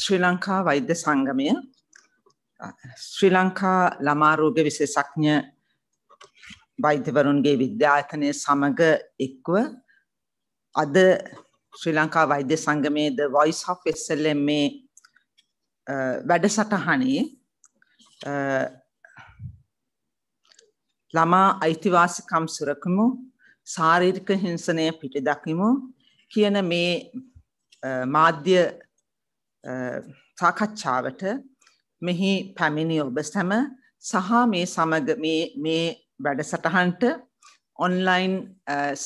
ශ්‍රී ලංකා වෛද්‍ය සංගමය ශ්‍රී ලංකා ළමාරෝග විශේෂඥ වෛද්‍යවරුන්ගේ විද්‍යායතනය සමඟ එක්ව අද ශ්‍රී ලංකා වෛද්‍ය සංගමයේ ද වොයිස් ඔෆ් SLM මේ වැඩසටහනේ ළමා අයිතිවාසිකම් සුරකමු ශාරීරික හිංසනය පිටදකිමු කියන මේ මාධ්‍ය සාකච්ඡාවට මෙහි පැමිණි ඔබ සැම සහ මේ සමග මේ වැඩසටහන්ට ඔන්ලයින්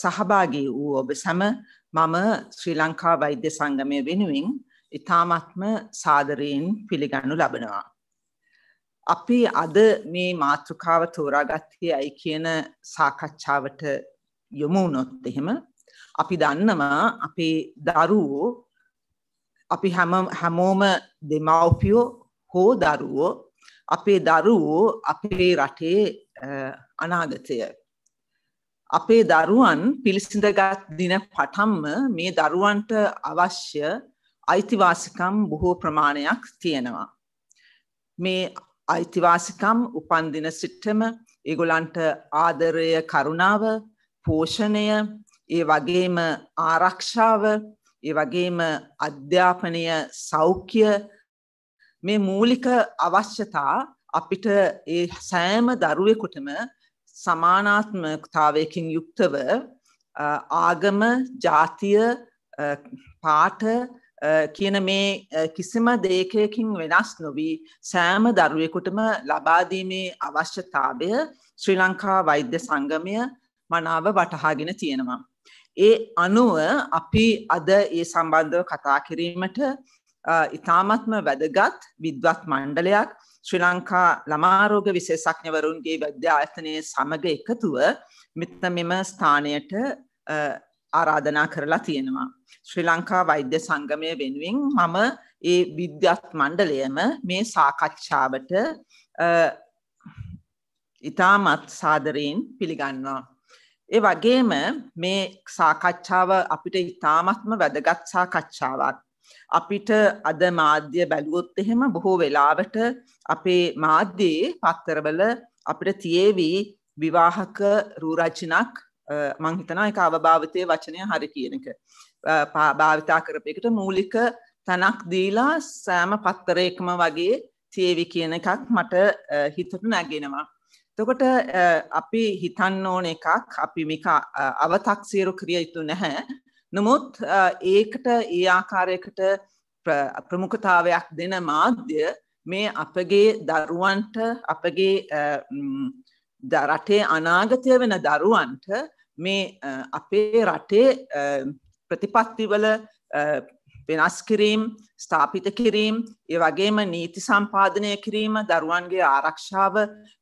සහභාගී වූ ඔබ සැම මම ශ්‍රී ලංකා වෛද්‍ය සංගමය වෙනුවෙන් ඉතාමත්ම සාදරයෙන් පිළිගනු ලබනවා. අපි අද මේ මාතෘකාව තෝරාගත්තේ ඇයි කියන සාකච්ඡාවට යොමු වුණොත් එහෙම අපි දන්නවා අපේ දරුවෝ අපි හැම හැමෝම දෙමව්පියෝ හෝ දරුවෝ අපේ දරුවෝ අපේ රටේ අනාගතය. අපේ දරුවන් පිළිසිඳගත් දින පටන්ම මේ දරුවන්ට අවශ්‍ය අයිතිවාසිකම් බොහෝ ප්‍රමාණයක් තියෙනවා. මේ අයිතිවාසිකම් උපන්දින සිටම ඒගොලන්ට ආදරය කරුණාව පෝෂණය ඒ වගේම ආරක්ෂාව ඒ වගේම අධ්‍යාපනය සෞඛ්‍ය මේ මූලික අවශ්‍යතා අපිට ඒ සෑම දරුවෙකුටම සමානාත්මතාවයකින් යුක්තව ආගම ජාතිය පාට කියන මේ කිසිම දේකයකින් වෙනස් නොවී සෑම දරුවෙකුටම ලබාදීමේ අවශ්‍යතාවය ශ්‍රී ලංකා වෛද්‍ය සංගමය මනාව වටහාගෙන තියෙනවා. ඒ අනුව අපි අද ඒ සම්බන්ධව කතා කිරීමට ඉතාමත්ම වැදගත් විද්වත් මණ්ඩලයක් ශ්‍රී ලංකා ළමාරෝග විශේෂඥවරුන්ගේ වද්‍යායතනය සමග එකතුව මෙත්ත මෙම ස්ථානයට ආරාධනා කරලා තියෙනවා. ශ්‍රී ලංකා වෛද්‍ය සංගමය වෙනුවෙන් මම ඒ විද්‍යත් මණ්ඩලයම මේ සාකච්ඡාවට ඉතාමත් සාදරයෙන් පිළිගන්නවා. ඒ වගේම මේ සාකච්ඡාව අපිට ඉතාමත්ම වැදගත් සාකච්ඡාවක්. අපිට අද මාධ්‍ය බැලුවොත් එහෙම බොහෝ වෙලාවට අපේ මාධ්‍යයේ පත්තරවල අපිට තියේවි විවාහක රූරචනක් මං හිතනා එක අවභාවිතය වචනය හරි කියනක. භාවිතා කරපයකට මූලික තැනක් දීලා සෑම පත්තරේක්ම වගේ තියේවි කියන එකක් මට හිතට නැගෙනවා. තකොට අපි හිතන්න ඕන එකක් අපි මේක අවතක්සේරු ක්‍රිය යුතු නැහැ. නමුත් ඒකට ඒ ආකාරයකට ප්‍රමුඛතාවයක් දෙන මාධ්‍ය මේ අපගේ දරුවන්ට අපගේ රටේ අනාගතය වෙන දරුවන්ට මේ අපේ රටේ ප්‍රතිපත්තිවල වෙනස් කිරීම් ස්ථාපිත කිරීම් ඒ වගේම නීති සම්පාධනය කිරීම දරුවන්ගේ ආරක්ෂාව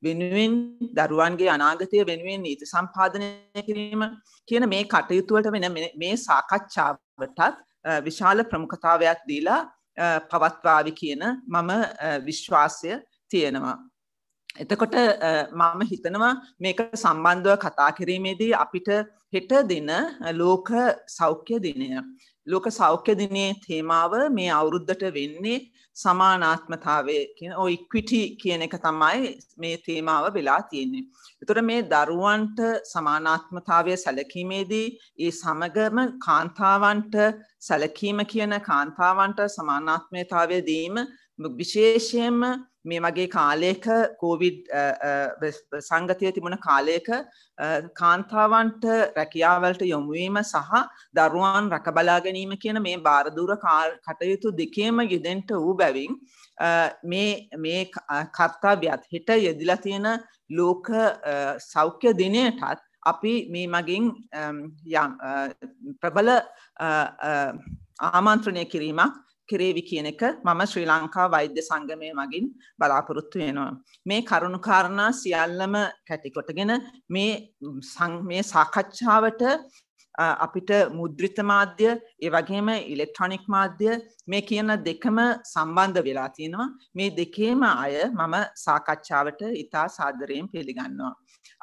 වෙනුවෙන් දරුවන්ගේ අනාගතය වෙනුවෙන් නීති සම්පාධනය කිරීම කියන මේ කටයුතුවලට වෙන මේ සාකච්ඡාවටත් විශාල ප්‍රමුඛතාවයක් දීලා පවත්වාවි කියන මම විශ්වාසය තියෙනවා. එතකොට මම හිතනවා මේක සම්බන්ධව කතා කිරීමේදී අපිට හෙට දෙන ලෝක සෞඛ්‍ය දිනය. ලෝක සෞඛ්‍ය දිනේ තේමාව මේ අවුරුද්දට වෙන්නේ සමානාත්මතාවය කියන ඔ ඉක්විටි කියන එක තමයි මේ තේමාව වෙලා තියෙන්නේ. එතොට මේ දරුවන්ට සමානාත්මතාවය සැලකීමේදී ඒ සමගම කාන්තාවන්ට සැලකීම කියන කාන්තාවන්ට සමානාත්මයතාවය දීම විශේෂයෙන්ම මේ මගේ කාලයක කෝවිඩ් සංගතය තිබුණ කාලයක කාන්තාවන්ට රැකියාවලට යොමුවීම සහ දරුවන් රකබලා ගැනීම කියන මේ බාරදුර කටයුතු දෙකේම යෙදෙන්ට වූ බැවින් මේ කර්තාව්‍යත් හිට යෙදිලා තියෙන ලෝක සෞඛ්‍ය දිනයටත් අපි මේ මගින් ප්‍රබල ආමන්ත්‍රණය කිරීමක් කෙරේවි කියන එක මම ශ්‍රී ලංකා වෛද්‍ය සංගමය මගින් බලාපොරොත්තු වෙනවා. මේ කරුණුකාරණා සියල්ලම කැටිකොටගෙන මේ සාකච්ඡාවට අපිට මුද්‍රිත මාධ්‍ය ඒ වගේම ඉලෙක්ට්‍රොනික් මාධ්‍ය මේ කියන දෙකම සම්බන්ධ වෙලා තියෙනවා මේ දෙකේම අය මම සාකච්ඡාවට ඉතා සාදරයෙන් පිළිගන්නවා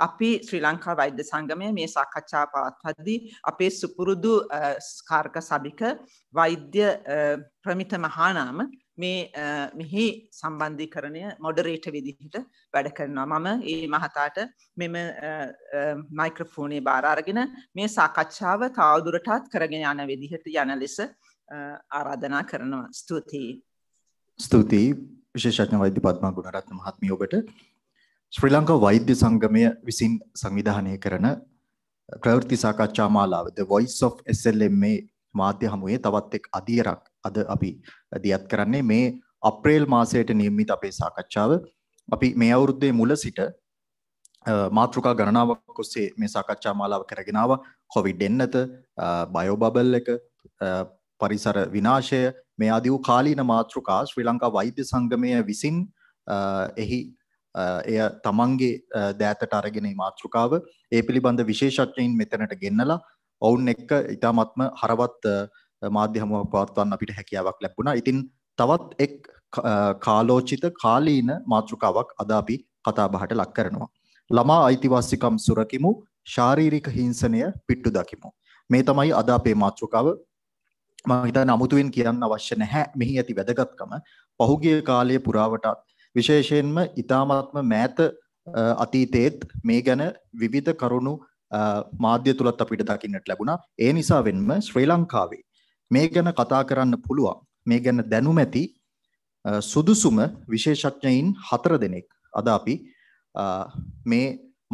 අපි ශ්‍රී ලංකා වෛද්‍ය සංගමය මේ සාකච්ඡා පවත්වද්දී අපේ සුපුරුදු ස්කාර්ක සභික වෛද්‍ය ප්‍රමිත මහානාම මේ මෙහි සම්බන්ධීකරණය මොඩරේට විදිහට වැඩ කරනවා මම ඒ මහතාට මෙම මයික්‍රෆෝනේ බාරාරගෙන මේ සාකච්ඡාව තවදුරටත් කරගෙන යන විදිහට යන ලෙස ආරාධනා කරනවා ස්තුතියි ස්තුතියි විශේෂඥ වෛද්‍ය පත්මා ගුණරත්න මහත්මිය ඔබට ශ්‍රී ලංකා වෛද්‍ය සංගමය විසින් සංවිධානය කරන ප්‍රවෘත්ති සාකච්ඡා මාලාව The Voice of SLMA මාධ්‍ය හමුවේ තවත් එක් අදියරක් අද අපි දියත් කරන්නේ මේ අප්‍රේල් මාසයට නියමිත අපේ සාකච්ඡාව. අපි මේ අවුරුද්දේ මුල සිට මාතෘකා ගණනාවක් ඔස්සේ මේ සාකච්ඡා මාලාව කරගෙන ආවා. කොවිඩ් එන්නත, බයෝ බබල් එක, පරිසර විනාශය මේ ආදී වූ කාලීන මාතෘකා ශ්‍රී ලංකා වෛද්‍ය සංගමය විසින් එහි එය තමන්ගේ දෑතට අරගෙන මාතෘකාව ඒ පිළිබඳ විශේෂඥයින් මෙතැනට ගෙන්නලා ඔවුන් එක්ක ඉතාමත්ම හරවත් මාධ්‍ය හමුවක් පවත්වන්න අපිට හැකියාවක් ලැබුණා. ඉතින් තවත් එක් කාලෝචිත කාලීන මාතෘකාවක් අද අපි කතා බහට ලක් කරනවා. ළමා අයිතිවාසිකම් සුරකිමු, ශාරීරික හිංසනය පිට්ටු දකිමු. මේ තමයි අද අපේ මාතෘකාව. මම හිතන්නේ අමුතුවෙන් කියන්න අවශ්‍ය නැහැ. මෙහි ඇති වැදගත්කම පහුගිය කාලයේ පුරාවටත් විශේෂයෙන්ම ඊ타මාත්ම මෑත අතීතයේත් මේ ගැන විවිධ කරුණු මාධ්‍ය තුලත් අපිට දකින්නට ලැබුණා. ඒ නිසා වෙන්ම ශ්‍රී ලංකාවේ මේ ගැන කතා කරන්න පුළුවන් මේ ගැන දැනුම ඇති සුදුසුම විශේෂඥයින් හතර දෙනෙක් අද අපි මේ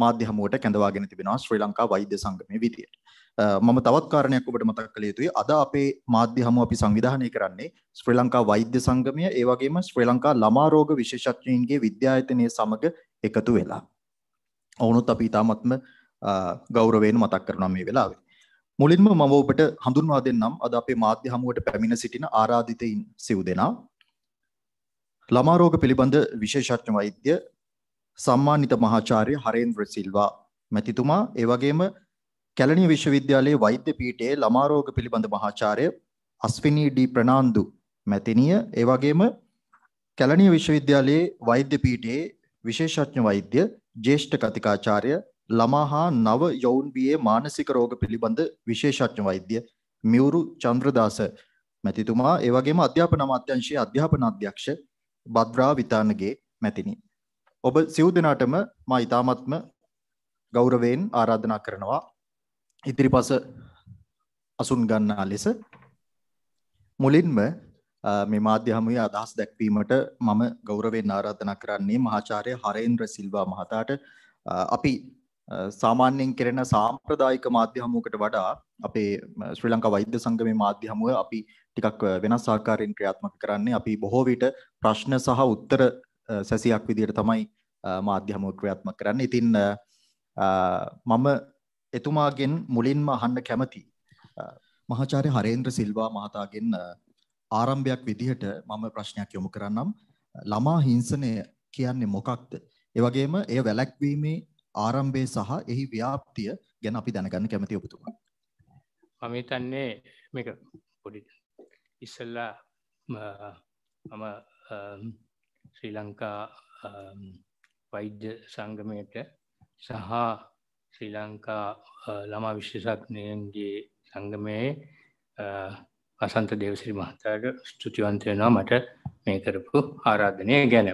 මාධ්‍ය හමුවට කැඳවාගෙන තිබෙනවා ශ්‍රී ලංකා වෛද්‍ය සංගමයේ විදියට. මම තවත් කාරණයක් ඔබට මතක් කළ යුතුයි. අද අපේ මාධ්‍ය හමු අපි සංවිධානය කරන්නේ ශ්‍රී ලංකා වෛද්‍ය සංගමය, ඒ වගේම ශ්‍රී ලංකා ළමා රෝග විශේෂඥයින්ගේ විද්‍යායතනය සමග එකතු වෙලා. ඔවුනුත් අපි ඉතාමත්ම ගෞරවයෙන් මතක් කරනවා මේ වෙලාවේ. මුලින්ම මම ඔබට හඳුන්වා දෙන්නම් අද අපේ මාධ්‍ය හමුවට පැමිණ සිටින ආරාධිතයින් සිව් දෙනා. ළමා රෝග පිළිබඳ විශේෂඥ වෛද්‍ය සම්මානිත මහාචාර්ය හරේන්ද්‍ර සිල්වා මැතිතුමා, ඒ වගේම කැලණිය විශ්වවිද්‍යාලයේ වෛද්‍ය පීඨයේ ළමා රෝග පිළිබඳ මහාචාර්ය අස්විනී ඩී ප්‍රනාන්දු මැතිණිය ඒ වගේම කැලණිය විශ්වවිද්‍යාලයේ වෛද්‍ය පීඨයේ විශේෂඥ වෛද්‍ය ජ්‍යෙෂ්ඨ කතිකාචාර්ය ළමා හා නව යෞන් බියේ මානසික රෝග පිළිබඳ විශේෂඥ වෛද්‍ය මියුරු චන්ද්‍රදාස මැතිතුමා ඒ වගේම අධ්‍යාපන අමාත්‍යංශයේ අධ්‍යාපන අධ්‍යක්ෂ භද්‍රා විතානගේ මැතිණිය ඔබ සිව් දෙනාටම මා ඉතාමත්ම ගෞරවයෙන් ආරාධනා කරනවා ඉදිරිපස අසුන් ගන්නා ලෙස මුලින්ම මේ මාධ්‍ය හමුවේ අදහස් දැක්වීමට මම ගෞරවයෙන් ආරාධනා කරන්නේ මහාචාර්ය හරේන්ද්‍ර සිල්වා මහතාට අපි සාමාන්‍යයෙන් කෙරෙන සාම්ප්‍රදායික මාධ්‍ය හමුවකට වඩා අපේ ශ්‍රී ලංකා වෛද්‍ය සංගමේ මාධ්‍ය හමුව අපි ටිකක් වෙනස් ආකාරයෙන් ක්‍රියාත්මක කරන්නේ අපි බොහෝ විට ප්‍රශ්න සහ උත්තර සැසියක් විදිහට තමයි මාධ්‍ය හමුව ක්‍රියාත්මක කරන්නේ. ඉතින් මම එතුමාගෙන් මුලින්ම අහන්න කැමති මහාචාර්ය හරේන්ද්‍ර සිල්වා මහතාගෙන් ආරම්භයක් විදිහට මම ප්‍රශ්නයක් යොමු කරන්නම් ළමා හිංසනය කියන්නේ මොකක්ද ඒ වගේම එය වැළැක්වීමේ ආරම්භය සහ එහි ව්‍යාප්තිය ගැන අපි දැනගන්න කැමති ඔබතුමා මම හිතන්නේ මේක පොඩි ඉස්සල්ලා මම ශ්‍රී ලංකා වෛද්‍ය සංගමයට සහ ශ්‍රී ලංකා ළමා විශේෂඥයන්ගේ සංගමයේ වසන්ත දේවසිරි මහතාට ස්තුතිවන්ත වෙනවා මට මේ කරපු ආරාධනය ගැන.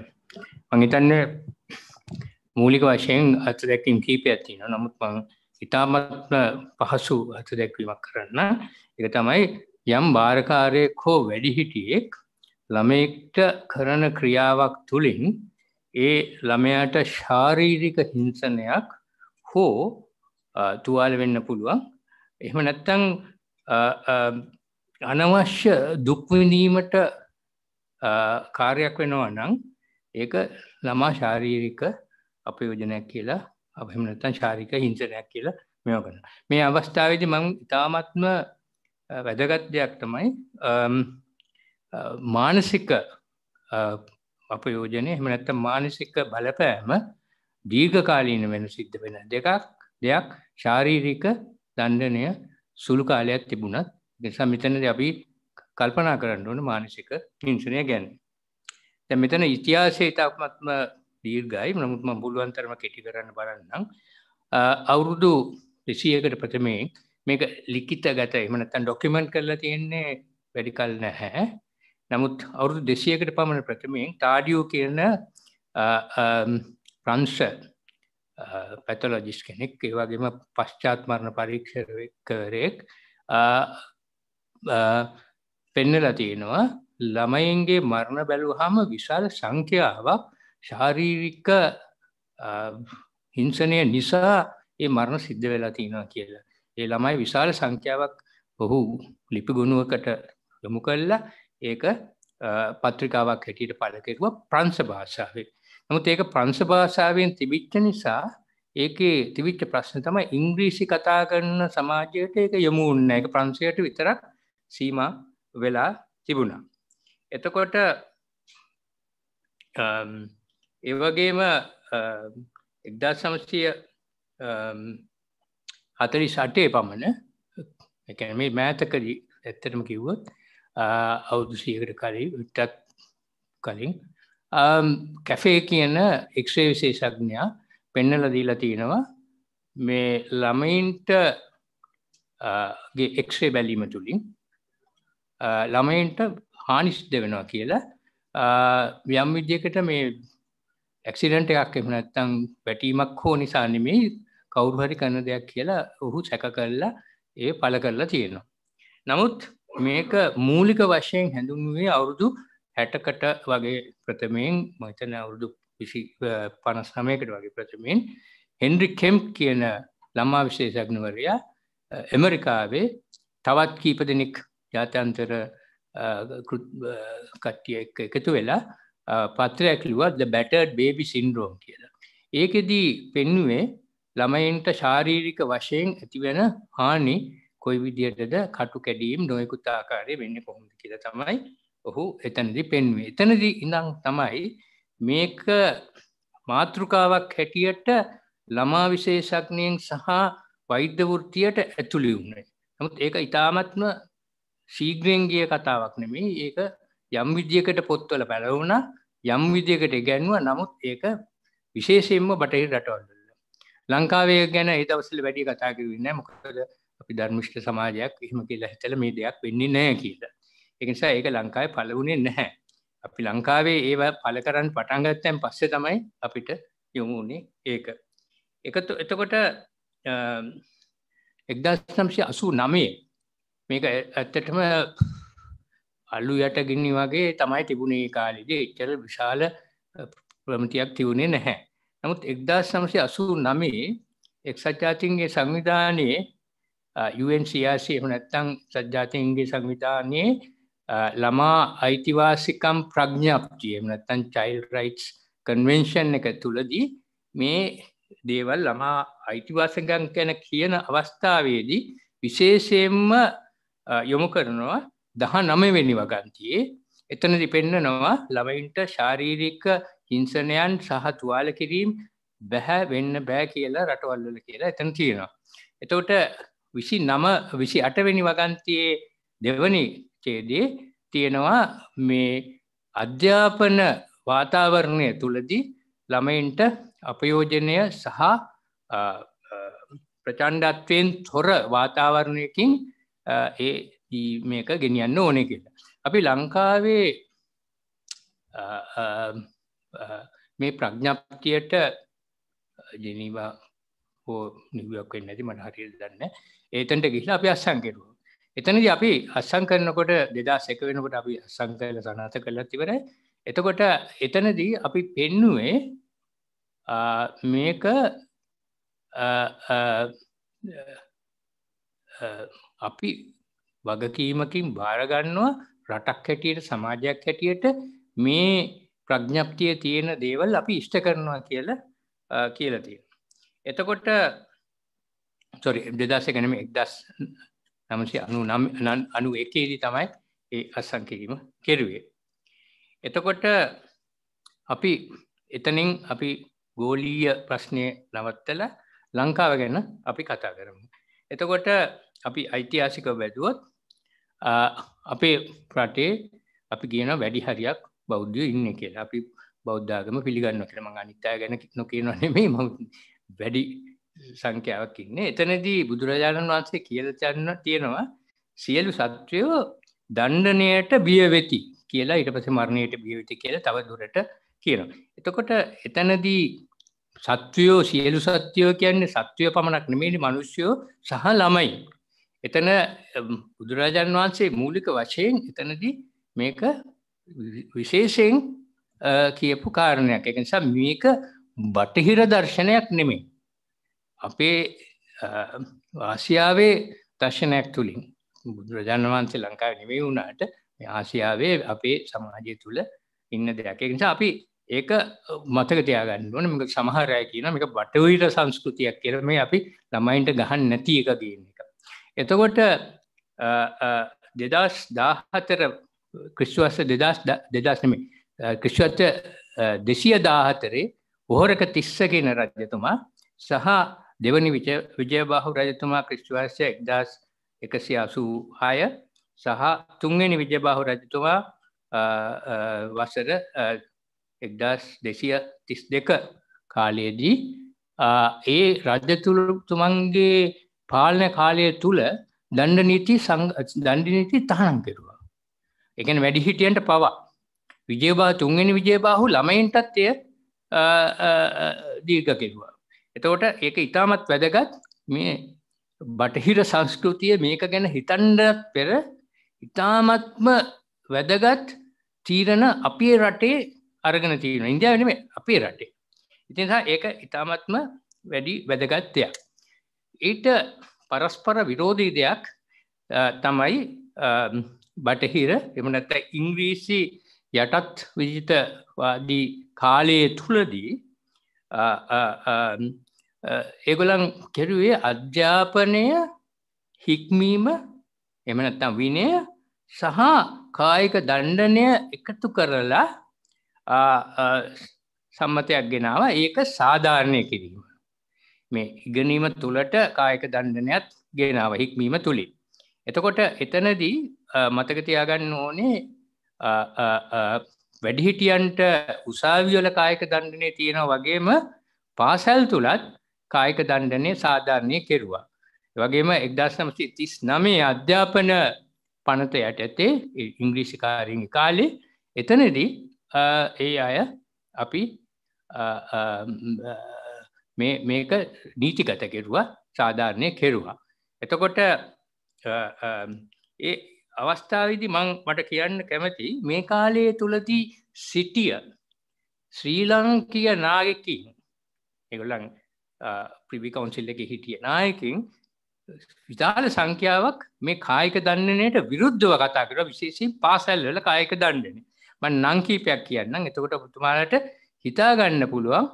මං හිතන්නේ මූලික වශයෙන් අත්දැකීම් කීපයක් තියෙනවා. නමුත් මං ඉතාමත්ම පහසු අත්දැකීමක් කරන්න. ඒක තමයි යම් බාරකාරයෙක් හෝ වැඩිහිටියෙක් ළමයෙක්ට කරන ක්‍රියාවක් තුලින් ඒ ළමයාට ශාරීරික හිංසනයක් හෝ තුවාල වෙන්න පුළුවන් එහම නැත්තං අනවශ්‍ය දුක්විඳීමට කාර්යක් වෙනවා නම් ඒක ළමා ශාරීරික අපයෝජනයක් කියලා අපම නැත්තන් ශාරික හිංසනයක් කියලා මෙෝ කරන මේ අවස්ථාවද මං ඉතාමත්ම වැදගත් දෙයක් තමයි මානසික අපයෝජනය එහම නැත්ත මානසික බලපෑම දීර්ඝකාලීන වෙන සිද්ධ වෙන දෙකක් දෙයක් ශාරීරික දණ්ඩනය සුළු කාලයක් තිබුණත් නිසා මෙතනද අපි කල්පනා කරන්න ඕන මානසික හිංසනය ගැන. දැන් මෙතන ඉතිහාසයේ ඉතාමත්ම දීර්ඝයි. නමුත් මම පුළුවන් තරම කෙටි කරන්න බලන්නම්. අවුරුදු 200කට ප්‍රථමයේ මේක ලිඛිතගත එහෙම නැත්නම් ડોකියුමන්ට් කරලා තියෙන්නේ වැඩි කල නැහැ. නමුත් අවුරුදු 200කට පමණ ප්‍රථමයෙන් ටාඩියෝ කියන ප්‍රංශ පැතලොජිස් කෙනෙක් ඒවගේම පශ්චාත්මරණ පරීක්ෂකරයෙක් පෙන්නලා තියෙනවා ළමයින්ගේ මරණ බැලුහම විශාල සංඛ්‍යාවක් ශාරීරික හිංසනය නිසා ඒ මරණ සිද්ධ වෙලා තියෙනවා කියලා. ඒ ළමයි විශාල සංඛ්‍යාවක් ඔහු ලිපි ගුණුවකට යොමු කල්ලා ඒක පත්‍රිකාවක් හැටියට පලකෙරුව ප්‍රංශ භාෂාවේ නමුත් ඒක ප්‍රංශ භාෂාවෙන් තිබිච්ච නිසා ඒකේ තිබිච්ච ප්‍රශ්න තමයි ඉංග්‍රීසි කතා කරන සමාජයට ඒක යොමු වුණේ ඒක ප්‍රංශයට විතරක් සීමා වෙලා තිබුණා. එතකොට ඒ වගේම 1948 පමණ ඒ කියන්නේ මේ මෑතකදී ඇත්තටම කිව්වොත් අවුරුදු 100කට කලින් කලින් කැෆේ කියන එක්ෂේ විශේෂඥා පෙන්නල දීලා තියෙනවා මේ ළමයින්ට එක්ෂේ බැලීම තුළින් ළමයින්ට හානිසිද්ධ වෙනවා කියලා යම් විද්‍යකට මේ ඇක්සිඩන්ට එකක් එම නැත්තං වැටීමක් හෝ නිසා නෙමෙයි කවුරු හරි කරන දෙයක් කියලා ඔහු සැක කරලා ඒ පළ කරලා තියෙනවා. නමුත් මේක මූලික වශයෙන් හැඳුන්ුවේ අවුරුදු හැටකට වගේ ප්‍රථමයෙන් මහිතන අවුරුදු විසි පනස් නමයකට වගේ ප්‍රථමයෙන් හෙන්රි කෙම්් කියන ළමා විශේෂඥවරයා ඇමරිකාවේ තවත් කීප දෙනෙක් ජාතන්තර කට්ටිය එකතු වෙලා පත්‍රයක් ලිවත් බැටඩ් බේබි සින්ඩරෝම් කියලා. ඒකෙදී පෙන්නුවේ ළමයින්ට ශාරීරික වශයෙන් ඇතිවෙන හානි කොයි විදියටද කටු කැඩීම් නොයකුත් ආකාරය වෙන්න කොහොමද කියලා තමයි ඔහු එතනදි පෙන්වේ එතනදී ඉඳං තමයි මේක මාතෘකාවක් හැටියට ළමා විශේෂඥයෙන් සහ වෛද්‍යවෘත්තියට ඇතුළි වුණේ නමුත් ඒක ඉතාමත්ම ශීග්‍රෙන්ගිය කතාවක් නෙමේ ඒක යම් විදිියකට පොත්වල පැලවුණ යම් විදිියකට ගැන්ුව නමුත් ඒක විශේෂයෙන්ම බටහි රටවල්ල ලංකාවේ ගැන ඒදවසල වැඩි කතාකිරන්න මොකද අපි ධර්මිෂ්ට සමාජයක් එහෙම කියලා හිතල මේ දෙයක් වෙන්නේ නෑ කියලා එකනිසා ඒක ලංකායි පලවුණේ නැහැ අපි ලංකාවේ ඒවා පල කරන්න පටන්ගත්තැන් පස්සේ තමයි අපිට යොමුුණේ ඒක එකතු එතකොට එක්දස්නම්ශය අසූ නමේ මේක ඇත්තටම අල්ලු යට ගින්නි වගේ තමයි තිබුණේ කාලෙද එච්චර විශාල ප්‍රමතියක් තිවුණේ නැහැ. නමුත් එක්දස් සමසය අසූ නමේ එක් සජ්ජාතින්ගේ සංවිධානයේ UNCRC එම නැත්තං සජ්ජාතින්ගේ සංවිධානයේ ළමා අයිතිවාසිකම් ප්‍රඥප්තිය නැත්තන් චයිල් රයිටස් කන්වෙන්ෂන් එක තුළදී මේ දේවල් ළමා අයිතිවාසකම් ගැන කියන අවස්ථාවේදී විශේෂයෙන්ම uh, යොමු කරනවා දහ නමවෙනි වගන්තියේ එතනදි පෙන්නනවා ළමයින්ට ශාරීරික හිංසනයන් සහ තුවාල කිරීම් බැහැ වෙන්න බෑ කියලා රටවල්වල කියලා එතන තියෙනවා. එතකොට විසි නම විසි අටවෙනි වගන්තියේ දෙවනි පරිච්ඡේදයේ තියෙනවා මේ අධ්‍යාපන වාතාවරණය තුළදී ළමයින්ට අපයෝජනය සහ ප්‍රචණ්ඩත්වයෙන් තොර වාතාවරණයකින් ඒ මේක ගෙනියන්න ඕනෙ කියලා. අපි ලංකාවේ මේ ප්‍රඥප්තියට ජනීවා හෝ නිවියක් වෙන්න ඇති මට හරියට දන්න ඒතන්ට ගිහිලා අපි අස්සං කෙරුවා එතනදී අපි අස්සං කරනකොට 2001 වෙනකොට අපි අස්සං කරලා සනාථ කළා ඉවරයි. එතකොට එතනදී අපි පෙන්නුවේ මේක අපි වගකීමකින් භාරගන්නවා රටක් හැටියට සමාජයක් හැටියට මේ ප්‍රඥප්තිය තියෙන දේවල් අපි ඉෂ්ට කරනවා කියලා කියලා තියෙනවා. එතකොට සොරි 2001 නෙමෙයි 1000 නමසේ අනු නම් අනු එකේදී තමයි ඒ අසංකිරීම කෙරුවේ. එතකොට අපි එතනින් අපි ගෝලීය ප්‍රශ්නය නවත්තල ලංකාව ගැන අපි කතා කරමු. එතකොට අපි ඓතිහාසික බැදුවොත් අපේ රටේ අපි කියන වැඩි හරියක් බෞද්ධය ඉන්න කියලා අපි බෞද්ධාගම පිළිගන්න කියලා මං අනිත් අය ගැන නොකියනවා නෙමෙයි මම වැඩි සංඛ්‍යාවක් ඉන්නේ. එතනදී බුදුරජාණන් වහන්සේ කියලා චන්න තියෙනවා සියලු සත්වයෝ දණ්ඩණයට බිය වෙති කියලා ඊට පස්සේ මරණයට බිය වෙති කියලා තව දුරට කියනවා. එතකොට එතනදී සත්වයෝ සියලු සත්වයෝ කියන්නේ සත්වය පමණක් නෙමෙයි මිනිස්සුયો සහ ළමයි. එතන බුදුරජාණන් වහන්සේ මූලික වශයෙන් එතනදී මේක විශේෂයෙන් කියපු කාරණයක්. ඒ නිසා මේක බටහිර දර්ශනයක් නෙමෙයි. අපේ ආසියාවේ දර්ශනයක් තුළින් බුදුරජාණන් වහන්සේ ලංකාව නෙවෙයි වුණාට ආසියාවේ අපේ සමාජය තුළ ඉන්න දෙයක් ඒ නිසා අපි ඒක මතක තියාගන්න ඕනේ මේක සමහර අය කියනවා මේක බටහිර සංස්කෘතියක් කියලා මේ අපි ළමයින්ට ගහන්න නැති එක කියන එක. එතකොට 2014 ක්‍රිස්තුවර්ෂ 2000 2000 නෙමෙයි ක්‍රිස්තුවර්ෂ 214 වහරක තිස්ස කියන රජතුමා සහ දෙවනි විජයබාහු රජතුමා ක්‍රිස්්වාසය එක්දස් එකසි අසූ හාය සහ තුන්ගනි විජබාහු රජතුමා වසර එක්දස් දෙසිය තිස් දෙක කාලයේදී ඒ රජතුතුමන්ගේ පාලන කාලය තුළ දණ්ඩනීති දණ්ඩිනීති තහනම් කෙරවා. එකන වැඩිහිටියන්ට පවා. විජේබා තුන්ගෙන විජේබාහු ළමයින්ටත්ය දීර්ග කෙරවා. එතකොට ඒක ඉතාමත් වැදගත් මේ බටහිර සංස්කෘතිය මේක ගැන හිතන්ඩත් පෙර ඉතාමත්ම වැදගත් තීරණ අපේ රටේ අරගෙන තියෙන ඉන්දියාවනම අපේ රටේ ඉතිසා ඒක ඉතාමත්ම වැඩි වැදගත්තයක් ඊට පරස්පර විරෝධී දෙයක් තමයි බටහිර එමනැත්ත ඉංග්‍රීසි යටත් විජිතවාදී කාලයේ තුළදී ඒගොලන් කෙරුවේ අධ්‍යාපනය හික්මීම එමනත්තම් විනය සහ කායික දණ්ඩනය එකතු කරලා සම්මතයක් ගෙනාව ඒක සාධාරණය කිරීම. මේ ඉගනීම තුළට කායක දණ්ඩනයත් ගෙනාව හික්මීම තුළින්. එතකොට එතනදී මතකතියාගන්න ඕනේ වැඩිහිටියන්ට උසාවියල කායක දණ්ඩනය තියෙන වගේම පාසැල් තුළත් කායික දණ්ඩනය සාධාරණය කෙරුවා. වගේම එක්දස් නමසේ තිස් නමේ අධ්‍යාපන පනත යට ඇතේ ඉංග්‍රීසි කාරෙන් කාලේ එතනද ඒ අය අපි මේක නීතිගත කෙරුවා සාධාරණය කෙරුවා. එතකොට ඒ අවස්ථාවදි මං මට කියන්න කැමති මේ කාලයේ තුළදී සිටිය ශ්‍රී ලංකිය නාගෙකින් එගොලන් ප්‍රිවි කවන්සිල් එක හිටිය නායකින් විශාල සංඛ්‍යාවක් මේ කායික දන්නනයට විරුද්ධව කතා කර විශේෂී පාසැල් වල කායක දණ්ඩන මන් නංකීපයක් කියන්නම් එතකොට පුතුමාලට හිතාගන්න පුළුවන්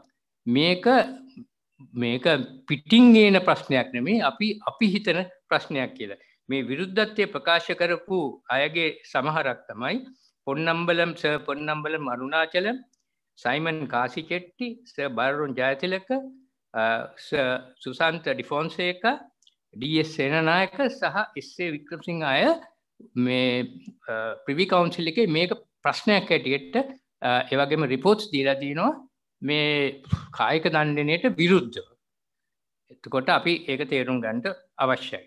මේක මේක පිටිං ඒන ප්‍රශ්නයක් නෙමේ අපි අපි හිතන ප්‍රශ්නයක් කියලා මේ විරුද්ධත්වය ප්‍රකාශ කරපු අයගේ සමහරක් තමයි පොන්නම්බලම් ස පොන්නම්බලම් අරුණාචලම් සයිමන් කාසිචෙට්ටි ස බරුන් ජයතිලක සුසන්ත ඩිෆෝන්සේක ඩස් සේනනායක සහ එස්සේ වික්‍රමසිං අය මේ ප්‍රවි කවන්සිල් එක මේක ප්‍රශ්නයක් ඇටියට ඒවගේම රිපෝට්ස් දීරදීනවා මේ කායික දණ්ඩනයට විරුද්ධ එතකොට අපි ඒක තේරුම් ගන්ට අවශ්‍යයි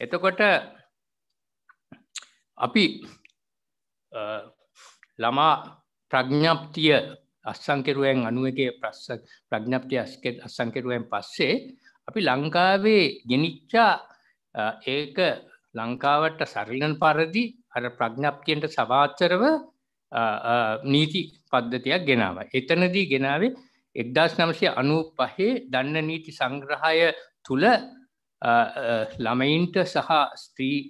එතකොට අපි ළමා ප්‍රඥප්තිය අස්සංකෙරුවෙන් අනුව එකේ ප්‍රස්ස ප්‍රඥප්තිය අස්සංකෙරුවෙන් පස්සේ අපි ලංකාවේ ගෙනිච්චා ඒක ලංකාවට සරලන පරදි අර ප්‍රඥප්තියන්ට සභාචරව නීති පද්ධතියක් ගෙනාව. එතනදී ගෙනාවේ එක්දස් නමසය අනු පහේ දන්න නීති සංග්‍රහය තුළ ළමයින්ට සහ ස්ත්‍රී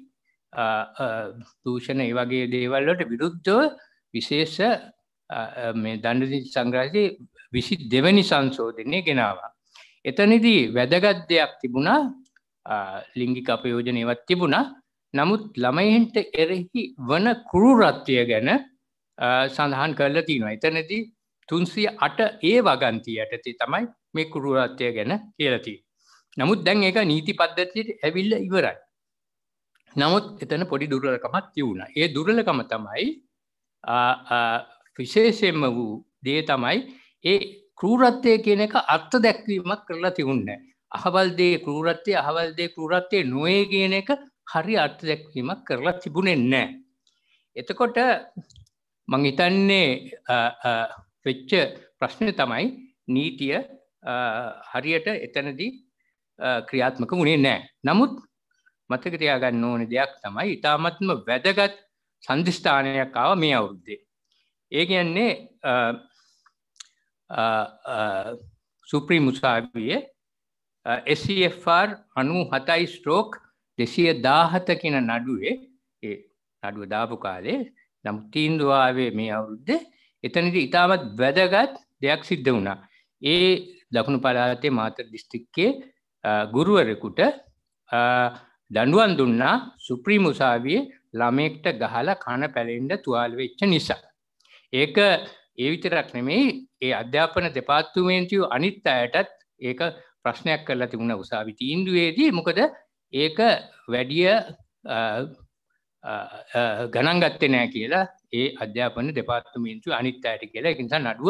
දූෂණ ඒ වගේ දේවල්ලට විරුද්ධව විශේෂ මේ දඩදි සංග්‍රහයේ විසි දෙවැනි සංශෝධනය ගෙනවා. එතනිදී වැදගත් දෙයක් තිබුණා ලිංගික අපයෝජන ඒවත් තිබුණා නමුත් ළමයින්ට එරෙහි වන කුරුරත්වය ගැන සඳහන් කරලා තියෙනවා. එතනදී තුන්සිය අට ඒ වගන්තිය යටතේ තමයි මේ කුරුරත්වය ගැන කියලති. නමුත් දැන් ඒක නීති පද්ධතියට ඇවිල්ල ඉවරයි. නමුත් එතන පොඩි දුර්ලකමත් තිවුණ. ඒ දුර්ලකම තමයි විශේෂයෙන්ම වූ දේ තමයි ඒ කරූරත්වය කියන එක අර්ථ දැක්වීමක් කරලා තිවුන්න. අහවල්දේ කරූරත්වය අහවල්දේ කරූරත්වය නොේ කියන එක හරි අර්ථ දැක්වීමක් කරලා තිබුණෙන් නෑ. එතකොට මංහිතන්නේ වෙච්ච ප්‍රශ්නය තමයි නීතිය හරියට එතනදී ක්‍රියාත්මක වුණේ නෑ. නමුත් මතකතියාගන්න ඕන දෙයක් තමයි ඉතාමත්ම වැදගත් සන්ධිස්ථානයක් ආව මේ අවුද්දේ. ඒ කියන්නේ සුප්‍රී මුසාවිය SFR අනු හතයි ස්ට්‍රෝක් දෙසිය දාහත කියන නඩුවේ ඒ නඩුව දාපු කාලේ නම් තීන්දුවාවේ මේ අවුරුද්ද එතනට ඉතාමත් වැදගත් දෙයක් සිද්ධ වුණා. ඒ දකුණු පලාතේ මාතර දිස්ත්‍රික්කේ ගුරුවරෙකුට දඩුවන් දුන්නා සුප්‍රීමුසාවිය ළමෙක්ට ගහල කණ පැලෙන්ඩ තුවාල වෙච්ච නිසා. ඒක ඒ විතරක් නෙමෙයි ඒ අධ්‍යාපන දෙපාර්තමේන්තුව අනිත් අයටත් ඒක ප්‍රශ්නයක් කරලා තිබුණ උසාවි තීන්දුවේදී මොකද ඒක වැඩිය ගණන් ගත්තේ නැහැ කියලා ඒ අධ්‍යාපන දෙපාර්තමේන්තුව අනිත් අයට කියලා ඒ නිසා නඩුව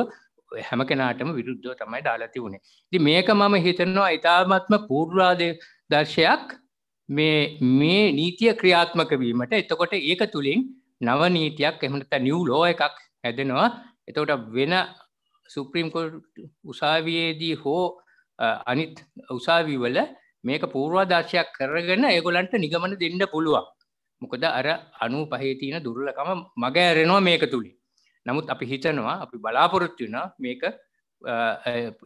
හැම කෙනාටම විරුද්ධව තමයි දාලා තිබුණේ. ඉතින් මේක මම හිතනවා ඊ타ත්ම පූර්වාදර්ශයක් මේ මේ නීතිය ක්‍රියාත්මක වීමට එතකොට ඒක තුලින් නව නීතියක් එහෙම නැත්නම් නිව් ලෝ එකක් හැදෙනවා එතකොට වෙන සුප්‍රීම් කෝට් උසාවියේදී හෝ අනිත් උසාවිවල මේක පූර්වාදර්ශයක් කරගෙන ඒගොල්ලන්ට නිගමන දෙන්න පුළුවන්. මොකද අර 95 තියෙන දුර්ලකම මග ඇරෙනවා මේක තුලින්. නමුත් අපි හිතනවා අපි බලාපොරොත්තු වෙනවා මේක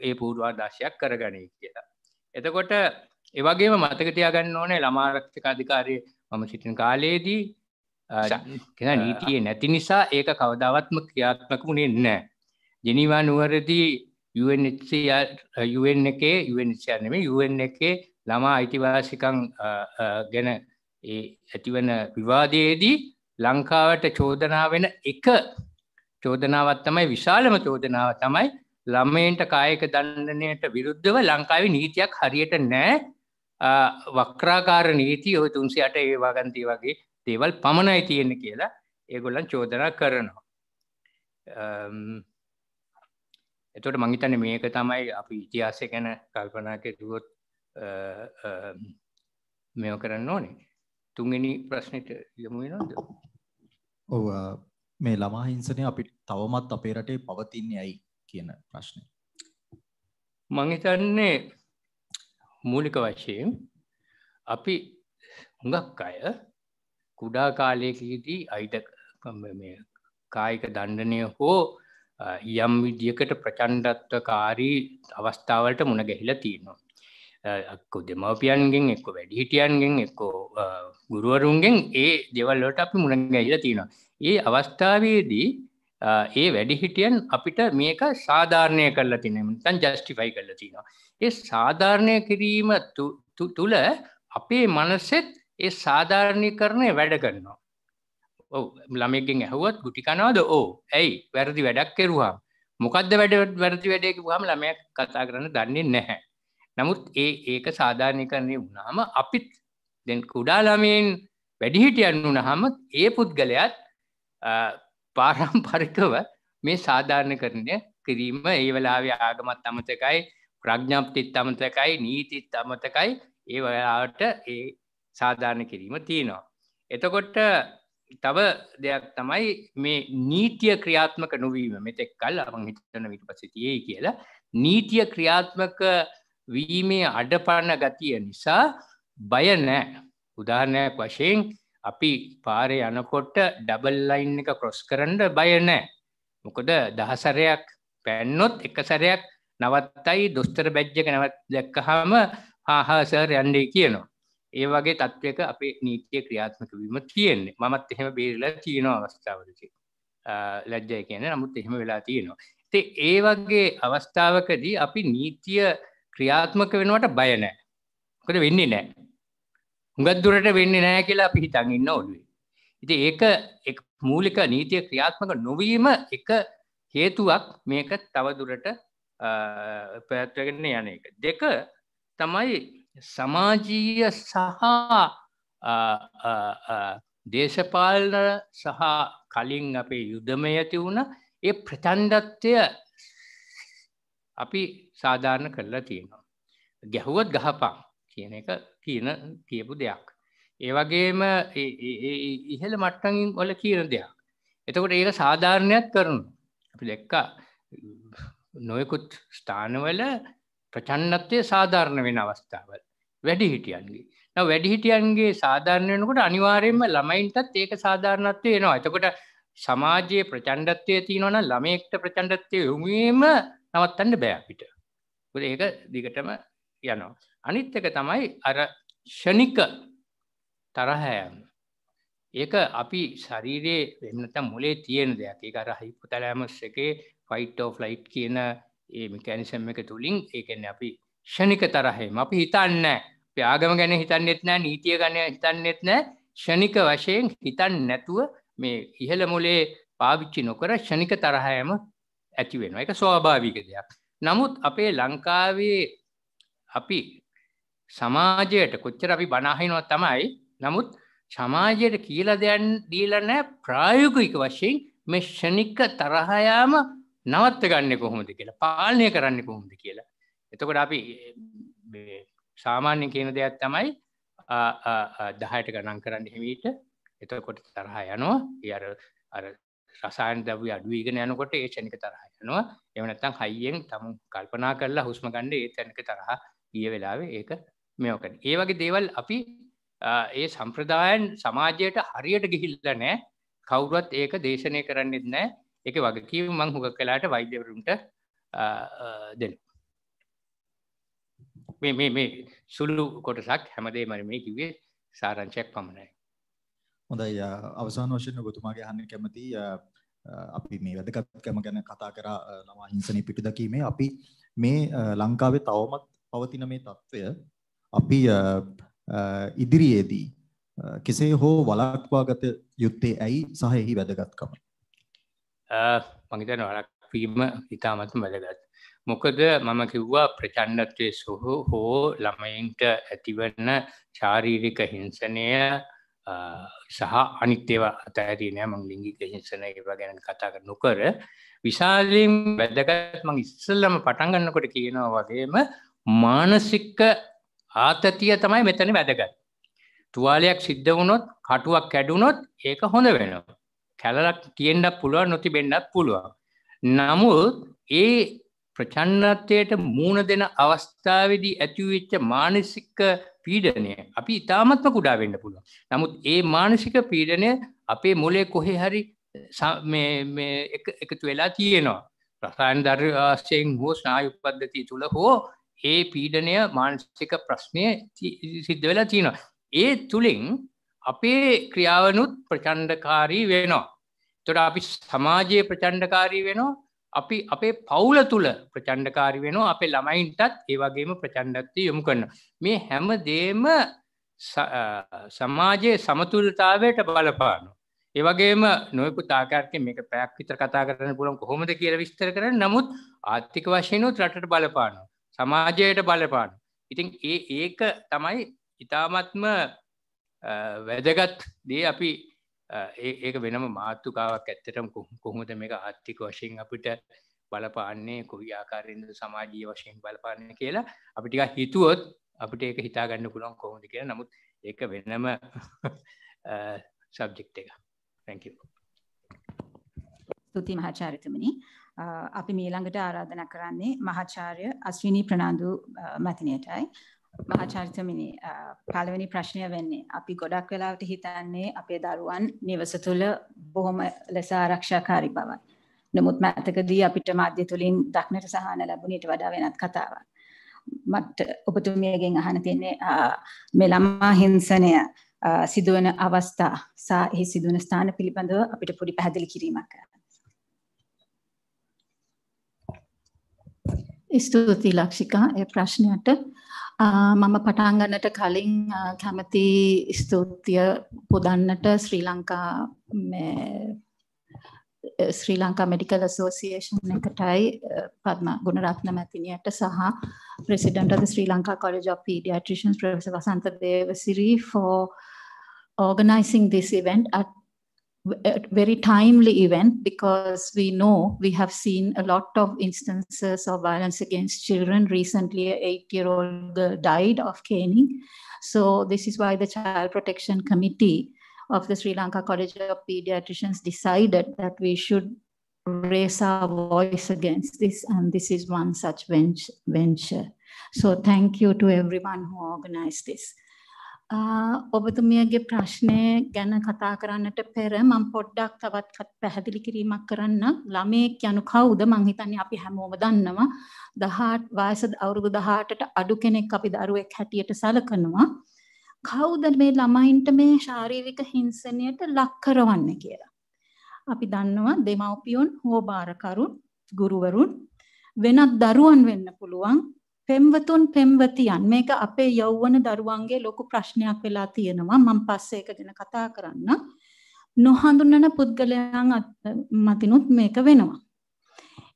ඒ පූර්වාදර්ශයක් කරගනී කියලා. එතකොට ඒ වගේම මතක තියාගන්න ඕනේ ළමා ආරක්ෂක අධිකාරියේ මම සිටින කාලයේදී නීතිය නැති නිසා ඒක කවදාවත්ම ක්‍රියාත්මක වුණේ නෑ. ජනිවා නුවරදී UN එකේ UNCරනම UN එකේ ළමා අයිතිවාසිකං ගැන ඇතිවන විවාදයේදී ලංකාවට චෝදනා වෙන එක චෝදනාවත් තමයි විශාලම චෝදනාව තමයි ළමයින්ට කායක දණ්ඩනයට විරුද්ධව ලංකාවේ නීතියක් හරියට නෑ වක්‍රාකාර නීති ඔය තුන්සියට ඒ වගන්තී වගේ දේවල් පමණයි තියෙන කියලා ඒගොල්ලන් චෝදනා කරනවා. එතකොට මං හිතන්නේ මේක තමයි අපි ඉතිහාසය ගැන කල්පනා කරුවොත් මේව කරන්න ඕනේ. තුන්වෙනි ප්‍රශ්නෙට යමු වෙනවද? ඔව් මේ ළමා හිංසනය අපි තවමත් අපේ රටේ පවතින්නේ ඇයි කියන ප්‍රශ්නය. මං හිතන්නේ මූලික වශයෙන් අපි හුඟක් අය කුඩා කාලයකදී අයිද කායික දණ්ඩනය හෝ යම් විදිියකට ප්‍රචන්්ඩත්ව කාරී අවස්ථාවලට මුණ ගැහිල තියෙනවා. අක්කු දෙමවපියන්ගෙන් එක්ක වැඩිහිටියන්ගෙන් එක්කෝ ගුරුවරුන්ගෙන් ඒ දෙවල්ලට අපි මුණ ගැහිල තියෙනවා. ඒ අවස්ථාවේදී ඒ වැඩිහිටියන් අපිට මේක සාධාරණය කරලා තිනෙම තන් ජස්ටිෆයි කරලා තිනවා. ඒ සාධාරණය කිරීම තුළ අපේ මනසෙත් ඒ සාධාරණීකරණය වැඩ කරනවා. ඔව් ළමයකින් ඇහුවත් ගුටි කනවද? ඕ. ඇයි? වැරදි වැඩක් කෙරුවා. මොකද්ද වැඩ වැරදි වැඩේ කිව්වම ළමයා කතා කරන්න දන්නේ නැහැ. නමුත් ඒ ඒක සාධාරණීකරණය වුණාම අපිත් දැන් කුඩා ළමයින් වැඩිහිටියන් වුණාම ඒ පුද්ගලයාත් පාරම්පරිකව මේ සාධාරණීකරණය කිරීම ඒ වෙලාවේ ආගමත් අමතකයි ප්‍රඥාප්තිත් අමතකයි නීතිත් අමතකයි ඒ වෙලාවට ඒ සාධාරණ කිරීම තියෙනවා. එතකොට තව දෙයක් තමයි මේ නීතිය ක්‍රියාත්මක නොවීම මෙතෙක් කල් අමං හිතන විට පස තියෙයි කියලා නීතිය ක්‍රියාත්මක වීමේ අඩපන්න ගතිය නිසා බය නෑ උදාහරණයක් වශයෙන් අපි පාරය යනකොට ඩබල් ලයින් එක ක්‍රොස් කරන්න බය නෑ මොකද දහසරයක් පැන්නොත් එක සැරයක් නවත්තයි දොස්තර බැජ්ජක නැවත් දැක්කහම හාහාසර් යන්නේ කියනවා ඒ වගේ තත්ත්වයක අපේ නීතිය ක්‍රියාත්මක වීම තියෙන්නේ මමත් එහෙම බේරිලා තියෙනවා අවස්ථාවලදී ලැජ්ජයි කියන්නේ නමුත් එහෙම වෙලා තියෙනවා ඉතින් ඒ වගේ අවස්ථාවකදී අපි නීතිය ක්‍රියාත්මක වෙනවට බය නැහැ මොකද වෙන්නේ නැහැ හුඟක් දුරට වෙන්නේ නැහැ කියලා අපි හිතන් ඉන්න ඕනේ ඉතින් ඒක එක් මූලික නීතිය ක්‍රියාත්මක නොවීම එක හේතුවක් මේක තව දුරට පැවැත්වගෙන යන එක දෙක තමයි සමාජීය සහ දේශපාලන සහ කලින් අපේ යුදමය ඇති වුණ ඒ ප්‍රචන්්ඩත්වය අපි සාධාරණ කරලා තියෙනවා. ගැහුවත් ගහපා කියන එක කියන කියපු දෙයක්. ඒ වගේම ඉහළ මට්ටඟින් ඔල කියන දෙයක්. එතකොට ඒක සාධාරණයක් කරනු. අපි දැක්කා නොයකුත් ස්ථානවල ප්‍රචන්නත්වය සාධාරණ වෙන අවස්ථාවල. වැඩිහිටියන්ගේ. වැඩිහිටියන්ගේ සාධාරණ වෙනකොට අනිවාර්යයෙන්ම ළමයින්ටත් ඒක සාධාරණත්වය එනවා. එතකොට සමාජයේ ප්‍රචණ්ඩත්වය තියෙනවා නම් ළමයෙක්ට ප්‍රචණ්ඩත්වය යොමු වීම නවත්තන්න බෑ අපිට. මොකද ඒක දිගටම යනවා. අනිත් එක තමයි අර ෂණික තරහ යෑම. ඒක අපි ශරීරයේ එහෙම නැත්නම් මොලේ තියෙන දෙයක්. ඒක අර හයිපොතැලෑමස් එකේ fight or flight කියන ඒ මෙකැනිසම් එක තුලින් ඒ කියන්නේ අපි ෂණික තරහෙම අපි හිතන්නේ ප්‍යාගම ගැන හිතන්නෙත් නෑ නීතිය ගැන හිතන්නෙත් නෑ ෂණික වශයෙන් හිතන් නැතුව මේ ඉහළ මොලේ පාවිච්චි නොකර ෂණික තරහයම ඇති වෙනවා. ඒක ස්වාභාවික දෙයක්. නමුත් අපේ ලංකාවේ අපි සමාජයට කොච්චර අපි බණ අහිනවා තමයි. නමුත් සමාජයට කියලා දෙන්න දීලා නැහැ ප්‍රායෝගික වශයෙන් මේ ෂණික තරහයම නවත්ත ගන්න කොහොමද කියලා පාලනය කරන්න කොහොමද කියලා එතකොට අපි සාමාන්‍ය කියන දෙයක් තමයි දහයට ගණන් කරන්න හිමීට එතකොට තරහා යනවා ඒ අර අර රසායන ද්‍රව්‍ය අඩුවීගෙන යනකොට ඒ ෂණික තරහා යනවා එහෙම නැත්නම් හයියෙන් තම කල්පනා කරලා හුස්ම ගන්න ඒ තැනක තරහා ගිය වෙලාවේ ඒක මේව කරන. ඒ වගේ දේවල් අපි ඒ සම්ප්‍රදායන් සමාජයට හරියට ගිහිල්ලා නැහැ. කවුරුවත් ඒක දේශනය කරන්නෙත් නැහැ. ඒකේ වගකීම මම හුඟක් වෙලාට වෛද්‍යවරුන්ට දෙනවා. මේ මේ මේ සුළු කොටසක් හැමදේම මේ කිව්වේ සාරංශයක් පමණයි. හොඳයි අවසාන වශයෙන් ඔබතුමාගේ අහන්න කැමති අපි මේ වැදගත්කම ගැන කතා කරා ළමා හිංසනය පිටුදැකීමේ අපි මේ ලංකාවේ තවමත් පවතින මේ తত্ত্বය අපි ඉදිරියේදී කෙසේ හෝ වළක්වාගත යුත්තේ ඇයි සහ එහි වැදගත්කම මම හිතනවා වළක්වීම ඉතාමත්ම වැදගත් මොකද මම කිව්වා ප්‍රචණ්ඩත්වයේ සොහෝ හෝ ළමයින්ට ඇතිවන ශාරීරික හිංසනය සහ අනිත්‍යව අතහැරී නෑ මං ලිංගික හිංසනය ඒවා ගැන කතා කර නොකර විශාලයෙන් වැදගත් මං ඉස්සෙල්ලම පටන් ගන්නකොට කියනවා වගේම මානසික ආතතිය තමයි මෙතන වැදගත්. තුවාලයක් සිද්ධ වුණොත් කටුවක් කැඩුනොත් ඒක හොඳ වෙනවා. කැලලක් තියෙන්ඩක් පුළුවන් නොති බෙන්ඩක් පුළුවන්. නමුත් ඒ ප්‍රචන්නත්වයට මූුණ දෙන අවස්ථාවදී ඇතිවෙච්ච මානසික පීඩනය අපි ඉතාමත්ම කුඩා වෙන්න පුළුවන්. නමුත් ඒ මානසික පීඩනය අපේ මොලේ කොහෙ හරි එකතු වෙලා තියෙනවා. ප්‍රසාන් දර්ශයෙන් හෝ ස්නායුපද්ධති තුළ හෝ ඒ පීඩනය මානසික ප්‍රශ්නය සිද්ධ වෙලා තියෙනවා. ඒ තුළින් අපේ ක්‍රියාවනුත් ප්‍රචණ්ඩකාරී වෙනවා. තොට අපි සමාජයේ ප්‍රචණ්ඩකාරී වෙනවා අපි අපේ පවුල තුළ ප්‍රචණ්ඩකාරි වෙනවා අපේ ළමයින්ටත් ඒ වගේම ප්‍රචණ්ඩත්වය යොමු කරන මේ හැම දේම සමාජයේ සමතුල්තාවයට බලපානු ඒ වගේම නොයකු තාකාරකය මේක පැයක් විතර කතා කරන්න පුළුවන් කොහොමද කියල විස්තර කරන නමුත් ආර්ථික වශයනුත් රටට බලපානු සමාජයට බලපාන ඉතින් ඒ ඒක තමයි ඉතාමත්ම වැදගත් දේ අපි ඒක වෙනම මාත්තුකාවක් ඇත්තටම කොහොමද මේක ආත්තික වශයෙන් අපිට බලපාන්නේ කොයි ආකාරයෙන්ද සමාජීය වශයෙන් බලපාන්නේ කියලා අපි ටිකක් හිතුවොත් අපිට ඒක හිතා ගන්න පුළුවන් කොහොමද කියලා. නමුත් ඒක වෙනම සබ්ජෙක්ට් එක. thank you. ස්තුති මහාචාර්යතුමනි. අපි මේ ළඟට ආරාධනා කරන්නේ මහාචාර්ය අස්විනී ප්‍රනාන්දු මැතිණියටයි. මහාචරිතමිනි පළවෙනි ප්‍රශ්නය වෙන්නේ අපි ගොඩක් වෙලාවට හිතන්නේ අපේ දරුවන් නිවස තුළ බොහොම ලෙස ආරක්ෂාකාරී බවයි. නමුත් මතකදී අපිට මාධ්‍ය තුලින් දක්නට සහන ලැබුණේ ඊට වඩා වෙනත් කතාවක්. මට ඔබතුමියගෙන් අහන්න තියෙන්නේ මේ ළමා හිංසනය සිදුවන අවස්ථා සහ එහි සිදුවන ස්ථාන පිළිබඳව අපිට පොඩි පැහැදිලි කිරීමක් ස්තුති ලක්ෂිකා ඒ ප්‍රශ්නයට මම පටන් ගන්නට කලින් කැමති ස්තුතිය පුදන්නට ශ්‍රී ලංකා ශ්‍රී ලංකා මෙඩිකල් ඇසෝසියේෂන් එකටයි පද්ම ගුණරත්න මැතිණියට සහ president of the Sri Lanka College of Pediatricians Professor Vasanta Devasiri for organizing this event at a very timely event because we know we have seen a lot of instances of violence against children. Recently, an eight year old girl died of caning. So, this is why the Child Protection Committee of the Sri Lanka College of Pediatricians decided that we should raise our voice against this, and this is one such venture. So, thank you to everyone who organized this. ඔබතුමියගේ ප්‍රශ්නය ගැන කතා කරන්නට පෙර මං පොඩ්ඩක් තවත්කත් පැහැදිලි කිරීමක් කරන්න ළමයෙක් යනු කවුද මං හිතන්නේ අපි හැමෝම දන්නවා දහාට වයස අවුරුදු 18ට අඩු කෙනෙක් අපි දරුවෙක් හැටියට සැලකනවා කවුද මේ ළමයින්ට මේ ශාරීරික හිංසනයට ලක් කරවන්නේ කියලා අපි දන්නවා දෙමව්පියොන් හෝබාරකරුන් ගුරුවරුන් වෙනත් දරුවන් වෙන්න පුළුවන් පෙම්වතුන් පෙම්වතියන් මේක අපේ යෞවන දරුවන්ගේ ලොකු ප්‍රශ්නයක් වෙලා තියෙනවා මම පස්සේ ඒක ගැන කතා කරන්න. නොහඳුනන පුද්ගලයන් මතිනුත් මේක වෙනවා.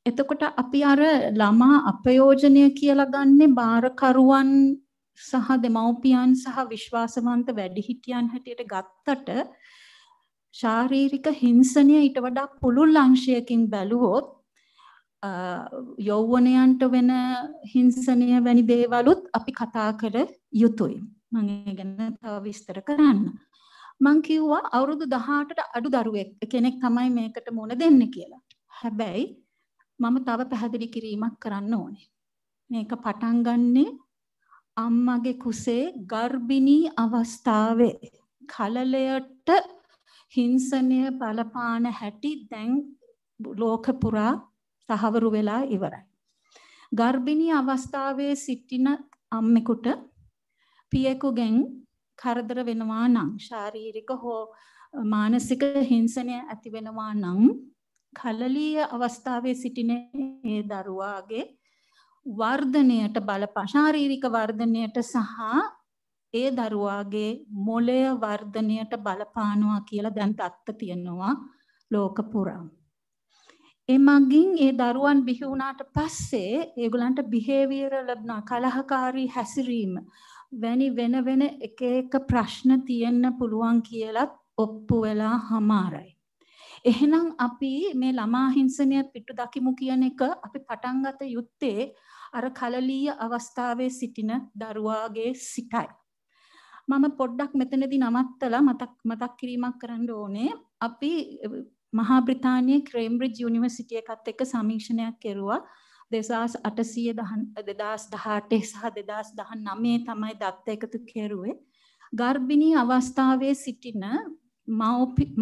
එතකොට අපි අර ළමා අපයෝජනය කියලා ගන්නේ බාරකරුවන් සහ දෙමව්පියන් සහ විශ්වාසවන්ත වැඩිහිටියන් හැටියට ගත්තට ශාරීරික හිංසනය ඊට වඩා පුළුල් අංශයකින් බැලුවොත් යෞවනයන්ට වෙන හිංසනය වැනි දේවලුත් අපි කතා කර යුතුයි. මගේ ගැන තව විස්තර කරන්න. මං කිව්වා අවුරුදු 18ට අඩු දරුවෙක් කෙනෙක් තමයි මේකට මුණ දෙන්නේ කියලා. හැබැයි මම තව පැහැදිලි කිරීමක් කරන්න ඕනේ. මේක පටන් ගන්නේ අම්මගේ කුසේ ගර්භිණී අවස්ථාවේ කලලයට හිංසනය බලපාන හැටි දැන් ලෝක පුරා සහවරු වෙලා ඉවරයි. ගර්භිණී අවස්ථාවේ සිටින අම්මෙකුට පියෙකුගෙන් කරදර වෙනවා නම් ශාරීරික හෝ මානසික හිංසනය ඇති වෙනවා නම් කලලීය අවස්ථාවේ සිටින ඒ දරුවාගේ වර්ධනයට බලපා ශාරීරික වර්ධනයට සහ ඒ දරුවාගේ මොළය වර්ධනයට බලපානවා කියලා දැන් තත්ත්ව තියෙනවා ලෝක පුරා. එමගින් ඒ දරුවන් බිහි වුණාට පස්සේ ඒගොල්ලන්ට බිහේවියර් ලැබුණා කලහකාරී හැසිරීම වැනි වෙන වෙන එක එක ප්‍රශ්න තියෙන්න පුළුවන් කියලත් ඔප්පු වෙලා හමාරයි. එහෙනම් අපි මේ ළමා හිංසනය පිටු දකිමු කියන එක අපි පටන් ගත යුත්තේ අර කලලීය අවස්ථාවේ සිටින දරුවාගේ සිටයි. මම පොඩ්ඩක් මෙතනදී නවත්තලා මතක් මතක් කිරීමක් කරන්න ඕනේ. අපි මහා බ්‍රිතාන්‍යයේ ක්‍රේම්බ්‍රිජ් යුනිවර්සිටි එකත් එක්ක සමීක්ෂණයක් කෙරුවා. 2018 2018 සහ 2019 තමයි දත්ත එකතු කෙරුවේ. ගර්භිණී අවස්ථාවේ සිටින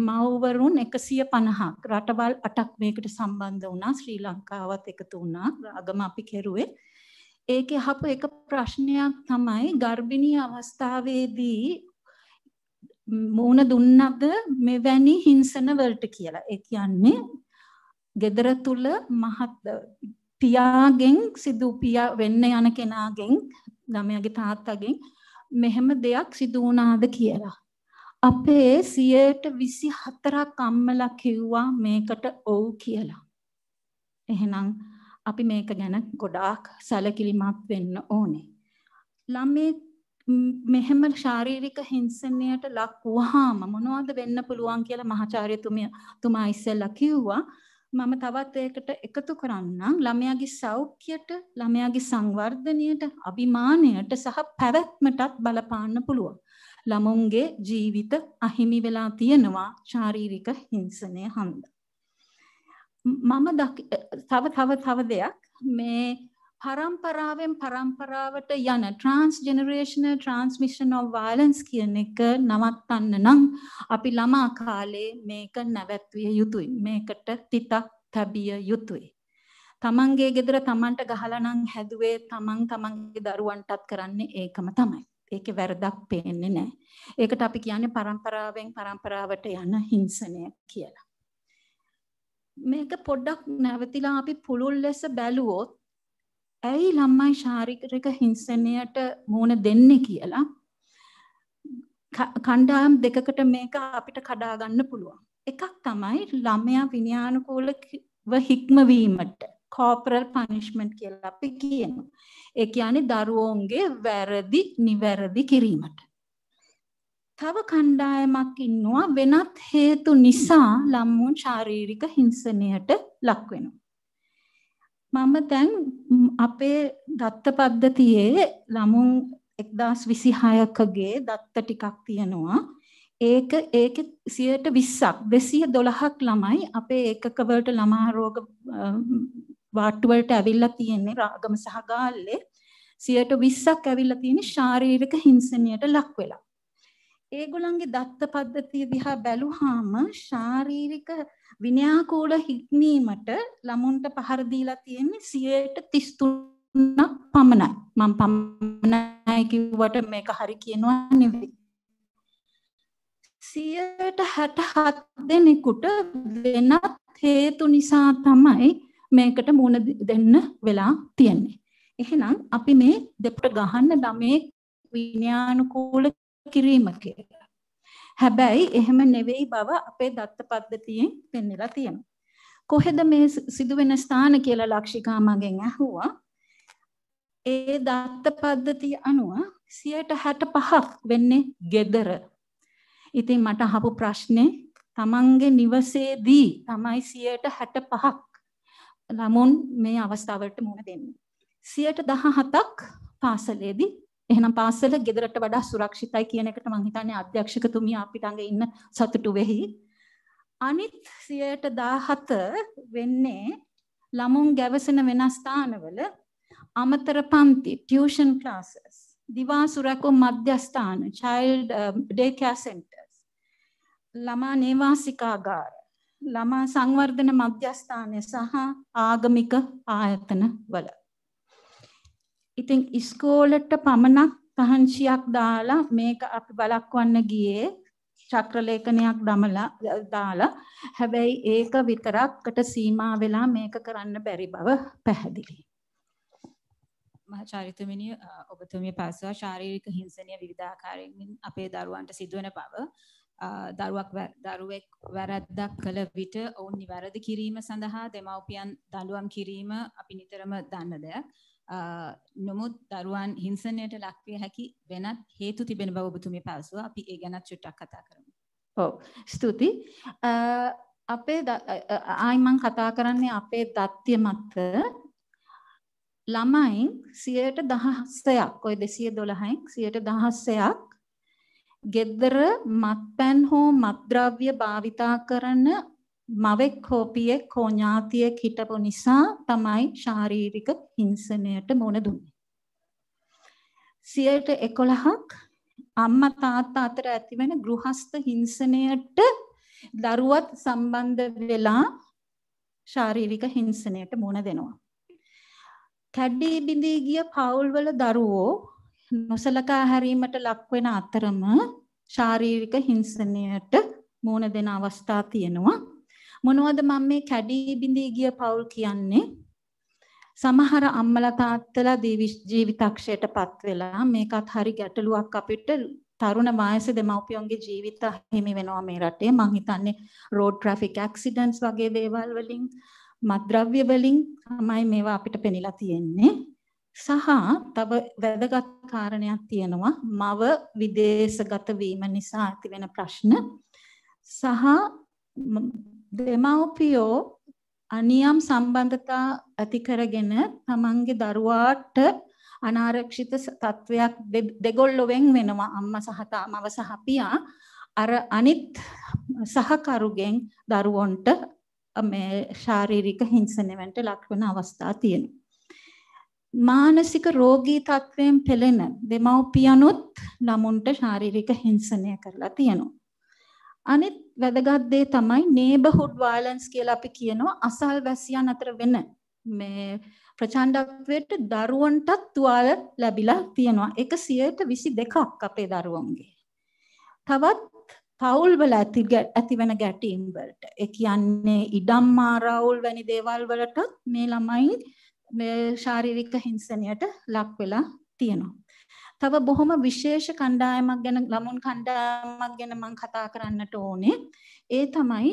මව්වරුන් 150ක් රටවල් 8ක් මේකට සම්බන්ධ වුණා. ශ්‍රී ලංකාවත් එකතු වුණා. අගම අපි කෙරුවේ. ඒකේ අහපු එක ප්‍රශ්නයක් තමයි ගර්භිණී අවස්ථාවේදී මූණ දුන්නද මෙවැනි හිංසන වලට කියලා. ඒ කියන්නේ ගෙදර තුල මහත් පියාගෙන් සිදු පියා වෙන්න යන කෙනාගෙන් ළමයාගේ තාත්තගෙන් මෙහෙම දෙයක් සිදු වුණාද කියලා. අපේ 124ක් අම්මලා කිව්වා මේකට ඔව් කියලා. එහෙනම් අපි මේක ගැන ගොඩාක් සැලකිලිමත් වෙන්න ඕනේ. ළමෙක් මෙහෙම ශාරීරික හිංසනයට ලක් වුවාම මොනවද වෙන්න පුළුවන් කියලා මහාචාර්යතුමිය තුමා ඉස්සෙල්ලා කිව්වා. මම තවත් ඒකට එකතු කරන්නම් ළමයාගේ සෞඛ්‍යයට, ළමයාගේ සංවර්ධනයට, අභිමානයට සහ පැවැත්මටත් බලපාන්න පුළුවන්. ළමුන්ගේ ජීවිත අහිමි වෙලා තියෙනවා ශාරීරික හිංසනය හන්ද. මම තව තව තව දෙයක් මේ පරම්පරාවෙන් පරම්පරාවට යන ට්‍රාන්ස්ජෙනරේෂන ට්‍රාන්ස්මිෂන් ඔෆ් වයලන්ස් කියන එක නවත්තන්න නම් අපි ළමා කාලේ මේක නැවැත්විය යුතුයි. මේකට තිතක් තැබිය යුතුයි. තමන්ගේ ගෙදර තමන්ට ගහලනං හැදුවේ තමන් තමන්ගේ දරුවන්ටත් කරන්නේ ඒකම තමයි. ඒක වැරදක් පේන්නේ නෑ. ඒකට අපි කියන්නේ පරම්පරාවෙන් පරම්පරාවට යන හිංසනය කියලා. මේක පොඩ්ඩක් නැවතිලා අපි පුළුල් ලෙස බැලුවොත් ඇයි ළම්මයි ශාරිරක හිංසනයට මුණ දෙන්නේ කියලා කණ්ඩායම් දෙකකට මේක අපිට කඩාගන්න පුළුවන්. එකක් තමයි ළමයා විනයානුකූලව හික්මවීමට කෝපරල් පනිශ්මෙන්ට් කියලා අපි කියනවා. ඒ කියන්නේ දරුවෝන්ගේ වැරදි නිවැරදි කිරීමට. තව කණ්ඩායමක් ඉන්නවා වෙනත් හේතු නිසා ළමුන් ශාරීරික හිංසනයට ලක් වෙනවා. මම දැන් අපේ දත්ත පද්ධතියේ ළමුන් 1026කගේ දත්ත ටිකක් තියෙනවා. ඒක ඒක 120ක් 212ක් ළමයි අපේ ඒකක වලට ළමා රෝග වාට්ටු වලට ඇවිල්ලා තියෙන්නේ රාගම සහ ගාල්ලේ 120ක් ඇවිල්ලා තියෙන්නේ ශාරීරික හිංසනයට ලක් වෙලා. ඒගොල්ලන්ගේ දත්ත පද්ධතිය දිහා බැලුවාම ශාරීරික විනයාකූල හික්මීමට ළමුන්ට පහර දීලා තියෙන්නේ 133ක් පමණයි. මම පමණයි කිව්වට මේක හරි කියනවා නෙවෙයි. 167 දෙනෙකුට වෙනත් හේතු නිසා තමයි මේකට මුණ දෙන්න වෙලා තියෙන්නේ. එහෙනම් අපි මේ දෙපට ගහන්න ළමයේ විනයානුකූල කිරීම කියලා හැබැයි එහෙම නෙවෙයි බව අපේ දත්ත පද්ධතියෙන් පෙන්වලා තියෙනවා. කොහෙද මේ සිදුවෙන ස්ථාන කියලා ලක්ෂිකා මගෙන් ඇහුවා. ඒ දත්ත පද්ධතිය අනුව 65ක් වෙන්නේ gedara. ඉතින් මට අහපු ප්‍රශ්නේ තමන්ගේ නිවසේදී තමයි 65ක් ළමුන් මේ අවස්ථාවට මුහුණ දෙන්නේ. 17ක් පාසලේදී එහෙනම් පාසල ගෙදරට වඩා සුරක්ෂිතයි කියන එකට මම හිතන්නේ අධ්‍යක්ෂකතුමිය අපිට අඟ ඉන්න සතුටු වෙහි. අනිත් 17 වෙන්නේ ළමුන් ගැවසෙන වෙනස් ස්ථානවල අමතර පන්ති, ටියුෂන් ක්ලාසස්, දිවා සුරැකෝ මධ්‍යස්ථාන, child uh, day care centers, ළමා නේවාසිකාගාර, ළමා සංවර්ධන මධ්‍යස්ථානය සහ ආගමික ආයතන වල ඉතින් ඉස්කෝලේට පමණක් තහංචියක් දාලා මේක අපි බලක්වන්න ගියේ චක්‍රලේඛනයක් දමලා දාලා හැබැයි ඒක විතරක්කට සීමා වෙලා මේක කරන්න බැරි බව පැහැදිලි. මහාචාර්යතුමිනිය ඔබතුමිය පාසුවා ශාරීරික හිංසනය විවිධාකාරයෙන් අපේ දරුවන්ට සිදුවන බව දරුවක් දරුවෙක් වැරද්දක් කළ විට ඔවුන් නිවැරදි කිරීම සඳහා දෙමව්පියන් දඬුවම් කිරීම අපි නිතරම දන්න දෙයක්. නොමුත් දරුවන් හිංසනයට ලක්විය හැකි වෙනත් හේතු තිබෙන බව ඔබතුමිය පැවසුවා. අපි ඒ ගැනත් චුට්ටක් කතා කරමු. ඔව්. ස්තුතියි. අපේ ආයි මම කතා කරන්නේ අපේ දත්ත්‍ය මත ළමයින් 116ක් ඔය 212න් 116ක් ගෙදර මත්පැන් හෝ මත්ද්‍රව්‍ය භාවිතා කරන මවෙක් කෝපියෙක් හෝ ඥාතියෙක් හිටපු නිසා තමයි ශාරීරික හිංසනයට මුහුණ දුන්නේ. 111ක් අම්මා තාත්තා අතර ඇතිවන ගෘහස්ත හිංසනයට දරුවත් සම්බන්ධ වෙලා ශාරීරික හිංසනයට මුහුණ දෙනවා. කැඩී බිඳී ගිය පවුල්වල දරුවෝ නොසලකා හැරීමට ලක්වෙන අතරම ශාරීරික හිංසනයට මුහුණ දෙන අවස්ථා තියෙනවා. මොනවද මම මේ කැඩී බිඳී ගිය පවුල් කියන්නේ? සමහර අම්මලා තාත්තලා ජීවිතක්ෂයටපත් වෙලා මේකත් හරි ගැටලුවක් අපිට තරුණ වයසේ දෙමව්පියන්ගේ ජීවිත හිමි වෙනවා මේ රටේ. මං හිතන්නේ road traffic accidents වගේ දේවල් වලින් මත්ද්‍රව්‍ය වලින් තමයි මේවා අපිට පෙනිලා තියෙන්නේ. සහ තව වැදගත් කාරණයක් තියෙනවා මව විදේශගත වීම නිසා ඇතිවෙන ප්‍රශ්න සහ දෙමව්පියෝ අනියම් සම්බන්ධතා ඇති කරගෙන තමන්ගේ දරුවාට අනාරක්ෂිත තත්ත්වයක් දෙගොල්ලෝ වෙන් වෙනවා අම්මා සහ මව සහ පියා අර අනිත් සහකරුගෙන් දරුවන්ට මේ ශාරීරික හිංසනයන්ට ලක්වන අවස්ථා තියෙනවා. මානසික රෝගී තත්වයෙන් පෙළෙන දෙමව්පියනුත් ළමුන්ට ශාරීරික හිංසනය කරලා තියෙනවා. අනිත් වැදගත් දේ තමයි neighborhood violence කියලා අපි කියනවා අසල්වැසියන් අතර වෙන මේ ප්‍රචණ්ඩත්වයට දරුවන්ටත් තුවාල ලැබිලා තියෙනවා. ඒක 122ක් අපේ දරුවන්ගේ. තවත් පවුල්වල ඇති ඇතිවන ගැටීම් වලට. ඒ කියන්නේ ඉඩම් මාරවුල් වැනි දේවල් වලටත් මේ ළමයි මේ ශාරීරික හිංසනයට ලක් වෙලා තියෙනවා. තව බොහොම විශේෂ කණ්ඩායමක් ගැන ළමුන් කණ්ඩායමක් ගැන මම කතා කරන්නට ඕනේ. ඒ තමයි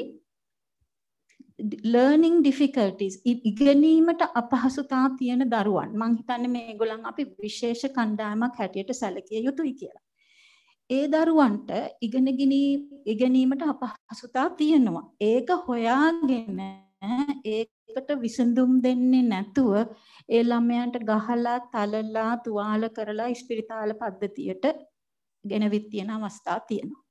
learning difficulties ඉගෙනීමට අපහසුතා තියෙන දරුවන්. මම හිතන්නේ මේගොල්ලන් අපි විශේෂ කණ්ඩායමක් හැටියට සැලකිය යුතුයි කියලා. ඒ දරුවන්ට ඉගෙන ඉගෙනීමට අපහසුතා තියෙනවා. ඒක හොයාගෙන ඒක ඒකට විසඳුම් දෙන්නේ නැතුව ඒ ළමයාට ගහලා තලලා තුවාල කරලා ස්පිරිතාල පද්ධතියට ගෙනවිත් තියෙන අවස්ථා තියෙනවා.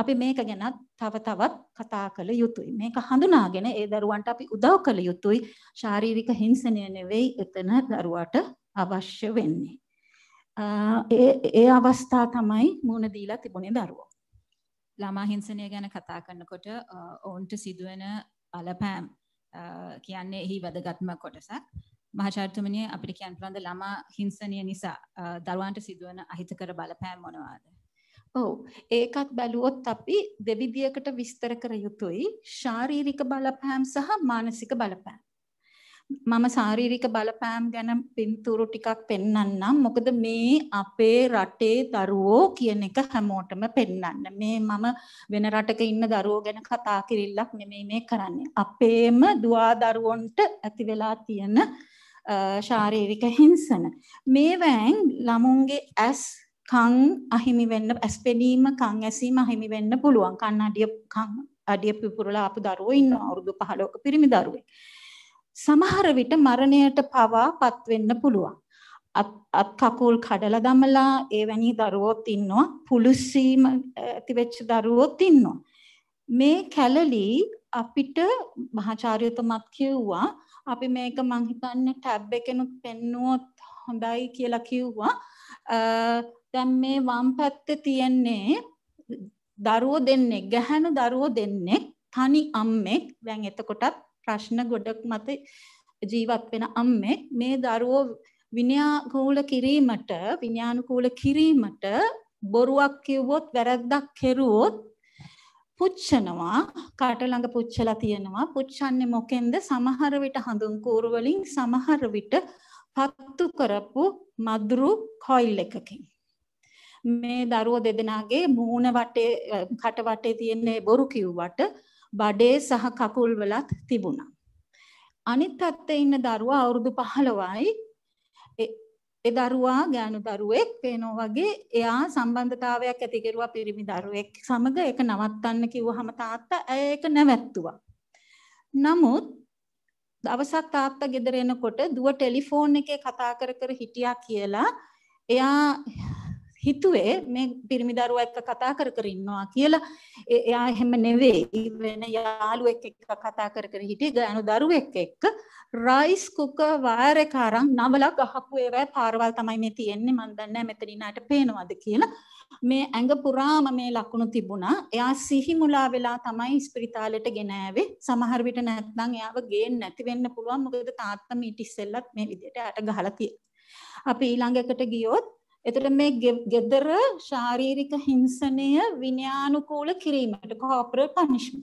අපි මේක ගැනත් තව තවත් කතා කළ යුතුයි. මේක හඳුනාගෙන ඒ දරුවන්ට අපි උදව් කළ යුතුයි. ශාරීරික හිංසනය නෙවෙයි එතන දරුවාට අවශ්‍ය වෙන්නේ. ඒ ඒ අවස්ථා තමයි මුණ දීලා තිබුණේ දරුවෝ. ළමා හිංසනය ගැන කතා කරනකොට ඔවුන්ට සිදුවෙන බලපෑම් කියන්නේ එහි වැදගත්ම කොටසක් මහාචාර්යතුමනි අපිට කියන්න පුළුවන් ද ළමා හිංසනය නිසා දරුවන්ට සිදුවන අහිතකර බලපෑම් මොනවාද? ඔව් ඒකත් බැලුවොත් අපි දෙවිදියකට විස්තර කර යුතුයි ශාරීරික බලපෑම් සහ මානසික බලපෑම්. මම ශාරීරික බලපෑම් ගැන පින්තූරු ටිකක් පෙන්වන්නම්. මොකද මේ අපේ රටේ දරුවෝ කියන එක හැමෝටම පෙන්වන්න. මේ මම වෙන රටක ඉන්න දරුවෝ ගැන කතා කිරිල්ලක් නෙමෙයි මේ කරන්නේ. අපේම දුවා දරුවන්ට ඇති වෙලා තියෙන ශාරීරික හිංසන. මේ වෑන් ළමුන්ගේ ඇස් කං අහිමි වෙන්න ඇස් පෙනීම කං ඇසීම අහිමි වෙන්න පුළුවන්. කන්න අඩිය කං අඩිය පිපුරලා ආපු දරුවෝ ඉන්නවා. අවුරුදු 15ක පිරිමි දරුවෙක්. සමහර විට මරණයට පවාපත් වෙන්න පුළුවන්. අත් කකුල් කඩලා දමලා ඒවැනි දරුවෝත් ඉන්නවා. පුලුස්සීම ඇති වෙච්ච දරුවෝත් ඉන්නවා. මේ කැලලි අපිට මහාචාර්යතුමත් කිව්වා අපි මේක මං හිතන්නේ ටැබ් එකෙනුත් පෙන්නුවොත් හොඳයි කියලා කිව්වා. දැන් මේ වම් පැත්තේ තියෙන්නේ දරුවෝ දෙන්නේ ගැහැණු දරුවෝ දෙන්නේ තනි අම්මෙක්. දැන් එතකොටත් ප්‍රශ්න ගොඩක් මත ජීවත් වෙන අම්මේ මේ දරුවෝ විනයාකූල කිරීමට විඤ්ඥානුකූල කිරීමට බොරුවක් කිව්වොත් වැරැද්දක් කෙරුවොත් පුච්චනවා කාටළඟ පුච්චලා තියෙනවා පුච්චන්නේ මොකෙන්ද සමහර විට හඳුන්කූරු වලින් සමහර විට පත්තු කරපු මදුරු කොයිල් එකකින් මේ දරුවෝ දෙදෙනාගේ මූණ වටේ කට වටේ තියෙන බොරු කිව්වට බඩේ සහ කකුල් වලත් තිබුණා. අනිත් අත්තේ ඉන්න දරුවා අවුරුදු 15යි. ඒ දරුවා ගෑනු දරුවෙක් වෙනෝ වගේ එයා සම්බන්ධතාවයක් ඇති කෙරුවා පිරිමි දරුවෙක් සමග ඒක නවත්තන්න කිව්වහම තාත්තා ඇය ඒක නැවැත්තුවා. නමුත් දවසක් තාත්තා ගෙදර එනකොට දුව ටෙලිෆෝන් එකේ කතා කර කර හිටියා කියලා එයා හිතුවේ මේ පිරිමි දරුවා එක්ක කතා කර කර ඉන්නවා කියලා එයා එහෙම නෙවෙයි වෙන යාළුවෙක් එක්ක කතා කර කර හිටිය ගෑනු දරුවෙක් එක්ක රයිස් කුකර් වයර් එක අරන් නවලා ගහපු ඒවා පාරවල් තමයි මේ තියෙන්නේ මම දන්නේ නැහැ මෙතන ඉන්නට පේනවද කියලා මේ ඇඟ පුරාම මේ ලකුණු තිබුණා එයා සිහි මුලා වෙලා තමයි ස්පිරිතාලෙට ගෙන ආවේ සමහර විට නැත්නම් එයාව ගේන්න නැති වෙන්න පුළුවන් මොකද තාත්තා මීට ඉස්සෙල්ලත් මේ විදිහට අට ගහලා තියෙනවා අපි ඊළඟ එකට ගියොත් එතට මේ ගෙදර ශාරීරික හිංසනය විනයානුකූල කිරීමට කෝපර පනිශ්ම.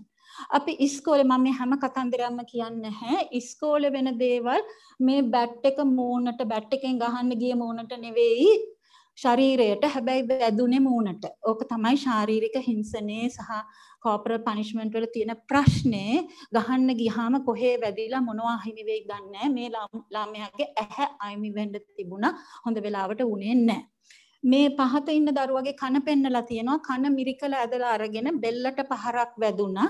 අපි ඉස්කෝල මම හැම කතන්දරම්ම කියන්න හැ ඉස්කෝල වෙන දේවල් මේ බැට් එක මූනට බැට් එකෙන් ගහන්න ගිය මූනට නෙවෙයි ශරීරයට හැබැයි වැදුනේ මූනට ඕක තමයි ශාරීරික හිංසනය සහ කෝපර පනිශ්මෙන්ට් වල තියෙන ප්‍රශ්නේ ගහන්න ගියාම කොහේ වැදිලා මොනවා අහිමි වෙයි දන්නේ නැහැ මේ ළමයාගේ ඇහැ අහිමි වෙන්න තිබුණා හොඳ වෙලාවට උනේ නැහැ මේ පහත ඉන්න දරුවගේ කන පෙන්නලා තියෙනවා කන මිරිකලා ඇදලා අරගෙන බෙල්ලට පහරක් වැදුනා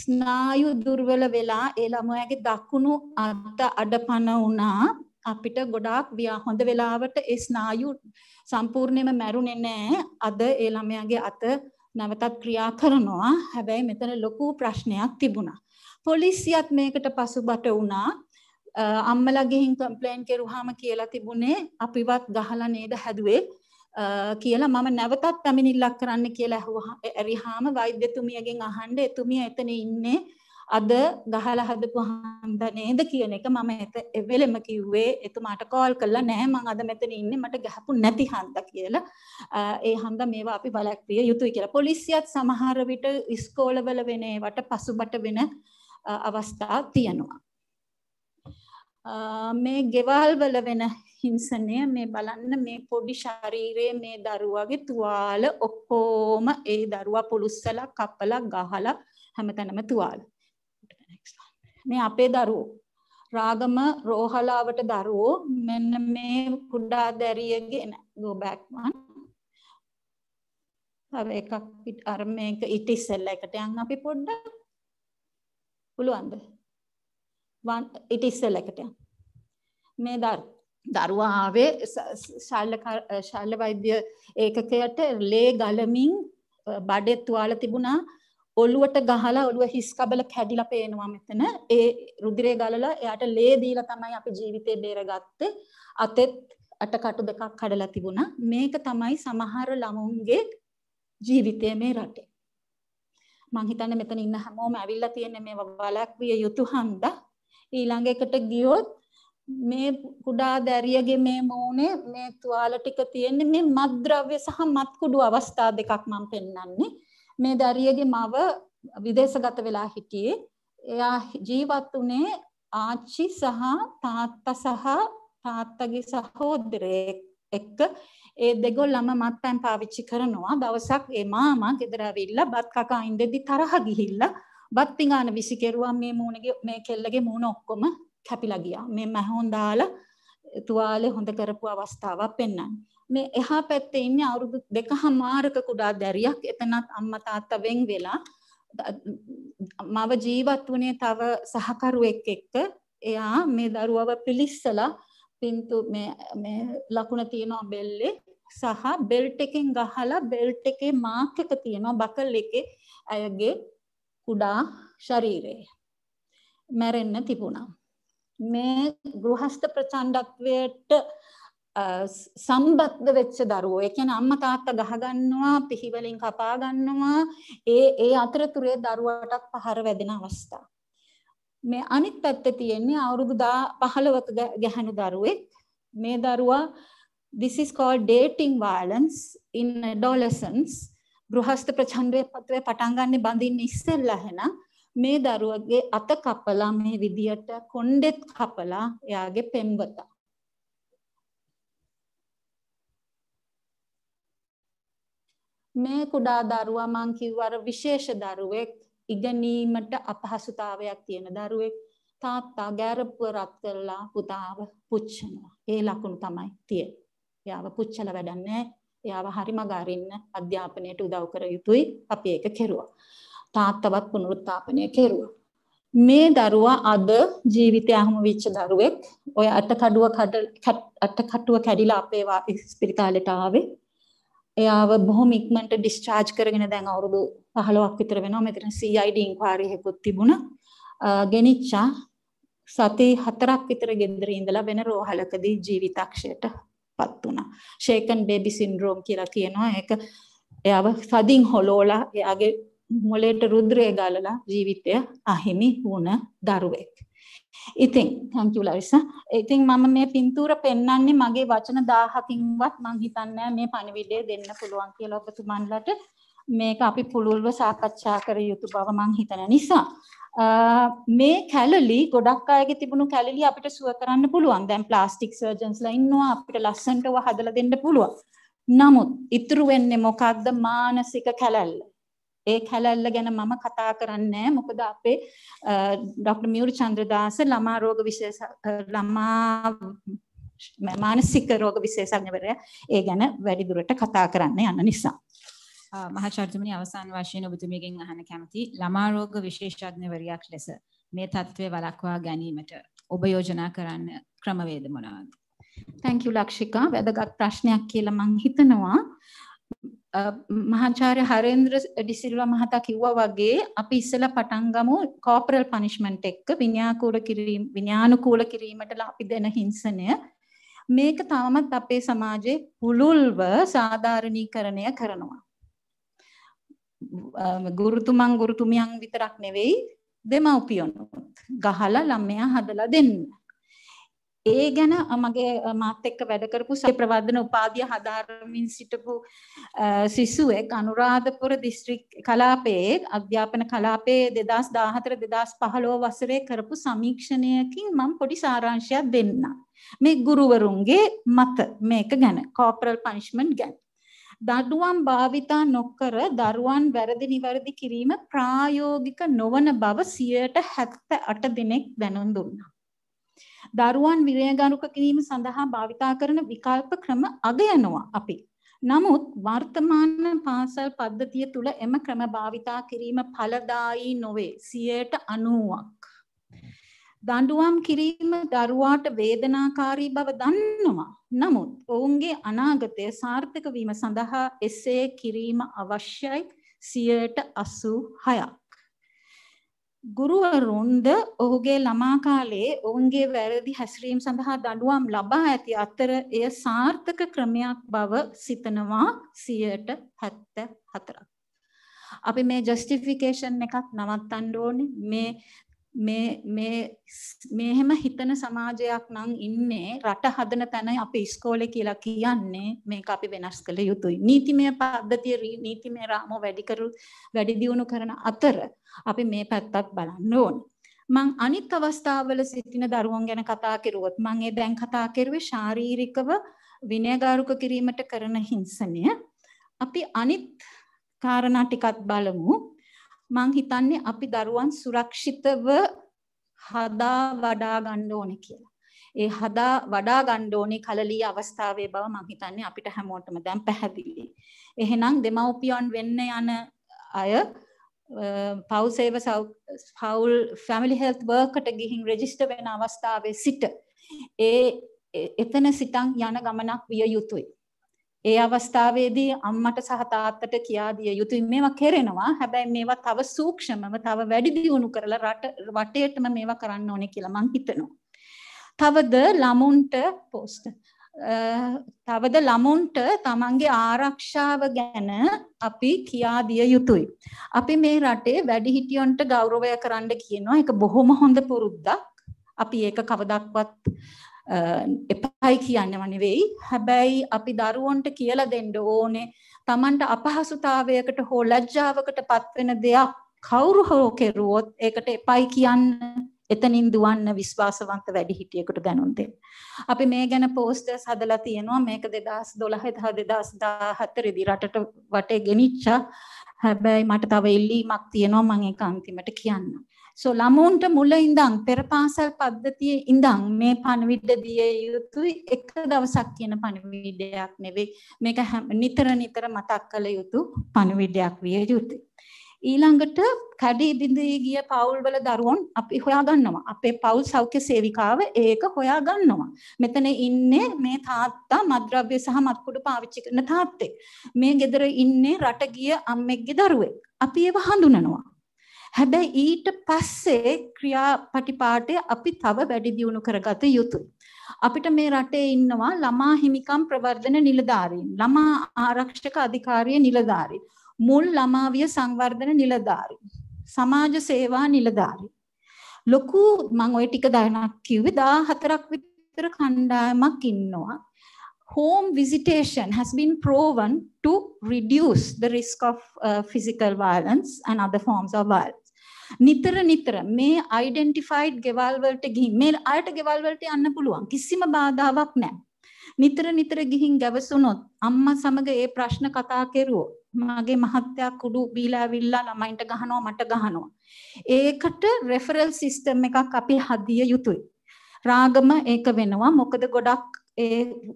ස්නායු දුර්වල වෙලා ඒ ළමයාගේ දකුණු අත අඩපණ වුණා අපිට ගොඩාක් හොඳ වෙලාවට ඒ ස්නායු සම්පූර්ණයෙන්ම මැරුණේ නැහැ අද ඒ ළමයාගේ අත නැවතත් ක්‍රියා කරනවා හැබැයි මෙතන ලොකු ප්‍රශ්නයක් තිබුණා පොලිසියත් මේකට පසුබට වුණා අම්මලා ගිහින් කම්ප්ලේන් කෙරුවාම කියලා තිබුණේ අපිවත් ගහලා නේද හැදුවේ කියලා මම නැවතත් පැමිණිල්ලක් කරන්න කියලා ඇරිහාම වෛද්‍යතුමියගෙන් අහන්ඩ එතුමිය එතන ඉන්නේ අද ගහල හදපු හන්ද නේද කියන එක මම එත එවෙලෙම කිව්වේ එතුමාට කෝල් කරලා නෑ මං අද මෙතන ඉන්න මට ගැහපු නැති හන්ද කියලා ඒ හන්ද මේවා අපි බලක්විය යුතුයි කියලා පොලිසියත් සමහර විට ඉස්කෝලවල වෙනේවට පසුබට වෙන අවස්ථා තියෙනවා. මේ ගෙවල් වල වෙන හිංසනය මේ බලන්න මේ පොඩි ශරීරයේ මේ දරුවගේ තුවාල ඔක්කෝම ඒ දරුවා පුළුස්සල කප්පල ගහල හැමතැනම තුවාල මේ අපේ දරුවෝ රාගම රෝහලාවට දරුවෝ මෙන්න මේ කුඩා දැරියගෙන ගෝබැක්වන් තව එකක් අර මේක ඉටි සෙල්ල එකට යන් අපි පොඩ්ඩක් පුළුවන්ද ඊට ඉස්සෙල්ලකට මේ දරුවා ආවේ ශල්ල ශල්ල වෛද්‍ය ඒකකයට ලේ ගලමින් බඩේ තුවාල තිබුණා ඔළුවට ගහලා ඔළුව හිස් කබල කැඩිලා පේනවා මෙතන ඒ රුධිරය ගලලා එයාට ලේ දීලා තමයි අපි ජීවිතේ බේරගත්තේ අතෙත් අටකටු දෙකක් කඩලා තිබුණා මේක තමයි සමහර ළමුන්ගේ ජීවිතය මේ රටේ මං හිතන්නේ මෙතන ඉන්න හැමෝම ඇවිල්ලා තියෙන්නේ මේ වලක් විය යුතු හන්දා ඊළඟ එකට ගියොත් මේ කුඩා දැරියගේ මේ මූණේ මේ තුවාල ටික තියෙන්නේ මේ මත්ද්‍රව්‍ය සහ මත්කුඩු අවස්ථා දෙකක් මම පෙන්වන්නේ. මේ දැරියගේ මව විදේශගත වෙලා හිටියේ. එයා ජීවත් වුණේ ආච්චි සහ තාත්තා සහ තාත්තගේ සහෝදරයෙක් එක්ක ඒ දෙගොල්ලම මත්පැන් පාවිච්චි කරනවා. දවසක් ඒ මාමා ගෙදර ඇවිල්ලා බත් කකා ඉඳෙදි තරහ ගිහිල්ලා බත් පිඟාන විසිකෙරුවා මේ මූණගේ මේ කෙල්ලගේ මූණ ඔක්කොම කැපිලා ගියා. මේ මැහොන් දාලා තුවාලේ හොඳ කරපු අවස්ථාවක් පෙන්වන්නේ. මේ එහා පැත්තේ ඉන්නේ අවුරුදු දෙකහමාරක කුඩා දැරියක්. එතනත් අම්මා තාත්තා වෙන් වෙලා මව ජීවත් වුණේ තව සහකරුවෙක් එක්ක. එයා මේ දරුවව පිලිස්සලා පින්තු මේ මේ ලකුණ තියෙනවා බෙල්ලේ සහ බෙල්ට් එකෙන් ගහලා බෙල්ට් එකේ මාක් එක තියෙනවා බකල් එකේ ඇයගේ කුඩා ශරීරයේ මැරෙන්න තිබුණා. මේ ගෘහස්ත ප්‍රචණ්ඩත්වයට සම්බද්ධ වෙච්ච දරුවෝ ඒ කියන්නේ අම්මා තාත්තා ගහගන්නවා පිහිවලින් කපා ගන්නවා ඒ ඒ අතරතුරේ දරුවටත් පහර වැදෙන අවස්ථා මේ අනිත් පැත්තේ තියෙන්නේ අවුරුදු 15ක ගැහණු දරුවෙක් මේ දරුවා this is called dating violence in adolescence ගෘහස්ත ප්‍රචණ්ඩයේ පත්‍රය පටන් ගන්න බඳින්න ඉස්සෙල්ලා හැනම් මේ දරුවගේ අත කපලා මේ විදියට කොණ්ඩෙත් කපලා එයාගේ පෙම්වතා මේ කුඩා දරුවා මං කිව්වර විශේෂ දරුවෙක් ඉගෙනීමට අපහසුතාවයක් තියෙන දරුවෙක් තාත්තා ගැරප්පුව රත් කරලා පුතාව පුච්චනවා. ඒ ලකුණු තමයි තියෙන්නේ. යාව පුච්චලා වැඩක් නැහැ. යාව හරි මඟ අරින්න අධ්‍යාපනයට උදව් කර යුතුයි අපි ඒක කෙරුවා. තාත්තවත් පුනරුත්ථාපනය කෙරුවා. මේ දරුවා අද ජීවිතය අහම වෙච්ච දරුවෙක් ඔය අටකඩුව අටකටුව කැඩිලා අපේ ස්පිරිතාලෙට ආවේ. එයාව බොහොම ඉක්මනට ඩිස්චාර්ජ් කරගෙන දැන් අවුරුදු 15ක් විතර වෙනවා. මෙතන CID ඉන්ක්වයරි එකකුත් තිබුණා. ගෙනිච්චා සති හතරක් විතර ගෙදර ඉඳලා වෙන රෝහලකදී ජීවිතක්ෂයට පත් වුණා. ෂේකන් බේබි සින්ඩ්‍රෝම් කියලා කියනවා. ඒක එයාව සදින් හොලෝලා එයාගේ මොලේට රුධිරය ගලලා ජීවිතය අහිමි වුණ දරුවෙක්. ඉතින් තැන්කියු ලරිසා. ඉතින් මම මේ පින්තූර පෙන්වන්නේ මගේ වචන 1000කින්වත් මං හිතන්නේ මේ පණිවිඩය දෙන්න පුළුවන් කියලා ඔබතුමන්ලට මේක අපි පුළුල්ව සාකච්ඡා කර යුතු බව මං හිතන නිසා මේ කැලලි ගොඩක් අයගේ තිබුණු කැලලි අපිට සුව කරන්න පුළුවන්. දැන් ප්ලාස්ටික් සර්ජන්ස්ලා ඉන්නවා අපිට ලස්සනටව හදලා දෙන්න පුළුවන්. නමුත් ඉතුරු වෙන්නේ මොකක්ද මානසික කැලැල්ල. ඒ කැලැල්ල ගැන මම කතා කරන්නේ මොකද අපේ ඩොක්ටර් මියුරි චන්ද්‍රදාස ළමා රෝග විශේෂ ළමා මානසික රෝග විශේෂඥවරයා ඒ ගැන වැඩිදුරට කතා කරන්න යන නිසා. මහාචාර්යතුමනි අවසාන වශයෙන් ඔබතුමියගෙන් අහන්න කැමති ළමා රෝග විශේෂඥවරියක් ලෙස මේ තත්ත්වය වළක්වා ගැනීමට ඔබ යෝජනා කරන්න ක්‍රමවේද මොනවාද? thank you ලක්ෂිකා වැදගත් ප්‍රශ්නයක් කියලා මං හිතනවා මහාචාර්ය හරේන්ද්‍ර ඩිසිල්වා මහතා කිව්වා වගේ අපි ඉස්සෙල්ලා පටන් ගමු කෝපරල් පනිෂ්මන්ට් එක්ක විඤ්ඤාකූල කිරීම විඤ්ඤානුකූල කිරීමට අපි දෙන හිංසනය මේක තාමත් අපේ සමාජයේ පුළුල්ව සාධාරණීකරණය කරනවා ගුරුතුමන් ගුරුතුමියන් විතරක් නෙවෙයි දෙමව්පියොනුත් ගහලා ළමයා හදලා දෙන්න. ඒ ගැන මගේ මාත් එක්ක වැඩ කරපු සේ ප්‍රවර්ධන උපාධිය හදාරමින් සිටපු සිසුවෙක් අනුරාධපුර දිස්ත්‍රික් කලාපයේ අධ්‍යාපන කලාපයේ 2014 2015 වසරේ කරපු සමීක්ෂණයකින් මම පොඩි සාරාංශයක් දෙන්නම්. මේ ගුරුවරුන්ගේ මත මේක ගැන කෝපරල් පනිෂ්මන්ට් ගැන. දඩුවම් භාවිතා නොකර දරුවන් වැරදි නිවැරදි කිරීම ප්‍රායෝගික නොවන බව 178 දෙනෙක් දැනුම් දුන්නා. දරුවන් විරයගරුක කිරීම සඳහා භාවිතා කරන විකල්ප ක්‍රම අගයනවා අපි. නමුත් වර්තමාන පාසල් පද්ධතිය තුළ එම ක්‍රම භාවිතා කිරීම ඵලදායී නොවේ 90%ක්. දඬුවම් කිරීම දරුවාට වේදනාකාරී බව දන්නවා. නමුත් ඔවුන්ගේ අනාගතය සාර්ථක වීම සඳහා එසේ කිරීම අවශ්‍යයි 86%ක්. ගුරුවරුන්ද ඔහුගේ ළමා කාලයේ ඔවුන්ගේ වැරදි හැසිරීම් සඳහා දඬුවම් ලබා ඇති අතර එය සාර්ථක ක්‍රමයක් බව සිතනවා 74%ක්. අපි මේ ජස්ටිෆිකේෂන් එකක් නවත්තන්න ඕනේ මේ මේ මේ මේ හැම හිතන සමාජයක් නම් ඉන්නේ රට හදන තැන අපි ඉස්කෝලේ කියලා කියන්නේ මේක අපි වෙනස් කළ යුතුයි. නීතිමය පද්ධතිය නීතිමය රාමෝ වැඩි කරු වැඩි දියුණු කරන අතර අපි මේ පැත්තත් බලන්න ඕනේ. මං අනිත් අවස්ථාවල සිටින දරුවන් ගැන කතා කෙරුවොත් මං ඒ දැන් කතා කෙරුවේ ශාරීරිකව විනයගාරුක කිරීමට කරන හිංසනය. අපි අනිත් කාරණා ටිකක් බලමු. මං හිතන්නේ අපි දරුවන් සුරක්ෂිතව හදා වඩා ගන්න ඕනේ කියලා. ඒ හදා වඩා ගන්න ඕනේ කලලී අවස්ථාවේ බව මං හිතන්නේ අපිට හැමෝටම දැන් පැහැදිලි. එහෙනම් දෙමව්පියන් වෙන්න යන අය පවසේව පවුල් ෆැමිලි හෙල්ත් වර්කට ගිහින් රෙජිස්ට වෙන අවස්ථාවේ සිට ඒ එතන සිතන් යන ගමනක් විය යුතුයි. ඒ අවස්ථාවේදී අම්මට සහ තාත්තට කියා දිය යුතුයි මේවා කෙරෙනවා හැබැයි මේවා තව සූක්ෂමව තව වැඩි දියුණු කරලා රට වටේටම මේවා කරන්න ඕනේ කියලා මං හිතනවා. තවද ළමුන්ට පොස්ට් තවද ළමුන්ට තමන්ගේ ආරක්ෂාව ගැන අපි කියා දිය යුතුයි. අපි මේ රටේ වැඩිහිටියොන්ට ගෞරවය කරන්න කියනවා. ඒක බොහොම හොඳ පුරුද්දක්. අපි ඒක කවදක්වත් එපයි කියන්නව නෙවෙයි හැබැයි අපි දරුවන්ට කියලා දෙන්න ඕනේ Tamanට අපහසුතාවයකට හෝ ලැජ්ජාවකට පත්වෙන දෙයක් කවුරු හෝ කෙරුවොත් ඒකට එපයි කියන්න එතනින් දුවන්න විශ්වාසවන්ත වැඩිහිටියෙකුට දැනුම් දෙන්න. අපි මේ ගැන පෝස්ටර්ස් හදලා තියෙනවා මේක 2012 සහ 2014 දී රටට වටේ ගෙනිච්චා. හැබැයි මට තව ඉල්ලීමක් තියෙනවා මම ඒක අන්තිමට කියන්නම්. සෝ ළමුන්ට මුල ඉඳන් පෙර පාසල් පද්ධතියේ ඉඳන් මේ පණිවිඩ දිය යුතුයි එක දවසක් කියන පණිවිඩයක් නෙවෙයි මේක නිතර නිතර මතක් කළ යුතු පණිවිඩයක් විය යුතුයි ඊළඟට කැඩී බිඳී ගිය පවුල්වල දරුවන් අපි හොයාගන්නවා. අපේ පවුල් සෞඛ්‍ය සේවිකාව ඒක හොයාගන්නවා. මෙතන ඉන්නේ මේ තාත්තා මද්‍රව්‍ය සහ මත්කුඩු පාවිච්චි කරන තාත්තෙක්. මේ ගෙදර ඉන්නේ රට ගිය අම්මෙක්ගේ දරුවෙක්. අපි ඒව හඳුනනවා. හැබැයි ඊට පස්සේ ක්‍රියාපටිපාටය අපි තව වැඩි දියුණු කරගත යුතුයි. අපිට මේ රටේ ඉන්නවා ළමා හිමිකම් ප්‍රවර්ධන නිලධාරීන්, ළමා ආරක්ෂක අධිකාරිය නිලධාරීන්, මුල් ළමාවිය සංවර්ධන නිලධාරීන්, සමාජ සේවා නිලධාරීන්. ලොකු මම ওই ටික දැනක් කිව්වේ 14ක් විතර කණ්ඩායමක් ඉන්නවා. home visitation has been proven to reduce the risk of uh, physical violence and other forms of violence. නිතර නිතර මේ අයිඩෙන්ටිෆයිඩ් ගෙවල් වලට ගිහින් මේ අයට ගෙවල් වලට යන්න පුළුවන් කිසිම බාධාවක් නැහැ. නිතර නිතර ගිහින් ගැවසුනොත් අම්මා සමග ඒ ප්‍රශ්න කතා කෙරුවොත් මගේ මහත්තයා කුඩු බීලා විල්ලා ළමයින්ට ගහනවා මට ගහනවා. ඒකට රෙෆරල් සිස්ටම් එකක් අපි හදිය යුතුයි. රාගම ඒක වෙනවා මොකද ගොඩක් ඒ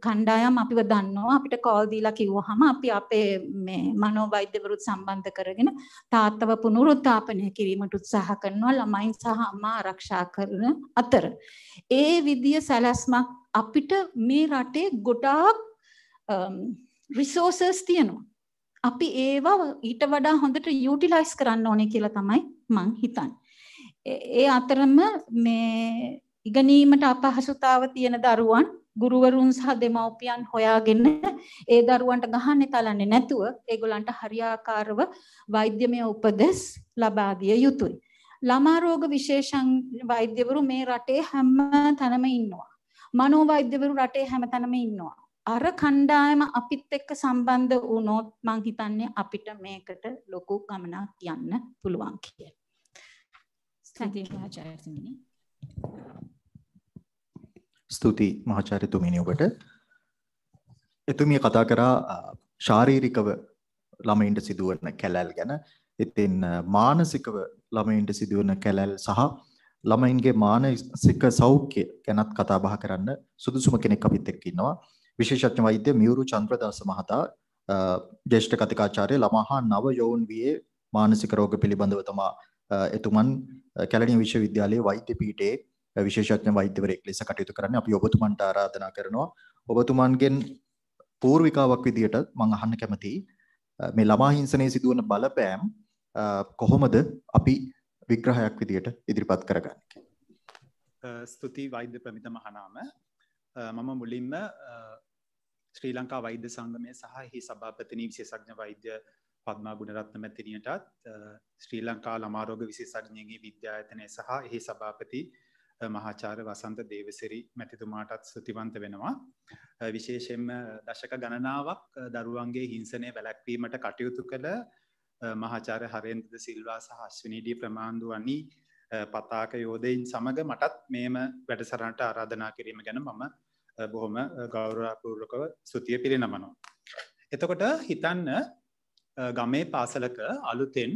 කණ්ඩායම් අපිව දන්නවා අපිට කෝල් දීලා කිව්වහම අපි අපේ මේ මනෝවෛද්‍යවරුත් සම්බන්ධ කරගෙන තාත්තව පුනරුත්ථාපනය කිරීමට උත්සාහ කරනවා ළමයින් සහ අම්මා ආරක්ෂා කරන අතර ඒ විදිය සැලැස්මක් අපිට මේ රටේ ගොඩාක් රිසෝසස් තියෙනවා අපි ඒවා ඊට වඩා හොඳට යුටිලයිස් කරන්න ඕනේ කියලා තමයි මං හිතන්නේ ඒ අතරම මේ ඉගෙනීමට අපහසුතාව තියෙන දරුවන් ගුරුවරුන් සහ දෙමව්පියන් හොයාගෙන ඒ දරුවන්ට ගහන්නේ තලන්නේ නැතුව ඒගොල්ලන්ට හරියාකාරව වෛද්‍යමය උපදෙස් ලබා දිය යුතුයි. ළමා රෝග විශේෂඥ වෛද්‍යවරු මේ රටේ හැම තැනම ඉන්නවා. මනෝ වෛද්‍යවරු රටේ හැම තැනම ඉන්නවා. අර කණ්ඩායම අපිත් එක්ක සම්බන්ධ වුණොත් මං හිතන්නේ අපිට මේකට ලොකු ගමනක් යන්න පුළුවන් කියලා. ස්තුතියි මහාචාර්යතුමනි. ස්තුති මහාචාර්යතුමිනි ඔබට. එතුමිය කතා කරා ශාරීරිකව ළමයින්ට සිදුවන කැලැල් ගැන. ඉතින් මානසිකව ළමයින්ට සිදුවන කැලැල් සහ ළමයින්ගේ මානසික සෞඛ්‍ය ගැනත් කතා බහ කරන්න සුදුසුම කෙනෙක් අපිත් එක්ක ඉන්නවා. විශේෂඥ වෛද්‍ය මියුරු චන්ද්‍රදාස මහතා ජේෂ්ඨ කතිකාචාර්ය ළමා හා නව යෝවුන් වියේ මානසික රෝග පිළිබඳව තමා එතුමන් කැලණිය විශ්වවිද්‍යාලයේ වෛද්‍ය පීඨයේ විශේෂඥ වෛද්‍යවරයෙක් ලෙස කටයුතු කරන්නේ. අපි ඔබතුමන්ට ආරාධනා කරනවා ඔබතුමන්ගෙන් පූර්විකාවක් විදියට මම අහන්න කැමතියි මේ ළමා හිංසනයේ සිදුවන බලපෑම් කොහොමද අපි විග්‍රහයක් විදියට ඉදිරිපත් කරගන්නේ කියලා. ස්තුති වෛද්‍ය ප්‍රමිත මහනාම මම මුලින්ම ශ්‍රී ලංකා වෛද්‍ය සංගමය සහ හි සභාපතනී විශේෂඥ වෛද්‍ය පද්මා ගුණරත්න මැතිනියටත් ශ්‍රී ලංකා ළමාරෝග විශේෂඥයගේ විද්‍යායතනය සහ එහි සභාපති මහාචාර වසන්ත දේවසිරි මැතිතුමාටත් ස්තිවන්ත වෙනවා. විශේෂෙන්ම දශක ගණනාවක් දරුවන්ගේ හිංසනය වැලැක්වීමට කටයුතු කළ මහාචාර හරෙන්ද සිල්වා සහස්විනිඩී ප්‍රමාණ්ඩු වන්නේ පතාක යෝධයින් සමඟ මටත් මේම වැඩසරණට ආරාධනා කිරීම ගැන මම බොහොම ගෞරාපූර්ලකව සුතිය පිරිනමනවා. එතකොට හිතන්න ගමේ පාසලක අලුතෙන්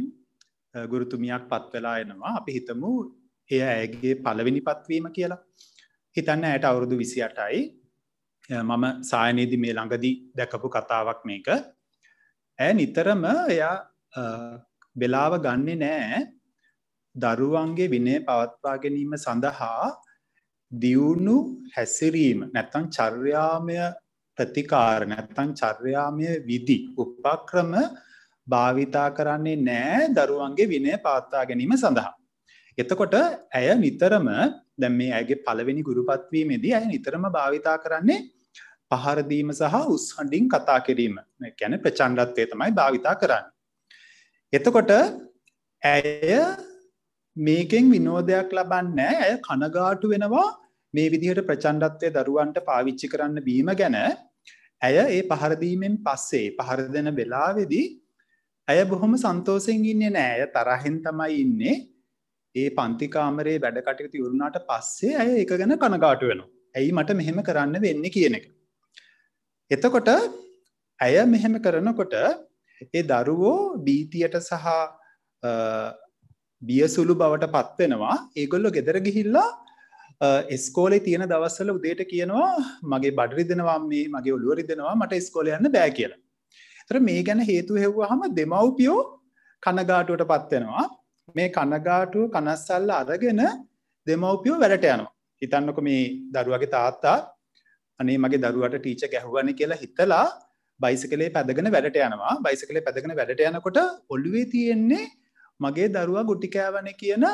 ගුරුතුමියක් පත්වෙලා එනවා අපි හිතමු එය ඇගේ පළවෙනි පත්වීම කියලා හිතන්න ඇයට අවුරුදු විසි අටයි මම සායනයේදි මේ ළඟදී දැකපු කතාවක් මේක ඇ නිතරම එයා වෙලාව ගන්නේ නෑ දරුවන්ගේ විනය පවත්වා ගැනීම සඳහා දියුණු හැසිරීම නැත්තං චර්යාමය ප්‍රතිකාර නැත්තං චර්යාමය විදි උපක්‍රම භාවිතා කරන්නේ නෑ දරුවන්ගේ විනය පාත්තා ගැනීම සඳහා එතකොට ඇය නිතරම දැ මේ ඇගේ පළවෙනි ගුරුපත්වීමේදී ඇය නිතරම භාවිතා කරන්නේ පහරදීම සහ උස්හඩින් කතා කිරීම ගැන ප්‍රචන්ඩත්වය තමයි භාවිතා කරන්න. එතකොට ඇය මේකෙන් විනෝදයක් ලබන්නේ ඇය කනගාටු වෙනවා මේ විදිහට ප්‍රචන්ඩත්වය දරුවන්ට පාවිච්චි කරන්න බීම ගැන ඇය ඒ පහරදීමෙන් පස්සේ පහර දෙන වෙලාවෙදී ඇය බොහොම සන්තෝසිෙන් ඉන්න නෑ ඇය තරහෙන් තමයි ඉන්නේ ඒ පන්තිකාමරේ වැඩ කටයුතු යුරුණාට පස්සේ ඇය එක ගැන කනගාටු වෙනවා. ඇයි මට මෙහෙම කරන්න වෙන්න කියන එක. එතකොට ඇය මෙහෙම කරනකොට ඒ දරුවෝ බීතියට සහ බියසුළු බවට පත්වෙනවා ඒගොල්ලො ගෙදර ගිහිල්ලා එස්කෝලේ තියෙන දවස්සල උදේට කියනවා මගේ බඩරිදනවා මේ මගේ ඔලුවරි දෙනවා මට ස්කෝල යන්න බෑ කියලා. තර මේ ගැන හේතු හෙව්වා හම දෙමව්පියෝ කනගාටුවට පත්වෙනවා මේ කනගාටුව කනස්සල්ල අරගෙන දෙමව්පියෝ වැලට යනවා. හිතන්නක මේ දරුවගේ තාත්තා අනේ මගේ දරුවට ටීච ගැහුවන කියලා හිතලා බයිසකලේ පැදගෙන වැඩට යනවා බයිසකලේ පැදගෙන වැඩට යනකොට ඔළුවේ තියෙන්නේ මගේ දරුවා ගුටිකෑවන කියන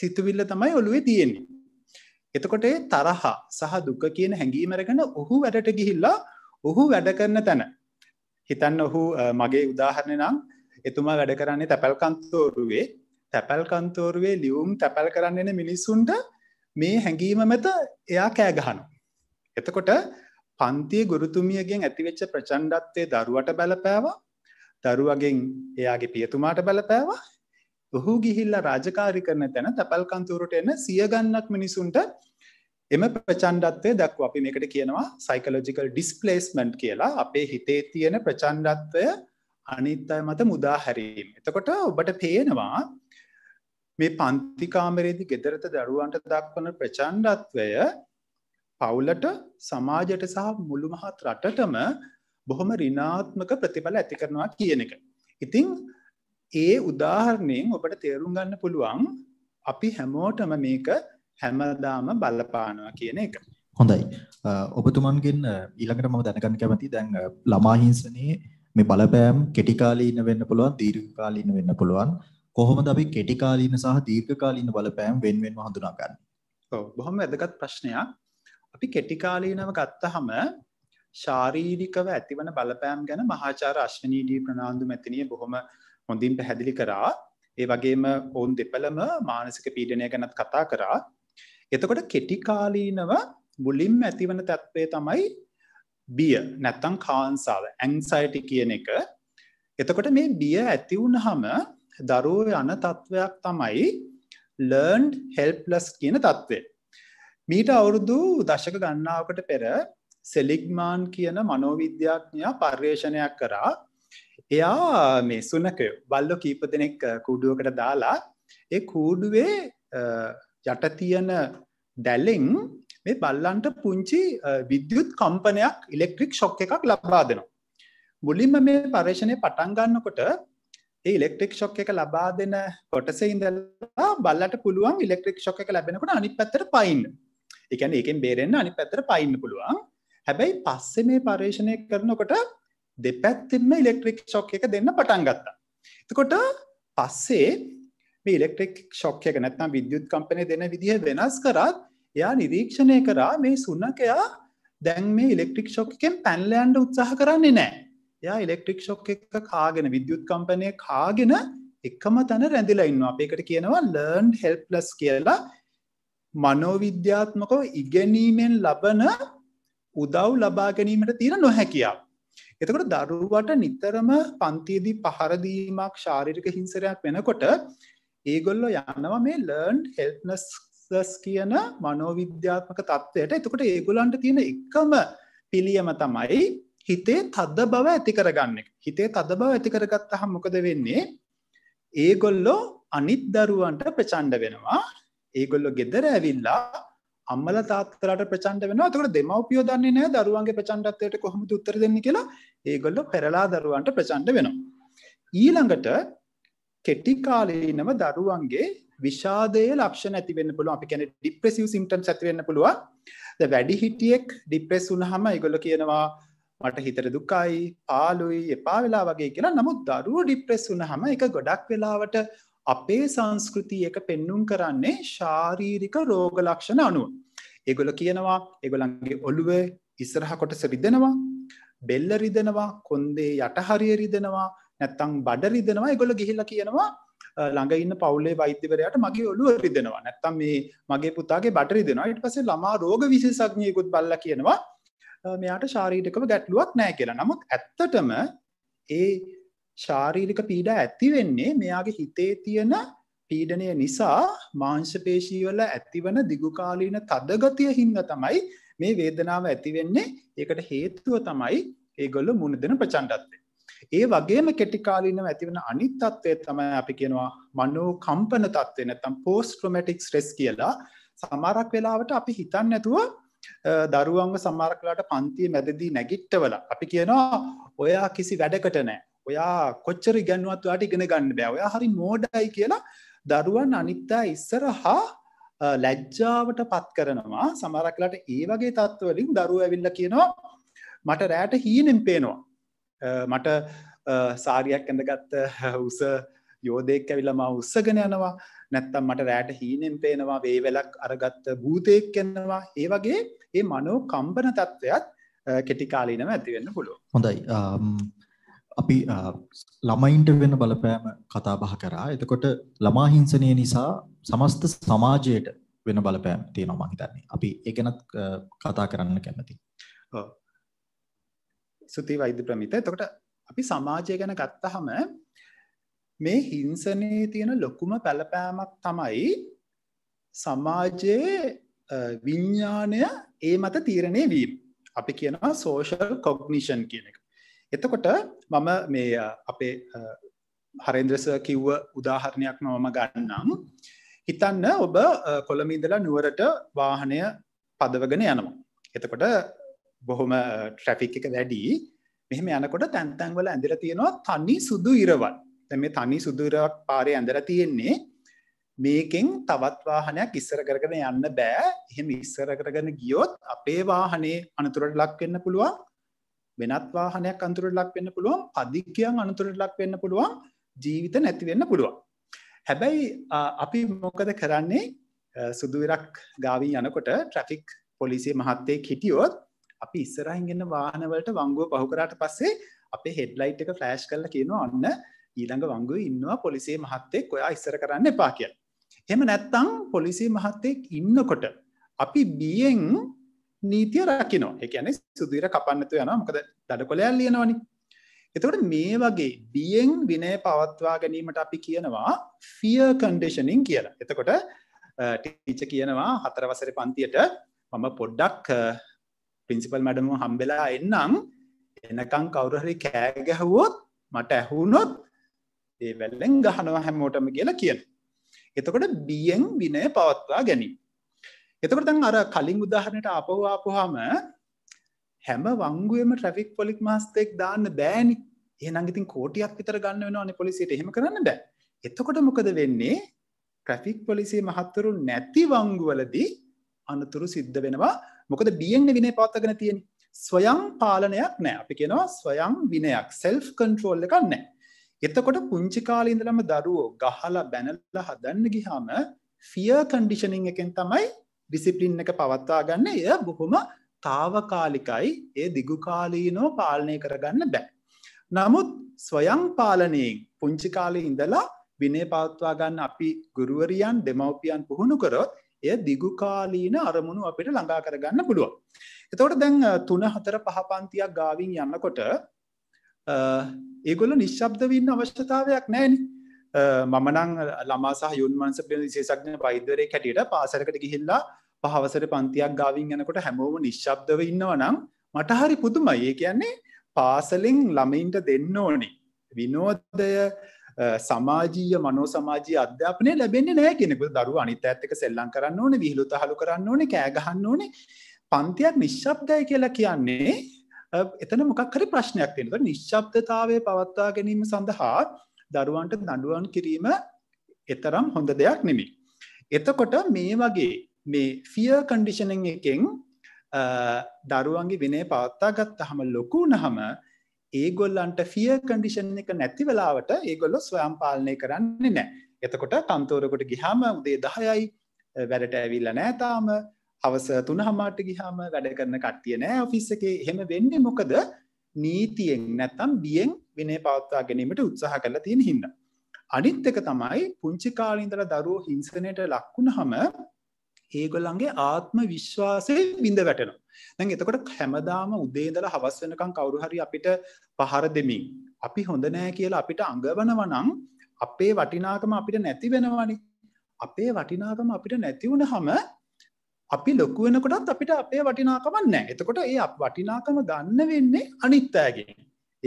සිතුවිල්ල තමයි ඔළුවේ තියෙන්නේ. එතකොට තරහා සහ දුක කියන හැඟීමරගෙන ඔහු වැඩට ගිහිල්ලා ඔහු වැඩ කරන තැන. හිතන්න ඔහු මගේ උදාහරණ නම් එතුමා වැඩ කරන්නේ තැපැල්කන්තෝරුවේ තැපැල් කන්තෝරුවේ ලියුම් තැපැල් කරන්න එන මිනිස්සුන්ට මේ හැඟීම මත එයා කෑගහනු. එතකොට පන්තිය ගුරුතුමියගෙන් ඇතිවෙච්ච ප්‍රචන්්ඩත්වය දරුවට බැලපෑවා දරුවගෙන් එයාගේ පියතුමාට බැලපෑවා ඔහු ගිහිල්ල රාජකාරි කරන තැන තැපල් කන්තුරට එන්න සියගන්නක් මිනිසුන්ට එම ප්‍රචන්්ඩත්වය දක්ව අපි මේකට කියනවා සයිකලෝජිකල් ඩිස්පලේස්මන්ට් කියලා අපේ හිතේ තියෙන ප්‍රචන්්ඩත්වය අනිත් අය මත මුදා හැරීම් එතකොට ඔබට පේනවා මේ පන්තිකාමරේදි ගෙදරත දරුවන්ට දක්වන ප්‍රචණ්ඩත්වය පවුලට සමාජයට සහ මුළු මහත් රටටම බොහොම රිනාත්මක ප්‍රතිඵල ඇති කරනවා කියන එක. ඉතිං ඒ උදාහරණයෙන් ඔබට තේරුම් ගන්න පුළුවන් අපි හැමෝටම මේක හැමදාම බලපානවා කියන එක. හොඳයි ඔබතුමන්ගෙන් ඊළඟට මම දැනගන්න කැමති දැන් ළමා හිංසනයේ මේ බලපෑම් කෙටි කාලීන වෙන්න පුළුවන් දීර්ඝ කාලීන වෙන්න පුළුවන් කොහොමද අපි කෙටි කාලීන සහ දීර්ඝ කාලීන බලපෑම් වෙන වෙනම හඳුනාගන්නේ? ඔව් බොහොම වැදගත් ප්‍රශ්නයක්. අපි කෙටි කාලීනව ගත්තහම ශාරීරිකව ඇතිවන බලපෑම් ගැන මහාචාර අශ්වනී ඩී ප්‍රනාන්දු මැතිනිය බොහොම හොඳින් පැහැදිලි කරා. ඒ වගේම ඔවුන් දෙපළම මානසික පීඩනය ගැනත් කතා කරා. එතකොට කෙටි කාලීනව මුලින්ම ඇතිවන තත්ත්වය තමයි බිය නැත්තම් කාන්සාව ඇන්සයිටි කියන එක. එතකොට මේ බිය ඇති වුණහම දරුව යන තත්ත්වයක් තමයි ලර්න්ඩ් හෙල්ප්ලස් කියන තත්ත්වේ. මීට අවුරුදු දශක ගන්නාවකට පෙර සෙලිග්මාන් කියන මනෝවිද්‍යාඥයා පර්යේෂණයක් කරා එයා මේ සුනකය බල්ලො කීප දෙනෙක් කුඩුවකට දාලා ඒ කූඩුවේ යටතියන දැලෙන් මේ බල්ලන්ට පුංචි විද්‍යුත් කම්පනයක් ඉලෙක්ට්‍රික් ශොක් එකක් ලබා දෙනවා. මුලින්ම මේ පර්ේෂණය පටන්ගන්නකොට ඒ ඉලෙක්ට්‍රික් ශොක් එක ලබා දෙන කොටසේ ඉඳලා බල්ලට පුළුවන් ඉලෙක්ට්‍රික් ශොක් එක ලැබෙනකොට අනිත් පැත්තට පයින්. ඒ කියන්නේ ඒකෙන් බේරෙන්න අනිත් පැත්තට පයින්න පුළුවන්. හැබැයි පස්සේ මේ පරීක්ෂණය කරනකොට දෙපැත්තෙන්ම ඉලෙක්ට්‍රික් ශොක් එක දෙන්න පටන් ගත්තා. එතකොට පස්සේ මේ ඉලෙක්ට්‍රික් ශොක් එක නැත්නම් විද්‍යුත් කම්පනය දෙන විදිහ වෙනස් කරත් එයා නිරීක්ෂණය කරා මේ සුනකයා දැන් මේ ඉලෙක්ට්‍රික් ශොක්කෙන් පැන්ලයන්ඩ උත්සාහ කරන්නේ නෑ එයා ඉලෙක්ට්‍රික් ෂොක් එක කාගෙන විද්‍යුත් කම්පනය කාගෙන එකම තැන රැඳිලා ඉන්නවා අපේකට කියනවා ලර්න් හෙල්ප්ලස් කියලා මනෝවිද්‍යාත්මකව ඉගැනීමෙන් ලබන උදව් ලබා ගැනීමට තියෙන නොහැකියාව. එතකොට දරුවට නිතරම පන්තියේදී පහරදීමක් ශාරිරික හිංසරයක් වෙනකොට ඒගොල්ලෝ යනවා මේ ලර්න් හෙල්නස්ස් කියන මනෝවිද්‍යාත්මක තත්ත්වයට එතකොට ඒගොලන්ට තියෙන එකම පිළියම තමයි හිතේ තද්ද බව ඇති කරගන්න එක. හිතේ තද බව ඇති කරගත්තහම මොකද වෙන්නේ? ඒගොල්ලෝ අනිත් දරුවන්ට ප්‍රචණ්ඩ වෙනවා. ඒගොල්ලෝ ගෙදර ඇවිල්ලා අම්මල තාත්තලාට ප්‍රචණ්ඩ වෙනවා. එතකොට දෙමව්පියෝ දන්නේ නැහැ දරුවන්ගේ ප්‍රචණ්ඩත්වයට කොහොමද උත්තර දෙන්නේ කියලා. ඒගොල්ලෝ පෙරලා දරුවන්ට ප්‍රචණ්ඩ වෙනවා. ඊළඟට කෙටි කාලීනව දරුවන්ගේ විෂාදයේ ලක්ෂණ ඇති වෙන්න පුළුවන්. අපි කියන්නේ ડિප්‍රෙසිව් සිම්ප්ටම්ස් ඇති වෙන්න පුළුවන්. ද වැඩිහිටියෙක් ડિප්‍රෙස් වුණාම ඒගොල්ලෝ කියනවා මට හිතර දුකයි ආලුයි එපා වෙලා වගේ කියලා නමුත් දරුව ඩිප්‍රෙස් වුනහම එක ගොඩක් වෙලාවට අපේ සංස්කෘතිය එක පෙන්නුම් කරන්නේ ශාරීරික රෝග ලක්ෂණ අනුව. ඒගොල කියනවා ඒගොලන්ගේ ඔළුව ඉස්සරහ කොටස රිදෙනවා බෙල්ල රිදෙනවා කොන්දේ යටහරිය රිදෙනවා නැත්තං බඩ රිදෙනවා ඒගොල ගිහිල්ල කියනවා ළඟ ඉන්න පවුලේ වෛද්‍යවරයාට මගේ ඔලුව රිදෙනවා නැත්තම් මේ මගේ පුතාගේ බට රිදෙනවා ඊට පස්සේ ළමා රෝග විශේෂඥයෙකුත් බල්ලා කියනවා මෙයාට ශාරීරිකව ගැටලුවක් නෑ කියලා නමුත් ඇත්තටම ඒ ශාරීරික පීඩා ඇති වෙන්නේ මෙයාගේ හිතේ තියෙන පීඩනය නිසා මාංශපේශීවල ඇතිවන දිගුකාලීන තදගතිය හින්ද තමයි මේ වේදනාව ඇතිවෙන්නේ ඒකට හේතුව තමයි ඒගොල්ල මුණ දෙන ප්‍රචන්ඩත්වය. ඒ වගේම කෙටිකාලීනව ඇතිවන අනිත් තත්ත්වය තමයි අපි කියනවා මනෝ කම්පන තත්වය නැත්තම් පෝස්ට්‍රොමටික් ස්ට්‍රෙස් කියලා සමහරක් වෙලාවට අපි හිතන්නේ නැතුව දරුවන්ව සමාරකලාට පන්තිය මැදදී නැගිට්ටවල අපි කියනවා ඔයා කිසි වැඩකට නෑ ඔයා කොච්චර ගැන්නුවත් ඔයාට ඉගෙන ගන්න බෑ ඔයා හරි මෝඩයි කියලා දරුවන් අනිත්තා ඉස්සරහා ලැජ්ජාවට පත් කරනවා සමරක්ලට ඒ වගේ තත්ත්වලින් දරුව ඇවිල්ල කියනවා මට රෑට හීනෙන් පේනවා මට සාරියක් ඇඳගත්ත උස යෝධයෙක් ඇවිල්ලා මාව උස්සගෙන යනවා නැත්තම් මට රැට හීනෙන් පේනවා වේවැලක් අරගත්ත භූතයෙක් එනවා ඒ වගේ ඒ මනෝ කම්පන තත්ත්වයක් කෙටි කාලීනව ඇති වෙන්න පුළුවන්. හොඳයි. අපි ළමයින්ට වෙන බලපෑම කතා බහ කරා. එතකොට ළමා හිංසනය නිසා සමස්ත සමාජයට වෙන බලපෑම් තියෙනවා මං හිතන්නේ. අපි ඒ ගැනත් කතා කරන්න කැමතියි. ඔව්. සුති වෛද්‍ය ප්‍රමිත. එතකොට අපි සමාජය ගැන ගත්තහම මේ හිංසනයේ තියෙන ලොකුම පැලපෑමක් තමයි සමාජයේ විඤ්ඥානය ඒ මත තීරණය වීම. අපි කියනවා සෝෂල් කොග්නිෂන් කියන එක. එතකොට මම මේ අපේ හරෙන්ද්‍රස කිව්ව උදාහරණයක් නොම ගන්නම්. හිතන්න ඔබ කොළමින්දලා නුවරට වාහනය පදවගෙන යනවා. එතකොට බොහොම ට්‍රැෆික් එක වැඩි මෙහම යනකොට තැන්තැන්වල ඇඳර තියෙනවා තනි සුදු ඉරවල් දැන් මේ තනි සුදුරක් පාරේ ඇඳලා තියෙන්නේ මේකෙන් තවත් වාහනයක් ඉස්සර කරගෙන යන්න බෑ එහෙම ඉස්සර කරගෙන ගියොත් අපේ වාහනේ අනතුරට ලක් වෙන්න පුළුවන් වෙනත් වාහනයක් අනතුරට ලක් වෙන්න පුළුවන් අධිකයන් අනතුරට ලක් වෙන්න පුළුවන් ජීවිත නැති වෙන්න පුළුවන් හැබැයි අපි මොකද කරන්නේ සුදුවිරක් ගාවී යනකොට ට්‍රෆික් පොලිසිය මහත්තේ හිටියොත් අපි ඉස්සරහින්ගන්න වාහනවලට වංගුව පහු කරාට පස්සේ අපේ හෙඩ්ලයිට් එක ෆ්ලෑශ් කරලා කියනවා අන්න ඊළඟ වංගුව ඉන්නවා පොලිසිය මහත්තෙක් ඔයා ඉස්සර කරන්න එපා කියල්. හෙම නැත්තං පොලිසි මහත්තෙක් ඉන්නකොට. අපි බියෙන් නීතිය රකිනෝ එකන සුදීර කපන්නතු යන මොකද දඩ කොලෑල් ලියනවනි. එතකොට මේ වගේ බියෙන් විනය පවත්වා ගැනීමට අපි කියනවා ෆිය කන්ඩේෂනින් කියලා. එතකොට ටීච කියනවා හතරවසර පන්තියට මම පොඩ්ඩක් පින්සිපල් මැඩම හම්බෙලා එන්නම් එනකං කවුරහරි කෑගැහුවොත් මට ඇහුුණොත් ඒ වැල්ලෙන් ගහනවා හැමෝටම කියලා කියන. එතකොට බියෙන් විනය පවත්වා ගැනීම. එතකොට දැන් අර කලින් උදාහරණයට ආපහු ආපුවාම හැම වංගුවේම ට්‍රැෆික් පොලිස් මාස්ටරෙක් දාන්න බෑනේ. එහෙනම් ඉතින් කෝටියක් විතර ගන්න වෙනවනේ පොලිසියට. එහෙම කරන්න බෑ. එතකොට මොකද වෙන්නේ? ට්‍රැෆික් පොලිසිය මහත්තුරු නැති වංගුවලදී අනතුරු සිද්ධ වෙනවා. මොකද බියෙන් විනය පවත්වාගෙන තියෙන්නේ. ස්වයං පාලනයක් නෑ. අපි කියනවා ස්වයං විනයක්. self control එකක් නෑ. එතකොට පුංචි කාලේ ඉඳලම දරුවෝ ගහලා බැනලා හදන්න ගියාම ෆියර් කන්ඩිෂනින් එකෙන් තමයි ඩිසිප්ලින් එක පවත්වා ගන්න එය බොහොම తాවකාලිකයි ඒ දිගුකාලීනව පාලනය කරගන්න බෑ. නමුත් ස්වයං පාලනයෙන් පුංචි කාලේ ඉඳලා විනය පවත්වා ගන්න අපි ගුරුවරියන් දෙමව්පියන් පුහුණු කරොත් එය දිගුකාලීන අරමුණු අපිට ළඟා කරගන්න පුළුවන්. එතකොට දැන් තුන හතර පහ පන්තියක් ගාවින් යන්නකොට ඒගොල්ල නිශ්ශබ්දව ඉන්න අවශ්‍යතාවයක් නෑනි මම නං ළමා සහ යුන්මන්ස පිළ විශේෂක්ඥ වෛද්‍යවරය කැටියට පාසරකට ගිහිල්ලා පහවසර පන්තියක් ගාවින් යනකොට හැමෝම නිශ්ශබ්දව ඉන්නව නම් මට හරි පුදුමයි ඒ කියන්නේ පාසලින් ළමයින්ට දෙන්න ඕනේ විනෝදය සමාජීය මනෝ සමාජී අධ්‍යාපනය ලැබෙන්නේ නෑ කෙනෙකු දරු අනිත ඇත්තක සෙල්ලං කරන්න ඕන විහිලු තහලු කරන්න ඕනේ කෑගහන්න ඕනේ පන්තියක් නිශ්ශබ්දය කියලා කියන්නේ එතන මොකක් හරි ප්‍රශ්නයක් තියෙනවා. නිශ්ශබ්දතාවය පවත්වා ගැනීම සඳහා දරුවන්ට දඬුවම් කිරීම එතරම් හොඳ දෙයක් නෙමෙයි. එතකොට මේ වගේ මේ ෆියර් කන්ඩිෂනින් එකෙන් දරුවන්ගේ විනේ පවත්තා ගත්තහම ලොකු වුණහම ඒගොල්ලන්ට ෆියර් කන්ඩිෂන් එක නැති වෙලාවට ඒගොල්ලෝ ස්වයං පාලනය කරන්නේ නැහැ. එතකොට කන්තෝරකට ගිහම උදේ 10යි වැඩට ඇවිල්ලා නැහැ තාම හවස තුන හමාට ගිහාම වැඩ කරන කට්ටිය නෑ ඔෆිස් එක හෙම වෙන්නේ මොකද නීතියෙන් නැත්තම් බියෙන් විනේ පවත්වා ගැනීමට උත්සාහ කරලා තියෙන හින්න. අනිත් එක තමයි පුංචි කාලින්දර දරුවෝ හිංසනයට ලක්වුණහම ඒගොල්ලන්ගේ ආත්ම විශ්වාසය බිඳ වැටෙනවා. දැන් එතකොට හැමදාම උදේ ඉඳලා හවස වෙනකම් කවුරු හරි අපිට පහර දෙමින් අපි හොඳ නෑ කියලා අපිට අඟවනවා නම් අපේ වටිනාකම අපිට නැති වෙනවනේ. අපේ වටිනාකම අපිට නැති වුණහම අපි ලොකු වෙනකොටත් අපිට අපේ වටිනාකම නැහැ. එතකොට ඒ වටිනාකම ගන්න වෙන්නේ අනිත් අයගෙන්.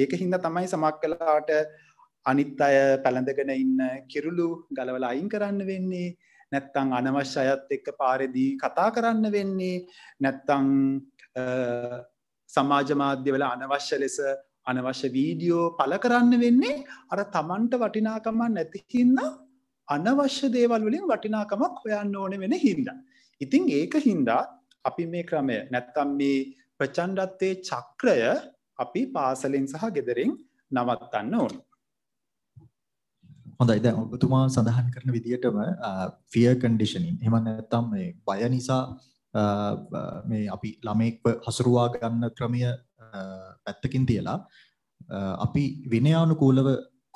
ඒක හින්දා තමයි සමහර කලාට අනිත් අය පැලඳගෙන ඉන්න කිරුළු ගලවලා අයින් කරන්න වෙන්නේ. නැත්තං අනවශ්‍ය අයත් එක්ක පාරෙදී කතා කරන්න වෙන්නේ. නැත්තං සමාජ මාධ්‍ය වල අනවශ්‍ය ලෙස අනවශ්‍ය වීඩියෝ පල කරන්න වෙන්නේ අර තමන්ට වටිනාකමක් නැතිහින්න අනවශ්‍ය දේවල් වලින් වටිනාකමක් හොයන්න ඕන වෙන හින්දා. ඉතින් ඒක හින්දා අපි මේ ක්‍රමය නැත්තම් මේ ප්‍රචන්ඩත්වය චක්‍රය අපි පාසලෙන් සහ ගෙදරින් නවත්තන්න ඕන. හොඳයි දැන් ඔබතුමා සඳහන් කරන විදිහටම ෆියර් කන්ඩිෂනින් එහෙම නැත්නම් මේ බය නිසා මේ අපි ළමෙක්ව හසුරුවා ගන්න ක්‍රමය පැත්තකින් තියලා අපි විනයානුකූලව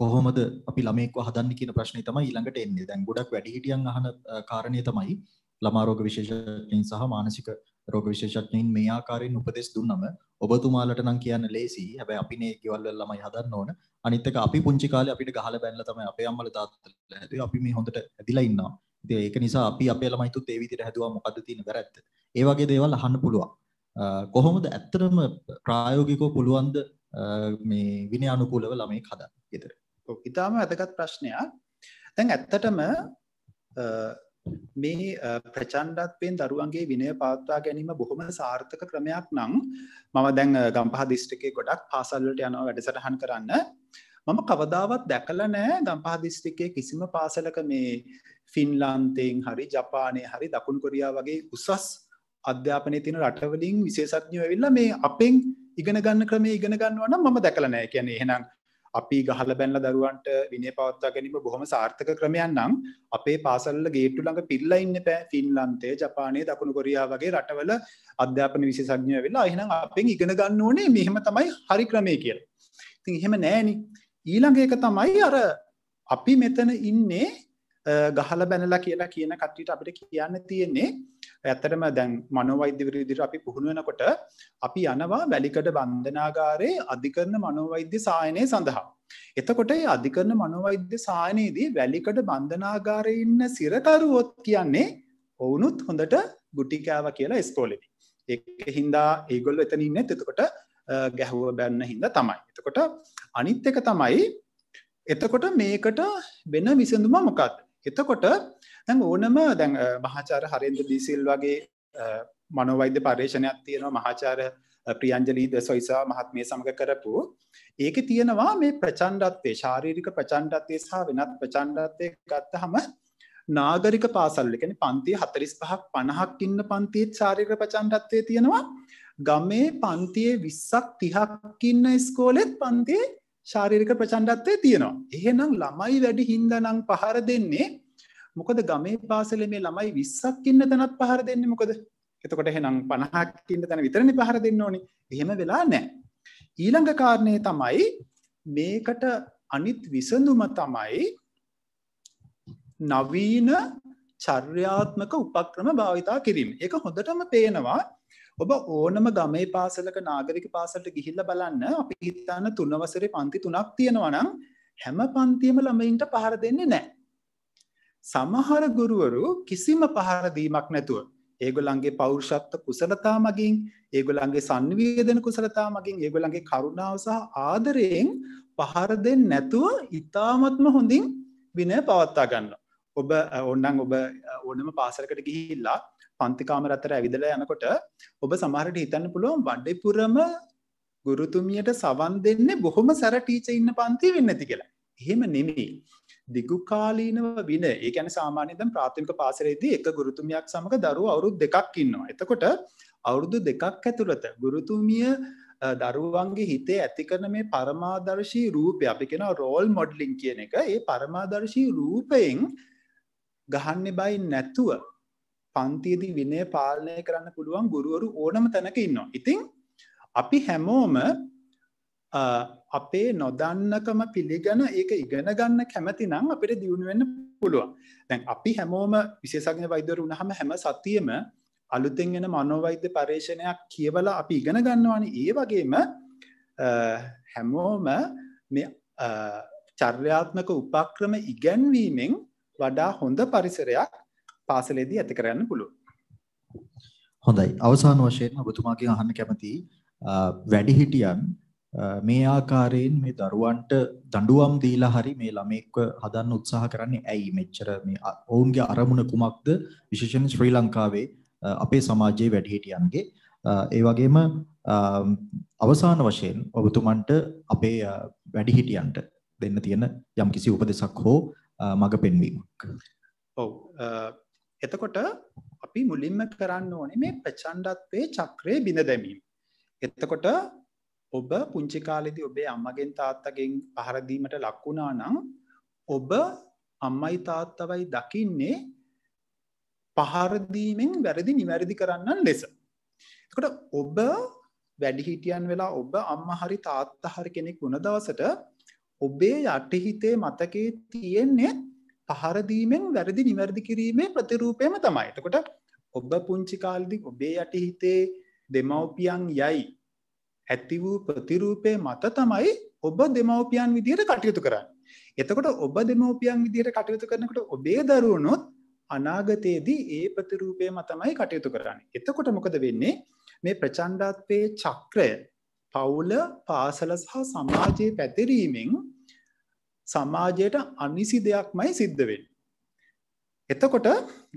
කොහොමද අපි ළමෙක්ව හදන්නේ කියන ප්‍රශ්නේ තමයි ඊළඟට එන්නේ. දැන් ගොඩක් වැඩිහිටියන් අහන කාරණේ තමයි ළමා රෝග විශේෂඥයින් සහ මානසික රෝග විශේෂඥයින් මේ ආකාරයෙන් උපදෙස් දුන්නම ඔබතුමාලට නම් කියන්න ලේසි. හැබැයි අපි මේ ගෙවල් වල ළමයි හදන්න ඕන. අනිත් එක අපි පුංචි කාලේ අපිට ගහලා බැනලා තමයි අපේ අම්මලා තාත්තලා හැදුවේ. අපි මේ හොඳට ඇදිලා ඉන්නවා. ඉතින් ඒක නිසා අපි අපේ ළමයි තුත් ඒ විදිහට හැදුවා මොකද්ද තියෙන වැරැද්ද? ඒ වගේ දේවල් අහන්න පුළුවන්. කොහොමද ඇත්තටම ප්‍රායෝගිකව පුළුවන්ද මේ විනය අනුකූලව ළමයි හදන්න ගෙදර? ඔව් ඉතාලම වැදගත් ප්‍රශ්නයක්. දැන් ඇත්තටම මේ ප්‍රචණ්ඩත්වයෙන් දරුවන්ගේ විනය පාත්තා ගැනීම බොහොම සාර්ථක ක්‍රමයක් නම් මම දැන් ගම්පහ දිස්ට්‍රිකේ ගොඩක් පාසල්ලට යනවා වැඩසටහන් කරන්න මම කවදාවත් දැකල නෑ ගම්පහ දිස්ට්‍රිකේ කිසිම පාසලක මේ ෆින්ලාන්තයෙන් හරි ජපානය හරි දකුණ කොරියා වගේ උසස් අධ්‍යාපනය තින රටවලින් විශේෂඥය වෙල්ලා මේ අපෙන් ඉගෙන ගන්න ක්‍රමේ ඉගෙන ගන්නවන මම දැකලනෑ කියැන එහෙනම් අපි ගහල බැන්ල දරුවන්ට විනය පවත්වා ගැනීම බොහොම සාර්ථක ක්‍රමයන් නම් අපේ පාසල්ල ගේට්ටු ළඟ පිල්ලා ඉන්න පෑ ෆින්ලන්තේ ජපානය දකුණු කොරියා වගේ රටවල අධ්‍යාපන විශේෂඥය වෙලා එහෙනම් අපෙන් ඉගෙන ගන්න ඕනේ මෙහෙම තමයි හරි ක්‍රමය කියලා. ඉතින් එහෙම නෑනි. ඊළඟ එක තමයි අර අපි මෙතන ඉන්නේ ගහල බැනලා කියලා කියන කට්ටියට අපිට කියන්න තියෙන්නේ ඇත්තරම දැන් මනොවෛද්‍යවර විදිර අපි පුහුණුවනකොට අපි යනවා වැලිකඩ බන්ධනාගාරයේ අධිකරන මනොවෛද්‍ය සායනය සඳහා. එතකොට අධිකරන මනොවෛද්‍ය සායනයේදී වැලිකඩ බන්ධනාගාරය ඉන්න සිරකරුවොත් කියන්නේ ඔවුනුත් හොඳට ගුටිකෑව කියලා ස්කෝලෙදි. ඒ හින්දා ඒගොල් එතන ඉන්න එතකොට ගැහුව බැන්න හින්ද තමයි. එතකොට අනිත් එක තමයි එතකොට මේකට වෙන විසඳුම මොකක්ද එතකොට දැන් ඕනම දැන් මහාචාර හරෙන්ද දීසිල් වගේ මනෝවෛද්‍ය පර්යේෂණයක් තියෙනවා මහාචාර ප්‍රියන්ජලී දසොයිසා මහත්මිය සමඟ කරපු ඒක තියෙනවා මේ ප්‍රචණ්ඩත්වය ශාරීරික ප්‍රචණ්ඩත්වය සහ වෙනත් ප්‍රචණ්ඩත්වය ගත්තහම නාගරික පාසල් එකන පන්ති හතරිස් පහක් පණහක් ඉන්න පන්තියේ චාරික ප්‍රචණ්ඩත්වය තියෙනවා ගමේ පන්තියේ විස්සක් තිහක් ඉන්න ස්කෝලෙත් පන්තියේ ශාරීරික ප්‍රචණ්ඩත්වය තියෙනවා. එහෙනම් ළමයි වැඩි හින්දනම් පහර දෙන්නේ මොකද ගමේ පාසලේ මේ ළමයි 20ක් ඉන්න තැනත් පහර දෙන්නේ මොකද? එතකොට එහෙනම් 50ක් ඉන්න තැන විතරනේ පහර දෙන්න ඕනේ. එහෙම වෙලා නැහැ. ඊළඟ කාරණය තමයි මේකට අනිත් විසඳුම තමයි නවීන චර්යාත්මක උපක්‍රම භාවිතා කිරීම. ඒක හොඳටම පේනවා ඔබ ඕනම ගමේ පාසලක නාගරික පාසලට ගිහිල්ල බලන්න අපි හිතන්න තුනවසර පන්ති තුනක් තියෙනවනම් හැම පන්තියම ළමයින්ට පහර දෙන්නේ නෑ. සමහර ගුරුවරු කිසිම පහරදීමක් නැතුව. ඒගොලන්ගේ පෞරුෂත්ව කුසලතා මගින් ඒගොලන්ගේ සංවීදන කුසලතා මගින් ඒගොලන්ගේ කරුණාව සහ ආදරයෙන් පහර දෙන්න නැතුව ඉතාමත්ම හොඳින් විනය පවත්තා ගන්න. ඔබ ඔන්නන් ඔබ ඕනම පාසලකට ගිහිල්ලා පන්තිකාමර අතර ඇවිදලා යනකොට ඔබ සමහරට හිතන්න පුළුවන් වඩිපුරම ගුරුතුමියට සවන් දෙන්නේ බොහොම සැර ටීච ඉන්න පන්ති වෙන්න ඇති කියලා. එහෙම නෙමෙයි. දිගුකාලීනව වින ඒ කියන්නේ සාමාන්‍යයෙන් දැන් ප්‍රාථමික පාසලේදී එක ගුරුතුමියක් සමග දරුවෝ අවුරුදු දෙකක් ඉන්නවා. එතකොට අවුරුදු දෙකක් ඇතුළත ගුරුතුමිය දරුවන්ගේ හිතේ ඇති කරන මේ පරමාදර්ශී රූපය අපි කෙනා රෝල් මොඩ්ලිං කියන එක ඒ පරමාදර්ශී රූපයෙන් ගහන්න බයි නැතුව පන්තියේදී විනය පාලනය කරන්න පුළුවන් ගුරුවරු ඕනම තැනක ඉන්නවා. ඉතින් අපි හැමෝම අපේ නොදන්නකම පිළිගන ඒක ඉගෙන ගන්න කැමති නම් අපිට දියුණුවෙන්න පුළුවන්. දැන් අපි හැමෝම විශේෂඥ වෛද්‍යවරු වුණාම හැම සතියෙම අලුතෙන් එන මනෝවෛද්‍ය පර්යේෂණයක් කියවලා අපි ඉගෙන ගන්නවානේ. ඒ වගේම හැමෝම මේ චර්යාත්මක උපක්‍රම ඉගැන්වීමෙන් වඩා හොඳ පරිසරයක් පාසලේදී ඇති කරන්න පුළුවන්. හොඳයි. අවසාන වශයෙන් ඔබතුමාගෙන් අහන්න කැමතියි වැඩිහිටියන් මේ ආකාරයෙන් මේ දරුවන්ට දඬුවම් දීලා හරි මේ ළමෙක්ව හදන්න උත්සාහ කරන්නේ ඇයි මෙච්චර මේ ඔවුන්ගේ අරමුණ කුමක්ද විශේෂයෙන් ශ්‍රී ලංකාවේ අපේ සමාජයේ වැඩිහිටියන්ගේ ඒ වගේම අවසාන වශයෙන් ඔබතුමන්ට අපේ වැඩිහිටියන්ට දෙන්න තියෙන යම්කිසි උපදෙසක් හෝ මඟ පෙන්වීමක්. ඔව් එතකොට අපි මුලින්ම කරන්න ඕනේ මේ ප්‍රචණ්ඩත්වයේ චක්‍රය බිඳ දැමීම. එතකොට ඔබ පුංචි කාලෙදී ඔබේ අම්මගෙන් තාත්තගෙන් පහර දීමට ලක් වුණා නම් ඔබ අම්මයි තාත්තවයි දකින්නේ පහර දීමෙන් වැරදි නිවැරදි කරන්නන් ලෙස. එතකොට ඔබ වැඩිහිටියන් වෙලා ඔබ අම්මා හරි තාත්තා හරි කෙනෙක් වුණ දවසට ඔබේ යටිහිතේ මතකයේ තියෙන්නේ පහරදීමෙන් වැරදි නිවැරදි කිරීමේ ප්‍රතිරූපයම තමයි. එතකොට ඔබ පුංචි කාලදි ඔබේ යටිහිතේ දෙමව්පියන් යයි ඇති වූ ප්‍රතිරූපය මත තමයි ඔබ දෙමව්පියන් විදිහයට කටයුතු කරන්න. එතකොට ඔබ දෙමව්පියන් විදිහයට කටයුතු කරනකට ඔබේ දරුවනොත් අනාගතයේදී ඒ ප්‍රතිරූපය මතමයි කටයුතු කරන්න. එතකොට මොකද වෙන්නේ මේ ප්‍රචණ්ඩත්වයේ චක්‍රය පවුල පාසල සහ සමාජයේ පැතිරීමෙන් සමාජයට අනිසි දෙයක්මයි සිද්ධ වෙන්නේ. එතකොට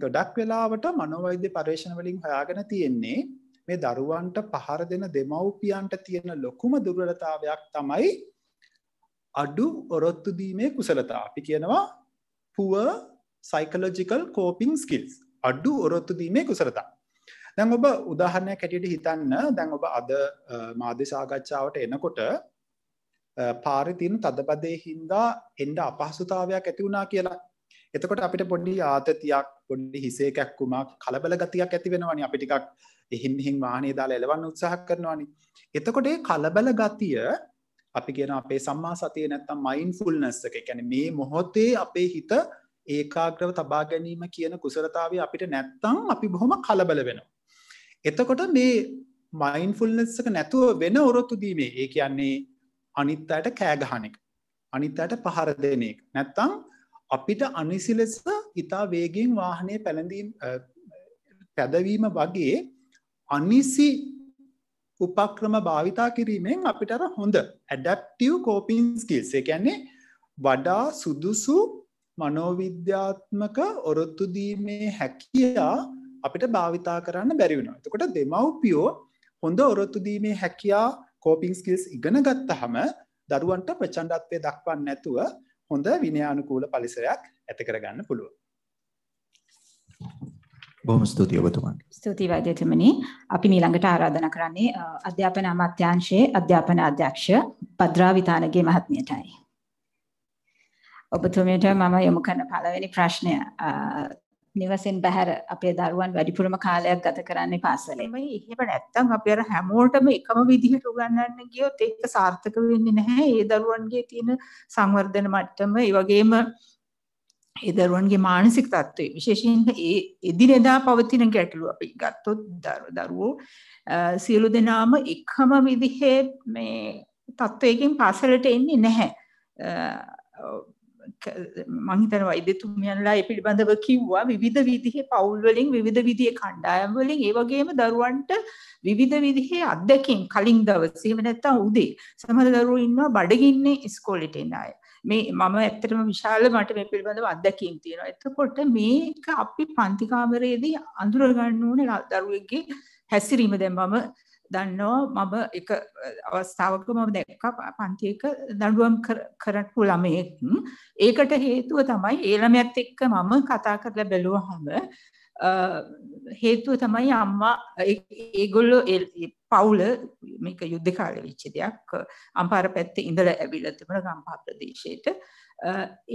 ගොඩක් වෙලාවට මනෝවෛද්‍ය පර්යේෂණ වලින් හොයාගෙන තියෙන්නේ මේ දරුවන්ට පහර දෙන දෙමව්පියන්ට තියෙන ලොකුම දුර්වලතාවයක් තමයි අඩු ඔරොත්තු දීමේ කුසලතා. අපි කියනවා poor psychological coping skills. අඩු ඔරොත්තු දීමේ කුසලතා. දැන් ඔබ උදාහරණයක් ඇටියට හිතන්න දැන් ඔබ අද මාධ්‍ය සාකච්ඡාවට එනකොට පාරි තියෙන තදබදේ හින්දා එන්ඩ අපහසුතාවයක් ඇති වුණා කියලා එතකොට අපිට පොඩි ආතතියක් පොඩි හිසේ කැක්කුමක් කලබල ගතියක් ඇති වෙනවනි අපිටිකක් එහින් හින් වාහනේ දාලා එලවන්න උත්සාහ කරනවානි එතකොට කලබල ගතිය අපි කියන අපේ සම්මා සතිය නැත්තම් මයින් ෆුල්නස් එක කැන මේ මොහොතේ අපේ හිත ඒකාග්‍රව තබා ගැනීම කියන කුසලතාව අපිට නැත්තං අපි බොහොම කලබල වෙනවා. එතකොට මේ මයින් ෆුල්නස්සක නැතුව වෙන ඔරොත්තු දීමේ ඒ කියන්නේ අනිත් අයට කෑගහන එක අනිත් අයට පහර දෙන එක නැත්තං අපිට අනිසි ලෙස ඉතා වේගෙන් වාහනය පැළඳීම් පැදවීම වගේ අනිසි උපක්‍රම භාවිතා කිරීමෙන් අපිට අර හොඳ ඇඩප්ටව් කෝපින්ස්කිල්ස එකන්නේ වඩා සුදුසු මනෝවිද්‍යාත්මක ඔරොත්තුදීමේ හැකියා අපිට භාවිතා කරන්න බැරිවෙන. එතකොට දෙමව්පියෝ හොඳ ඔරොත්තුදීමේ හැකයා කෝපින් ස්කිල්ස් ඉගෙන ගත්තහම දරුවන්ට ප්‍රචණ්ඩත්වය දක්වන්න නැතුව හොඳ විනයානුකූල පලිසරයක් ඇති කරගන්න පුළුව. බොහොම ස්තුතියි ඔබතුමන්. ස්තුතියි වෛද්‍යතුමනි. අපි ඊළඟට ආරාධනා කරන්නේ අධ්‍යාපන අමාත්‍යාංශයේ අධ්‍යාපන අධ්‍යක්ෂ භද්‍රා විතානගේ මහත්මියටයි. ඔබතුමියට මම යොමු කරන පළවෙනි ප්‍රශ්නය නිවසෙන් බැහැර අපේ දරුවන් වැඩිපුරම කාලයක් ගත කරන්නේ පාසලේ. එහෙම නැත්තම් අපි අර හැමෝටම එකම විදිහට උගන්වන්න ගියොත් ඒක සාර්ථක වෙන්නේ නැහැ. ඒ දරුවන්ගේ තියෙන සංවර්ධන මට්ටම, ඒ වගේම ඒ දරුවන්ගේ මානසික තත්ත්වය විශේෂයෙන් ඒ එදිනෙදා පවතින ගැටලු අපි ගත්තොත් දරුවෝ සියලු දෙනාම එකම විදිහේ මේ තත්ත්වයකින් පාසලට එන්නේ නැහැ. මංහිතන වෛද්‍යතුමියන්ලා ඒ පිළිබඳව කිව්වා විවිධ විදිහේ පවුල්වලින් විවිධ විදිහේ කණ්ඩායම් වලින් ඒ වගේම දරුවන්ට විවිධ විදිහේ අත්දැකීම් කලින් දවසේ එහෙම නැත්නම් උදේ සමහර දරුවෝ ඉන්නවා බඩගින්නේ ඉස්කෝලේට එන අය මේ මම ඇත්තටම විශාල මට මේ පිළිබඳව අත්දැකීම් තියෙනවා එතකොට මේක අපි පන්ති කාමරයේදී අඳුර ගන්න ඕනේ දරුවෙක්ගේ හැසිරීම දැන් මම දන්නවා මම එක අවස්ථාවක මම දැක්කා පන්තියක දඬුවම් කරපු ළමයෙක් ඒකට හේතුව තමයි ඒ ළමයාත් එක්ක මම කතා කරලා බැලුවහම හේතුව තමයි අම්මා ඒගොල්ලෝ පවුල මේක යුද්ධ කාලේ වෙච්ච දෙයක් අම්පාර පැත්තේ ඉඳලා ඇවිල්ලා තිබුණ ගම්පහ ප්‍රදේශයට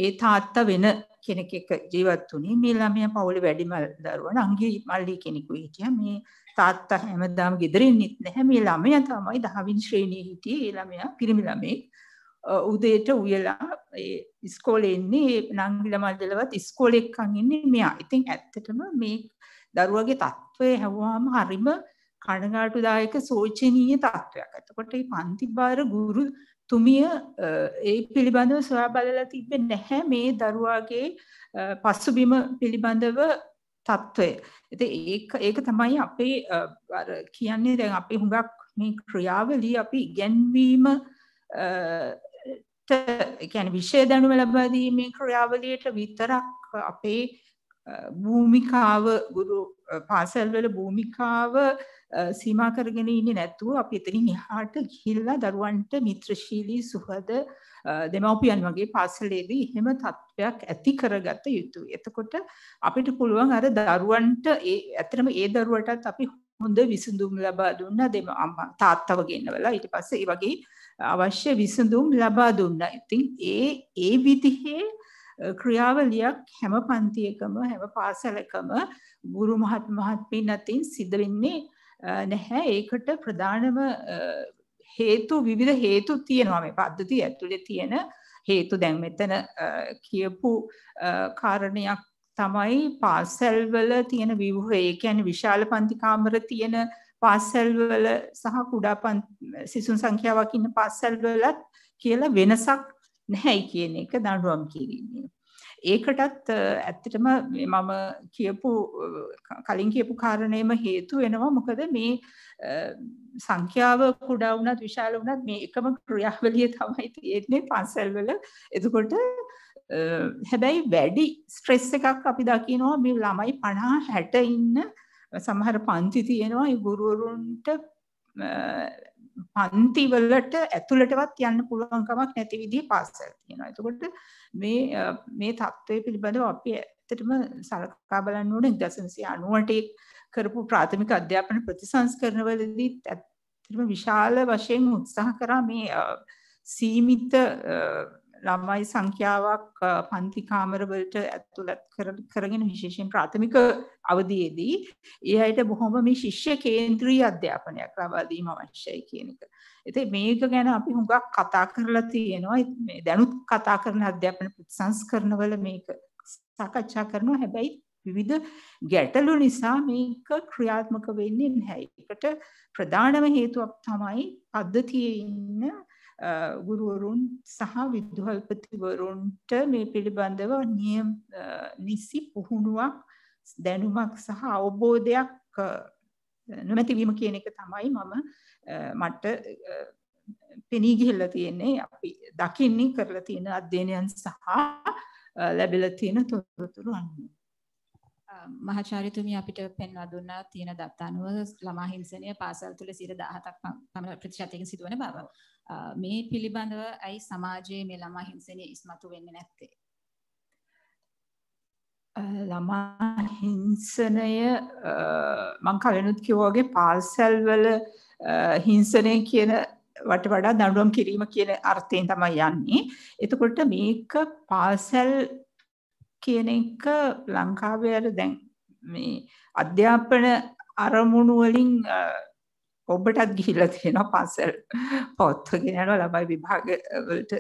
ඒ තාත්තා වෙන කෙනෙක් එක්ක ජීවත් වුණේ මේ ළමයා පවුලේ වැඩිම දරුවා නංගි මල්ලි කෙනෙකු හිටියා මේ තාත්තා හැමදාම ගෙදරින්නෙත් නැහැ මේ ළමයා තමයි 10 වෙනි ශ්‍රේණියේ හිටියේ ඒ ළමයා පිරිමි ළමෙක් උදේට උයලා ඒ ඉස්කෝලේ ඉන්නේ නංගිල මල්දලවත් ඉස්කෝලේ එක්කන් ඉන්නේ මෙයා. ඉතින් ඇත්තටම මේ දරුවගේ තත්ත්වය හැවුවාම හරිම කනගාටුදායක සෝචනීය තත්ත්වයක්. එතකොට මේ පන්ති බාර ගුරු තුමිය ඒ පිළිබඳව සොයා බලලා තිබෙන්නේ නැහැ මේ දරුවාගේ පසුබිම පිළිබඳව තත්ත්වය. ඇති ඒ ඒක තමයි අපේ කියන්නේ දැන් අපි හුඟක් මේ ක්‍රියාවලී අපි ඉගැන්වීම ගැන විෂය දැනුම ලබාදීමේ ක්‍රියාවලියට විතරක් අපේ භූමිකාව ගුරු පාසල්වල භූමිකාව සීමා කරගෙන ඉන්නේ නැතුව අපි එතනින් එහාට ගිහිල්ලා දරුවන්ට මිත්‍රශීලී සුහද දෙමව්පියන් වගේ පාසලේදී එහෙම තත්ත්වයක් ඇති කරගත යුතුයි. එතකොට අපිට පුළුවන් අර දරුවන්ට ඒ ඇත්තටම ඒ දරුවටත් අපි හොඳ විසඳුම් ලබා දුන්න දෙම තාත්තව ගෙන්නවලා ඊට පස්සේ ඒ වගේ අවශ්‍ය විසඳුම් ලබා දුන්නා. ඉතින් ඒ ඒ විදිහේ ක්‍රියාවලියක් හැම පන්තියකම හැම පාසලකම ගුරු මහත් මහත්මීන් අතින් සිද්ධ වෙන්නේ නැහැ. ඒකට ප්‍රධානම හේතු විවිධ හේතු තියෙනවා මේ පද්ධතිය ඇතුලේ තියෙන හේතු දැන් මෙතන කියපු කාරණයක් තමයි පාසල්වල තියෙන විවහය කියන්නේ විශාල පන්ති කාමර තියෙන පාසල්වල සහ කුඩා සිසුන් සංඛ්‍යාවක් ඉන්න පාසල්වලත් කියලා වෙනසක් නැහැයි කියන එක දඬුවම් කිරීම. ඒකටත් ඇත්තටම මම කියපු කලින් කියපු කාරණේම හේතු වෙනවා මොකද මේ සංඛ්‍යාව කුඩා වුණත් විශාල වුණත් මේ එකම ක්‍රියාවලිය තමයි තියෙන්නේ පන්සල්වල. එතකොට හැබැයි වැඩි ස්ට්‍රෙස් එකක් අපි දකිනවා මේ ළමයි 50 60 ඉන්න සමහර පන්ති තියෙනවා ඒ ගුරුවරුන්ට පන්තිවලට ඇතුළටවත් යන්න පුළුවන්කමක් නැති විදිහ පාසල් තියෙනවා. එතකොට මේ මේ තත්ත්වය පිළිබඳව අපි ඇත්තටම සලකා බලන්න ඕනේ 1990ට කරපු ප්‍රාථමික අධ්‍යාපන ප්‍රතිසංස්කරණවලදී ඇත්තටම විශාල වශයෙන් උත්සාහ කරා මේ සීමිත ළමයි සංඛ්‍යාවක් පන්ති කාමරවලට ඇතුළත් කරගෙන විශේෂයෙන් ප්‍රාථමික අවධියේදී ඒ අයට බොහොම මේ ශිෂ්‍ය කේන්ද්‍රීය අධ්‍යාපනයක් ලබා දීම අවශ්‍යයි කියන එක. ඉතින් මේක ගැන අපි හුඟක් කතා කරලා තියෙනවා. මේ දැනුත් කතා කරන අධ්‍යාපන ප්‍රතිසංස්කරණවල මේක සාකච්ඡා කරනවා. හැබැයි විවිධ ගැටලු නිසා මේක ක්‍රියාත්මක වෙන්නේ නැහැ. ඒකට ප්‍රධානම හේතුවක් තමයි පද්ධතියේ ඉන්න ගුරුවරුන් සහ විදුහල්පතිවරුන්ට මේ පිළිබඳව නියම නිසි පුහුණුවක් දැනුමක් සහ අවබෝධයක් නොමැතිවීම කියන එක තමයි මම මට පෙනී ගිහිල්ලා තියෙන්නේ අපි දකින්නේ කරලා තියෙන අධ්‍යයනයන් සහ ලැබිලා තියෙන තොරතුරු අනුව මහාචාර්යතුමිය අපිට පෙන්වා දුන්නා තියෙන දත්ත අනුව ළමා හිංසනය පාසල් තුල 17ක් පමණ ප්‍රතිශතයකින් සිදුවන බව. මේ පිළිබඳව ඇයි සමාජයේ මේ ළමා හිංසනය ඉස්මතු වෙන්නේ නැත්තේ? ළමා හිංසනය මං කලිනුත් කිව්වා වගේ පාසල් වල හිංසනය කියන වට වඩා දඬුවම් කිරීම කියන අර්ථයෙන් තමයි යන්නේ. එතකොට මේක පාසල් කියන එක ලංකාවේ අර දැන් මේ අධ්‍යාපන අරමුණු වලින් ඔබටත් ගිහිල්ලා තියෙනවා පාසල් පොත්ව ගෙනල්ලා ළමයි විභාග වලට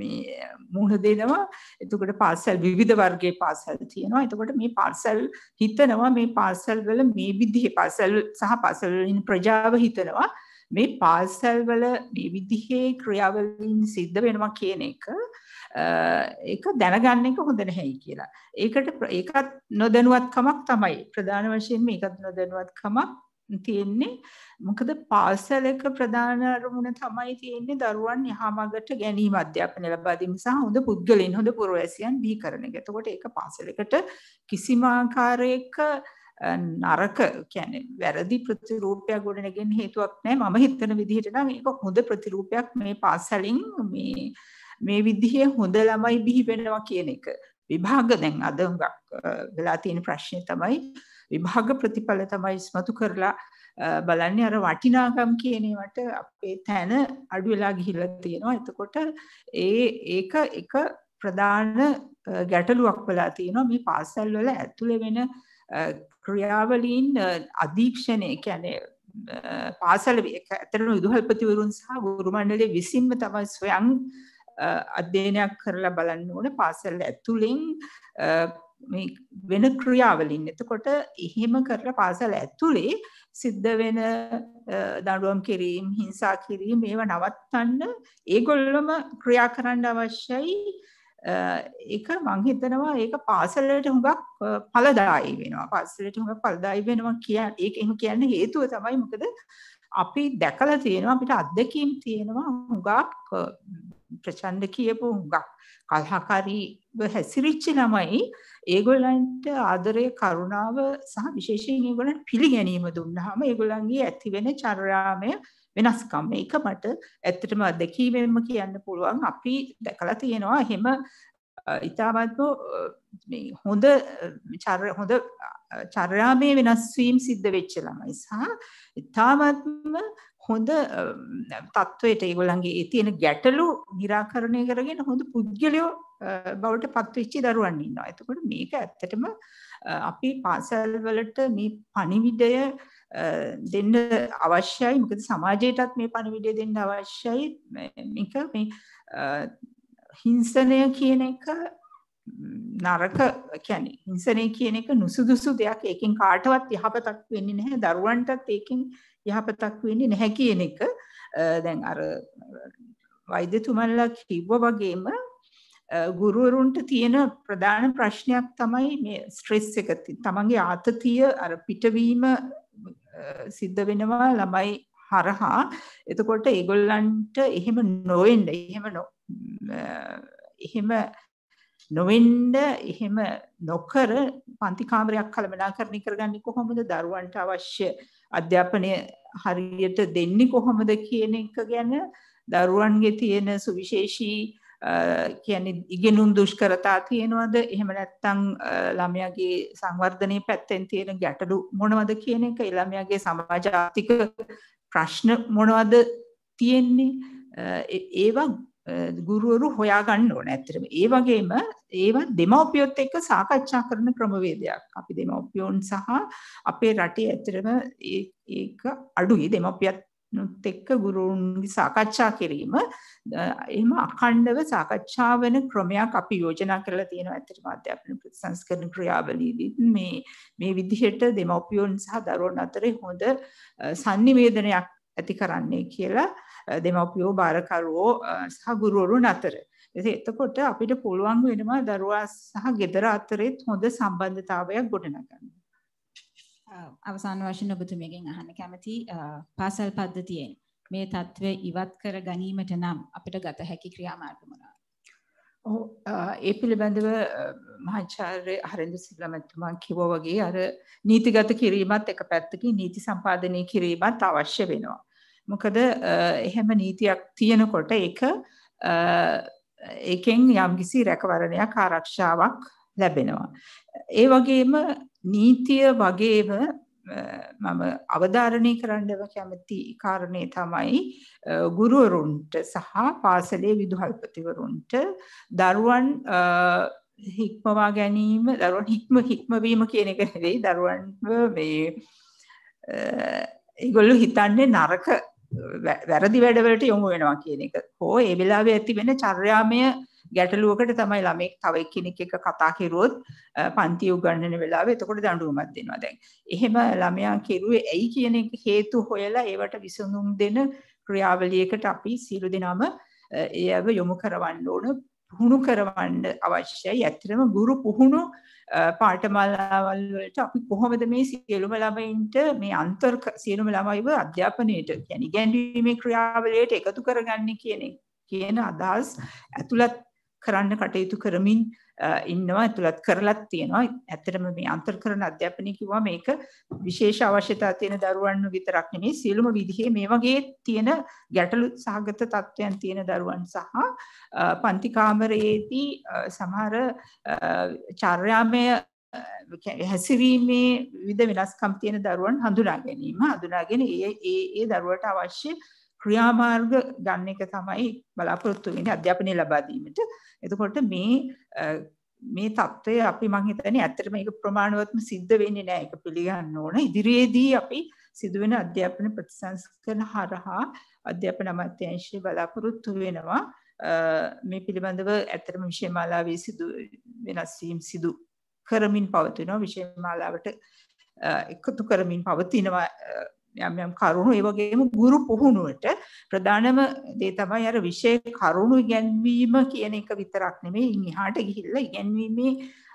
මේ මුහුණ දෙනවා එතකොට පාසල් විවිධ වර්ගයේ පාසල් තියෙනවා එතකොට මේ පාසල් හිතනවා මේ පාසල් වල මේ විදිහේ පාසල් සහ පාසල් වලින් ප්‍රජාව හිතනවා මේ පාසල් වල මේ විදිහේ ක්‍රියාවලින් සිද්ධ වෙනවා කියන එක ඒක දැනගන්න එක හොඳ නැහැ කියලා. ඒකට ඒකත් නොදැනුවත්කමක් තමයි. ප්‍රධාන වශයෙන් මේකත් නොදැනුවත්කමක් තියෙන්නේ මොකද පාසල් එක ප්‍රධාන අරමුණ තමයි තියෙන්නේ දරුවන් යහා මඟට ගැනීම අධ්‍යාපනය ලබා දීම සහ හොඳ පුද්ගලයන් හොඳ පුරවැසියන් බිහි කරන එක. එතකොට ඒක පාසල් එකට කිසිම ආකාරයක නරක කියන්නේ වැරදි ප්‍රතිරූපයක් ගොඩනගෙන හේතුවක් නැහැ. මම හිතන විදිහට නම් ඒක හොඳ ප්‍රතිරූපයක් මේ පාසලින් මේ මේ විදිහේ හොඳ ළමයි බිහි වෙනවා කියන එක. විභාග දැන් අද හුඟක් වෙලා තියෙන ප්‍රශ්නේ තමයි විභාග ප්‍රතිඵල තමයි ඉස්මතු කරලා බලන්න අර වටිනාකම් කියනවට අපේ තැන අඩුවෙලා ගිහිල්ල තියෙනවා එතකොට ඒ ඒක එක ප්‍රධාන ගැටලුවක් වෙලා තියෙනවා මේ පාසල් වල ඇතුළේ වෙන ක්‍රියාවලීන් අධීක්ෂණය කියන්නේ පාසල ඇතරම විදුහල්පතිවරුන් සහ ගුරු මණ්ඩලය විසින්ම තමයි ස්වයං අධ්‍යයනයක් කරලා බලන්න ඕන පාසල් ඇතුලින් මේ වෙන ක්‍රියාවලින්. එතකොට එහෙම කරලා පාසල ඇතුලේ සිද්ධ වෙන දඬුවම් කිරීම, හිංසා කිරීම ඒවා නවත්තන්න ඒගොල්ලොම ක්‍රියා කරන්න අවශ්‍යයි. ඒක මං හිතනවා ඒක පාසලට හුඟක් ඵලදායි වෙනවා. පාසලට හුඟක් ඵලදායි වෙනවා කියන්නේ ඒක එහෙම කියන්නේ හේතුව තමයි මොකද අපි දැකලා තියෙනවා අපිට අත්දැකීම් තියෙනවා හුඟක් ප්‍රචණ්ඩ කියපු හුඟක් කලහකාරීව හැසිරිච්ච ළමයි ඒගොල්ලන්ට ආදරය කරුණාව සහ විශේෂයෙන් ඒගොල්ලන් පිළිගැනීම දුන්නාම ඒගොල්ලන්ගේ ඇතිවෙන චර්යාමය වෙනස්කම් ඒක මට ඇත්තටම අත්දැකීමෙන්ම කියන්න පුළුවන් අපි දැකලා තියෙනවා එහෙම ඉතාමත්ම හොඳ හොඳ චර්යාමය වෙනස්වීම් සිද්ධ වෙච්ච ළමයි සහ ඉතාමත්ම හොඳ තත්ත්වයට ඒගොල්ලන්ගේ ඒ තියෙන ගැටලු निराකරණය කරගෙන හොඳ පුද්ගලයෝ බවට පත්වෙච්චි දරුවන් ඉන්නවා. එතකොට මේක ඇත්තටම අපි පාසල් වලට මේ පණිවිඩය දෙන්න අවශ්‍යයි. මොකද සමාජයටත් මේ පණිවිඩය දෙන්න අවශ්‍යයි. මේක මේ හිංසනය කියන එක නරක කියන්නේ හිංසනය කියන එක නුසුදුසු දෙයක් ඒකෙන් කාටවත් යහපතක් වෙන්නේ නැහැ දරුවන්ටත් ඒකෙන් යහපතක් වෙන්නේ නැහැ කියන එක දැන් අර වෛද්‍යතුමන්ලා කිව්වා වගේම ගුරුවරුන්ට තියෙන ප්‍රධාන ප්‍රශ්නයක් තමයි මේ ස්ට්‍රෙස් එක තමන්ගේ ආතතිය අර පිටවීම සිද්ධ වෙනවා ළමයි හරහා එතකොට ඒගොල්ලන්ට එහෙම නොවෙන්න එහෙම එහෙම නොවෙන්ඩ එහෙම නොකර පන්තිකාමරයක් කළමනාකරණය කරගන්නේ කොහොමද දරුවන්ට අවශ්‍ය අධ්‍යාපනය හරියට දෙන්නේ කොහොමද කියන එක ගැන දරුවන්ගේ තියෙන සුවිශේෂී කියන ඉගෙනුම් දුෂ්කරතා තියෙනවද එහෙම නැත්තං ළමයාගේ සංවර්ධනය පැත්තෙන් තියෙන ගැටලු මොනවද කියන එක ළමයාගේ සමාජාතික ප්‍රශ්න මොනවද තියෙන්නේ ඒවා ගුරුවරු හොයාගන්න ඕන ඇත්තටම. ඒ වගේම ඒව දෙමව්පියොත් එක්ක සාකච්ඡා කරන ක්‍රමවේදයක්. අපි දෙමව්පියොන් සහ අපේ රටේ ඇත්තටම ඒක අඩුයි දෙමව්පියත් නුත් එක්ක ගුරුවරුන්ගේ සාකච්ඡා කිරීම එහෙම අඛණ්ඩව සාකච්ඡා වෙන ක්‍රමයක් අපි යෝජනා කරලා තියෙනවා ඇත්තටම අධ්‍යාපන ප්‍රතිසංස්කරණ ක්‍රියාවලියේදී මේ මේ විදිහට දෙමව්පියොන් සහ දරුවන් අතරේ හොඳ sannivedanayak ඇති කරන්නේ කියලා දෙමව්පියෝ බාරකරුවෝ සහ ගුරුවරුන් අතර. එතකොට අපිට පුළුවන් වෙනවා දරුවා සහ ගෙදර අතරෙත් හොඳ සම්බන්ධතාවයක් ගොඩනගන්න. අවසාන වශයෙන් ඔබතුමියගෙන් අහන්න කැමති පාසල් පද්ධතියෙන් මේ தત્ත්වය ඉවත් කර ගැනීමට නම් අපිට ගත හැකි ක්‍රියාමාර්ග මොනවාද? ඔව් ඒ පිළිබඳව මහාචාර්ය හරින්දු සිල්ලමතුමා කිව්වා වගේ අර නීතිගත කිරීමත් එක පැත්තකින් නීති සම්පාදනය කිරීමත් අවශ්‍ය වෙනවා. මොකද එහෙම නීතියක් තියෙනකොට ඒක ඒකෙන් යම්කිසි රැකවරණයක් ආරක්ෂාවක් ලැබෙනවා. ඒ වගේම නීතිය වගේම මම අවධාරණය කරන්නව කැමති කාරණය තමයි ගුරුවරුන්ට සහ පාසලේ විදුහල්පතිවරුන්ට දරුවන් හික්මවා ගැනීම දරුවන් හික්ම හික්මවීම කියන එක නෙවෙයි දරුවන්ව මේ ඒගොල්ලෝ හිතන්නේ නරක වැරදි වැඩවලට යොමු වෙනවා කියන එක. හෝ ඒ වෙලාවේ ඇති වෙන චර්යාමය ගැටලුවකට තමයි ළමෙක් තව එක්කෙනෙක් එක්ක කතා කෙරුවොත් පන්ති උගන්වන වෙලාවේ එතකොට දඬුවමක් දෙනවා දැන්. එහෙම ළමයා කෙරුවේ ඇයි කියන එක හේතු හොයලා ඒවට විසඳුම් දෙන ක්‍රියාවලියකට අපි සීල දෙනාම ඒව යොමු කරවන්න ඕන පුහුණු කරවන්න අවශ්‍යයි ඇත්තරම ගුරු පුහුණු පාටමාලාවල් වලට අපි කොහොමද මේ සියලුම ළමයින්ට මේ අන්තර් සියලුම ළමයිව අධ්‍යාපනයට يعني ඉගැන්වීමේ ක්‍රියාවලියට එකතු කරගන්නේ කියන කියන අදහස් ඇතුළත් කරන්න කටයුතු කරමින් ඉන්නවා ඇතුළත් කරලත් තියෙනවා ඇත්තටම මේ අන්තර්කරණ අධ්‍යාපනය කිව්වා මේක විශේෂ අවශ්‍යතා තියෙන දරුවන් විතරක් නෙමෙයි සියලුම විදිහේ මේ වගේ තියෙන ගැටලු සහගත තත්වයන් තියෙන දරුවන් සහ පන්ති කාමරයේදී සමහර චර්යාමය හැසිරීමේ විවිධ වෙනස්කම් තියෙන දරුවන් හඳුනා ගැනීම හඳුනාගෙන ඒ ඒ ඒ දරුවට අවශ්‍ය ක්‍රියාමාර්ග ගන්න එක තමයි බලාපොරොත්තු වෙන්නේ අධ්‍යාපනය ලබා දීමට. එතකොට මේ මේ தত্ত্বය අපි මං හිතන්නේ ඇත්තටම ඒක ප්‍රමාණවත්ම සිද්ධ වෙන්නේ නැහැ. ඒක පිළිගන්න ඕන. ඉදිරියේදී අපි සිදුවෙන අධ්‍යාපන ප්‍රතිසංස්කරණ හරහා අධ්‍යාපන අමාත්‍යාංශය බලාපොරොත්තු වෙනවා. මේ පිළිබඳව ඇත්තටම විෂයමාලාවේ සිදු වෙනස් වීම සිදු කරමින් පවතිනවා විෂයමාලාවට එකතු කරමින් පවතිනවා යම් යම් කරුණු ඒ වගේම ගුරු පුහුණුවට ප්‍රධානම දේ තමයි අර විෂය කරුණු ඉගැන්වීම කියන එක විතරක් නෙමෙයි ඉන් එහාට ගිහිල්ලා ඉගැන්වීමේ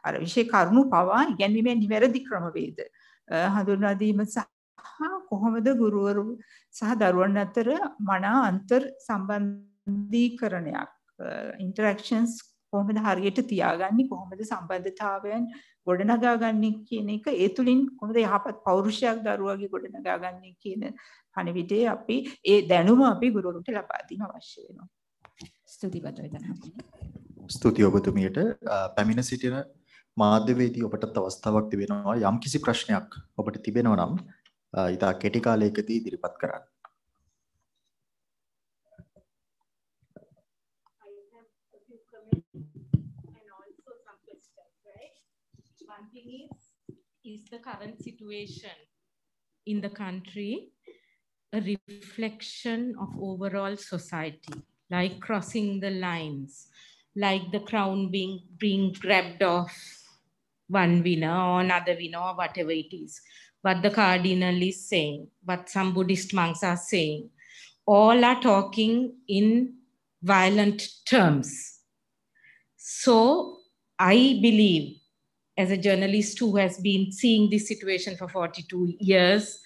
අර විෂය කරුණු පවා ඉගැන්වීමේ නිවැරදි ක්‍රමවේද හඳුන්වා දීම සහ කොහොමද ගුරුවරු සහ දරුවන් අතර මනා අන්තර් සම්බන්ධීකරණයක් ඉන්ටරැක්ෂන්ස් කොහොමද හරියට තියාගන්නේ කොහොමද සම්බන්ධතාවයන් ගොඩනගා ගන්නෙ කියන එක ඒ තුලින් කොහොමද යහපත් පෞරුෂයක් දරුවාගේ ගොඩනගා ගන්නෙ කියන පණිවිඩය අපි ඒ දැනුම අපි ගුරුවරුන්ට ලබා දීම අවශ්‍ය වෙනවා. ස්තුතියි බද්දවිතන. ස්තුතියි ඔබතුමියට පැමිණ සිටින මාධ්‍යවේදී ඔබටත් අවස්ථාවක් තිබෙනවා යම් කිසි ප්‍රශ්නයක් ඔබට තිබෙනවා නම් ඉතා කෙටි කාලයකදී ඉදිරිපත් කරන්න. is the current situation in the country a reflection of overall society, like crossing the lines, like the crown being, being grabbed off one winner or another winner or whatever it is, what the cardinal is saying, what some Buddhist monks are saying, all are talking in violent terms. So I believe as a journalist who has been seeing this situation for 42 years,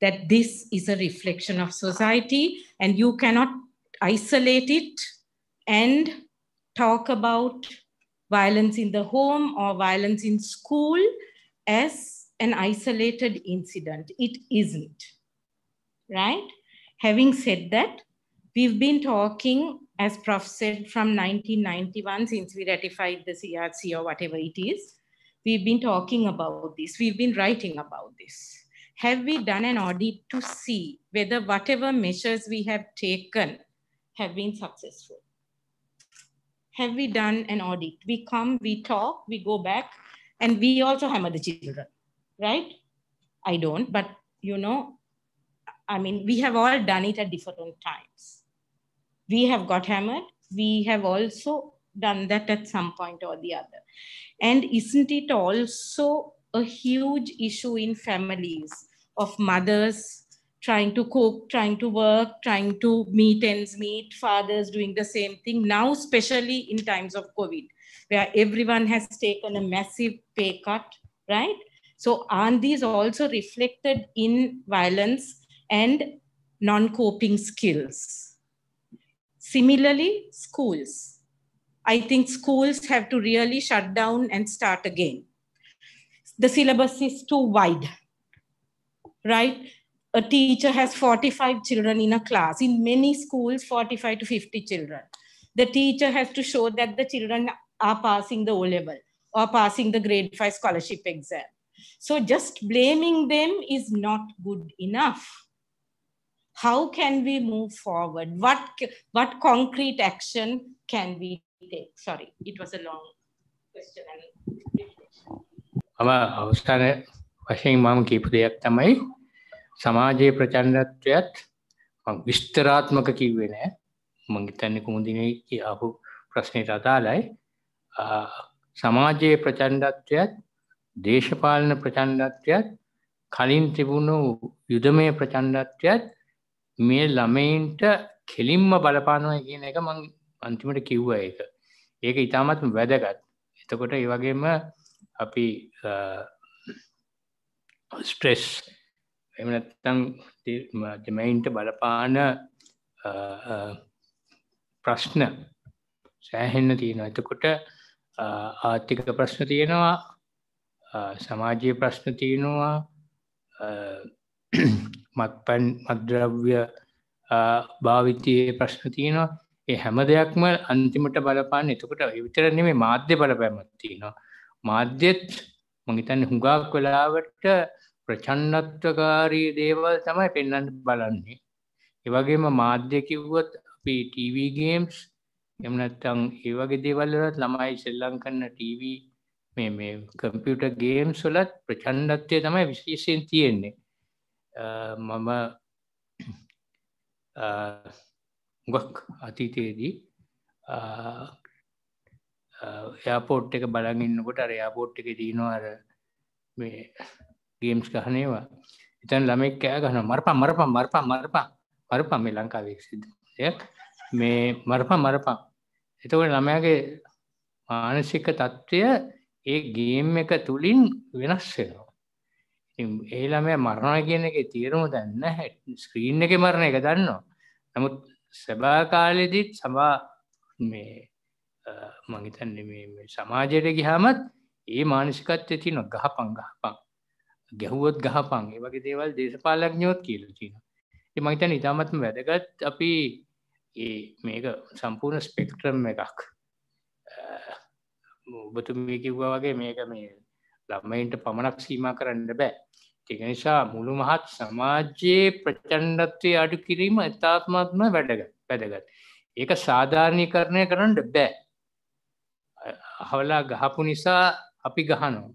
that this is a reflection of society and you cannot isolate it and talk about violence in the home or violence in school as an isolated incident. It isn't, right? Having said that, we've been talking, as Prof said, from 1991 since we ratified the CRC or whatever it is, We've been talking about this. We've been writing about this. Have we done an audit to see whether whatever measures we have taken have been successful? Have we done an audit? We come, we talk, we go back, and we also hammer the children, right? I don't, but you know, I mean, we have all done it at different times. We have got hammered. We have also done that at some point or the other. And isn't it also a huge issue in families of mothers trying to cook, trying to work, trying to meet ends meet, fathers doing the same thing now, especially in times of COVID, where everyone has taken a massive pay cut, right? So aren't these also reflected in violence and non-coping skills? Similarly, schools I think schools have to really shut down and start again. The syllabus is too wide, right? A teacher has 45 children in a class. In many schools, 45 to 50 children. The teacher has to show that the children are passing the O-level or passing the grade five scholarship exam. So just blaming them is not good enough. How can we move forward? What, what concrete action can we day. Sorry, it was a long question. මම අවස්ථාන වශයෙන් මම කීප දෙයක් තමයි සමාජයේ ප්‍රචණ්ඩත්වයත් විස්තරාත්මක කිව්වේ නෑ මං හිතන්නේ කුමුදිනේ ආපු ප්‍රශ්නයට අදාළයි සමාජයේ ප්‍රචණ්ඩත්වයත් දේශපාලන ප්‍රචණ්ඩත්වයත් කලින් තිබුණු යුදමය ප්‍රචණ්ඩත්වයත් මේ ළමයින්ට කෙලින්ම බලපානවා කියන එක මං අන්තිමට කිව්වා ඒක ඒක ඉතාමත් වැදගත් එතකොට ඒ වගේම අපි ස්ට්‍රෙස් එමනත්තං දෙමයින්ට බලපාන ප්‍රශ්න සෑහෙන්න තියෙනවා එතකොට ආර්ථික ප්‍රශ්න තියෙනවා සමාජය ප්‍රශ්න තියෙනවා මත්පැන් මද්‍රව්‍ය භාවිතයේ ප්‍රශ්න තියෙනවා ඒ හැම දෙයක්ම අන්තිමට බලපාන්න එතකොට විතර නෙමේ මාධ්‍ය බලපෑමක් තියෙනවා මාධ්‍යත් මං හිතන්නේ හුඟක් වෙලාවට ප්‍රචණ්ඩත්වකාරී දේවල් තමයි පෙන්වන්න බලන්නේ ඒ වගේම මාධ්‍ය කිව්වොත් අපි ටීවී ගේම්ස් එහෙම නැත්නම් ඒ වගේ දේවල් වලත් ළමයි සෙල්ලම් කරන ටීවී මේ මේ කම්පියුටර් ගේම්ස් වලත් ප්‍රචණ්ඩත්වය තමයි විශේෂයෙන් තියෙන්නේ මම ගක් අතීතයේදී එයාපෝට් එක බලගන්නකොට අර යාපෝට් එක දීනවාර මේ ගේම්ස් ගහනේවා එතන් ළමෙක් කෑ ගහන මරපා මරපා මරපා මරපා මරපා මේ ලංකාවේක්සිදයක් මේ මරපා මරපා එතකොට ළමයාගේ මානසික තත්ත්වය ඒ ගේම් එක තුළින් වෙනස් වෙනවා ඒ ළමය මරණ කියන එක තේරුම දන්න ස්ක්‍රීන් එක මරණ එක දන්නවා නමුත් සැබාකාලෙදිත් සබා මේ මහිතන් සමාජයට ගිහාමත් ඒ මානසිකත්ය තින ගහපං ගහපං ගැහුවොත් ගහපං ඒ වගේ දේවල් දේශපාලඥයොත් කියල තින මහිතන් ඉතාමත්ම වැදගත් අපි ඒ මේක සම්පූර්ණ ස්පෙක්ට්‍රම් එකක් ඔබතු මේ කිව්වා වගේ මේක මේ ළමයින්ට පමණක් සීම කරන්න බෑ තිකනිසා මුළු මහත් සමාජයේ ප්‍රචණ්ඩත්වය අඩු කිරීම ඉතාත්මත්ම වැඩග වැදගත්. ඒක සාධාරණය කරණය කරන්නට බෑ. හවලා ගහපු නිසා අපි ගහනෝ.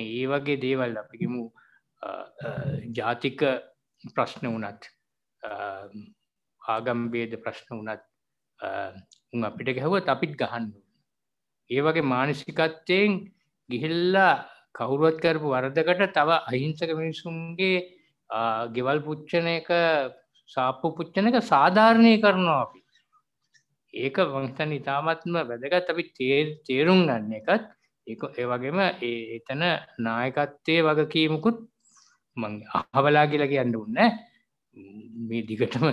ඒ වගේ දේවල් අපිකිමු ජාතික ප්‍රශ්න වනත් ආගම්බේද ප්‍රශ්න වනත් උන් අපිට ගැහුවත් අපිත් ගහන්න. ඒ වගේ මානසිකත්වයෙන් ගිහිල්ලා කවුරුවත් කරපු වරදකට තව අහිංසක මිනිසුන්ගේ ගෙවල් පුච්චන එක සාප්පු පුච්චන එක සාධාරණය කරනවා අපි ඒක වංතන් ඉතාමත්ම වැදගත් අපි තේරුම් ගන්න එකත් ඒ වගේම ඒ එතන නායකත්තේ වගකීමකුත් මං අහවලා කියලා කියන්න උන්න මේ දිගටම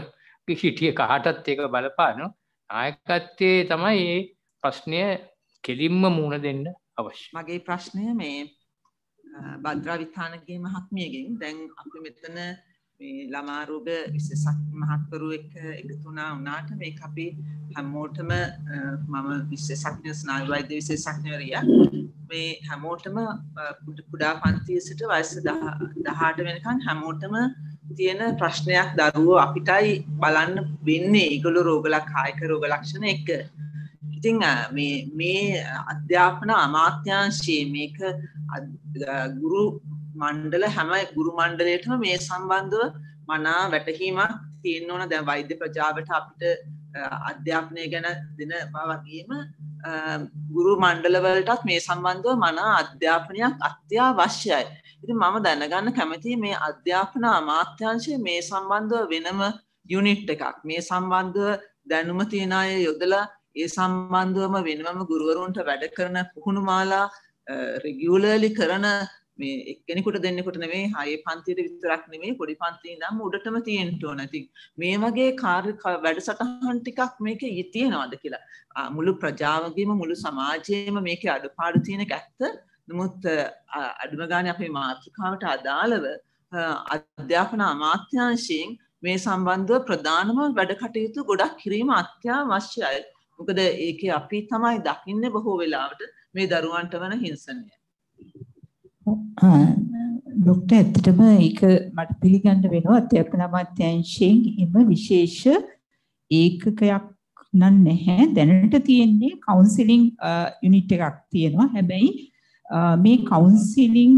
හිටිය කාටත් ඒක බලපානු නායකත්තේ තමයි ඒ ප්‍රශ්නය කෙලින්ම මුණ දෙන්න අවශ්‍ය මගේ ප්‍රශ්නය මේ භද්‍රාවිතානගේ මහත්මියගෙන් දැන් අපි මෙතන මේ ළමාරෝග විශේෂඥ මහත්වරු එක්ක එකතු වුණා වුණාට මේක අපි හැමෝටම මම විශේෂඥ ස්නායු වෛද්‍ය විශේෂඥවරියා මේ හැමෝටම කුඩා පන්තියේ සිට වයස 18 වෙනකන් හැමෝටම තියෙන ප්‍රශ්නයක් දරුවෝ අපිටයි බලන්න වෙන්නේ ඒගොල්ලෝ රෝග කායික රෝග ලක්ෂණ එක්ක. ඉතිං මේ අධ්‍යාපන අමාත්‍යංශයේ මේක ගුරු මණ්ඩල හැම ගුරු මණ්ඩලයටම මේ සම්බන්ධව මනා වැටහීමක් තියෙන්න්න ඕන දැ වෛද්‍ය ප්‍රජාවට අපිට අධ්‍යාපනය ගැන දෙන බවගේම ගුරු මණ්ඩලවලටත් මේ සම්බන්ධව මනා අධ්‍යාපනයක් අත්‍යා වශ්‍යයි. ඉති මම දැනගන්න කැමති මේ අධ්‍යාපන අමාත්‍යංශය මේ සම්බන්ධව වෙනම යුනිට් එකක් මේ සම්බන්ධ දැනුම තියෙන අය යොදලා ඒ සම්බන්ධවම වෙනවම ගුරුවරුන්ට වැඩ කරන පුහුණු මාලා රෙගියුලර්ලි කරන මේ එක්කෙනෙකුට දෙන්නෙකුට නෙමෙයි හයේ පන්තියට විතරක් නෙමෙයි පොඩි පන්තියේ ඉඳන්ම උඩටම තියෙන්න ඕන. ඉතින් මේ වගේ කාර්ය වැඩසටහන් ටිකක් මේකේ තියෙනවද කියලා මුළු ප්‍රජාවගේම මුළු සමාජයේම මේකේ අඩුපාඩු තියෙන එක ඇත්ත. නමුත් අඩුම ගානේ අපේ මාතෘකාවට අදාළව අධ්‍යාපන අමාත්‍යාංශයෙන් මේ සම්බන්ධව ප්‍රධානම වැඩ කටයුතු ගොඩක් කිරීම අත්‍යවශ්‍යයි. මොකද ඒකේ අපි තමයි දකින්නේ බොහෝ වෙලාවට මේ දරුවන්ට වන හිංසනය. ડોક્ટર ඇත්තටම ඒක මට පිළිගන්න වෙනවා අධ්‍යාපන අමාත්‍යාංශයෙන් එහෙම විශේෂ ඒකකයක් නම් නැහැ දැනට තියෙන්නේ කවුන්සිලින් යුනිට් එකක් තියෙනවා හැබැයි මේ කවුන්සිලින්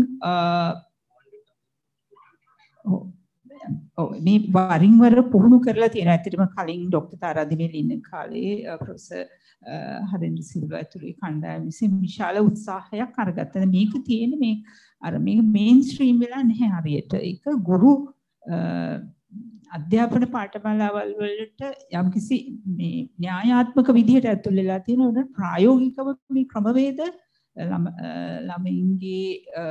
ඔව් මේ වරින් වර පුහුණු කරලා තියෙනවා. ඇත්තටම කලින් ડોක්ටර් තාරාදිමේල ඉන්න කාලේ ප්‍රොෆෙසර් හරෙන්ද්‍ර සිල්වා ඇතුළු කණ්ඩායම විසින් විශාල උත්සාහයක් අරගත්තා. මේක තියෙන මේ අර මේක මේන් ස්ට්‍රීම් වෙලා නැහැ හරියට. ඒක ගුරු අධ්‍යාපන පාඨමාලාවල් වලට යම්කිසි මේ න්‍යායාත්මක විදිහට ඇතුල් වෙලා තියෙන උන ප්‍රායෝගිකව මේ ක්‍රමවේද ළමයින්ගේ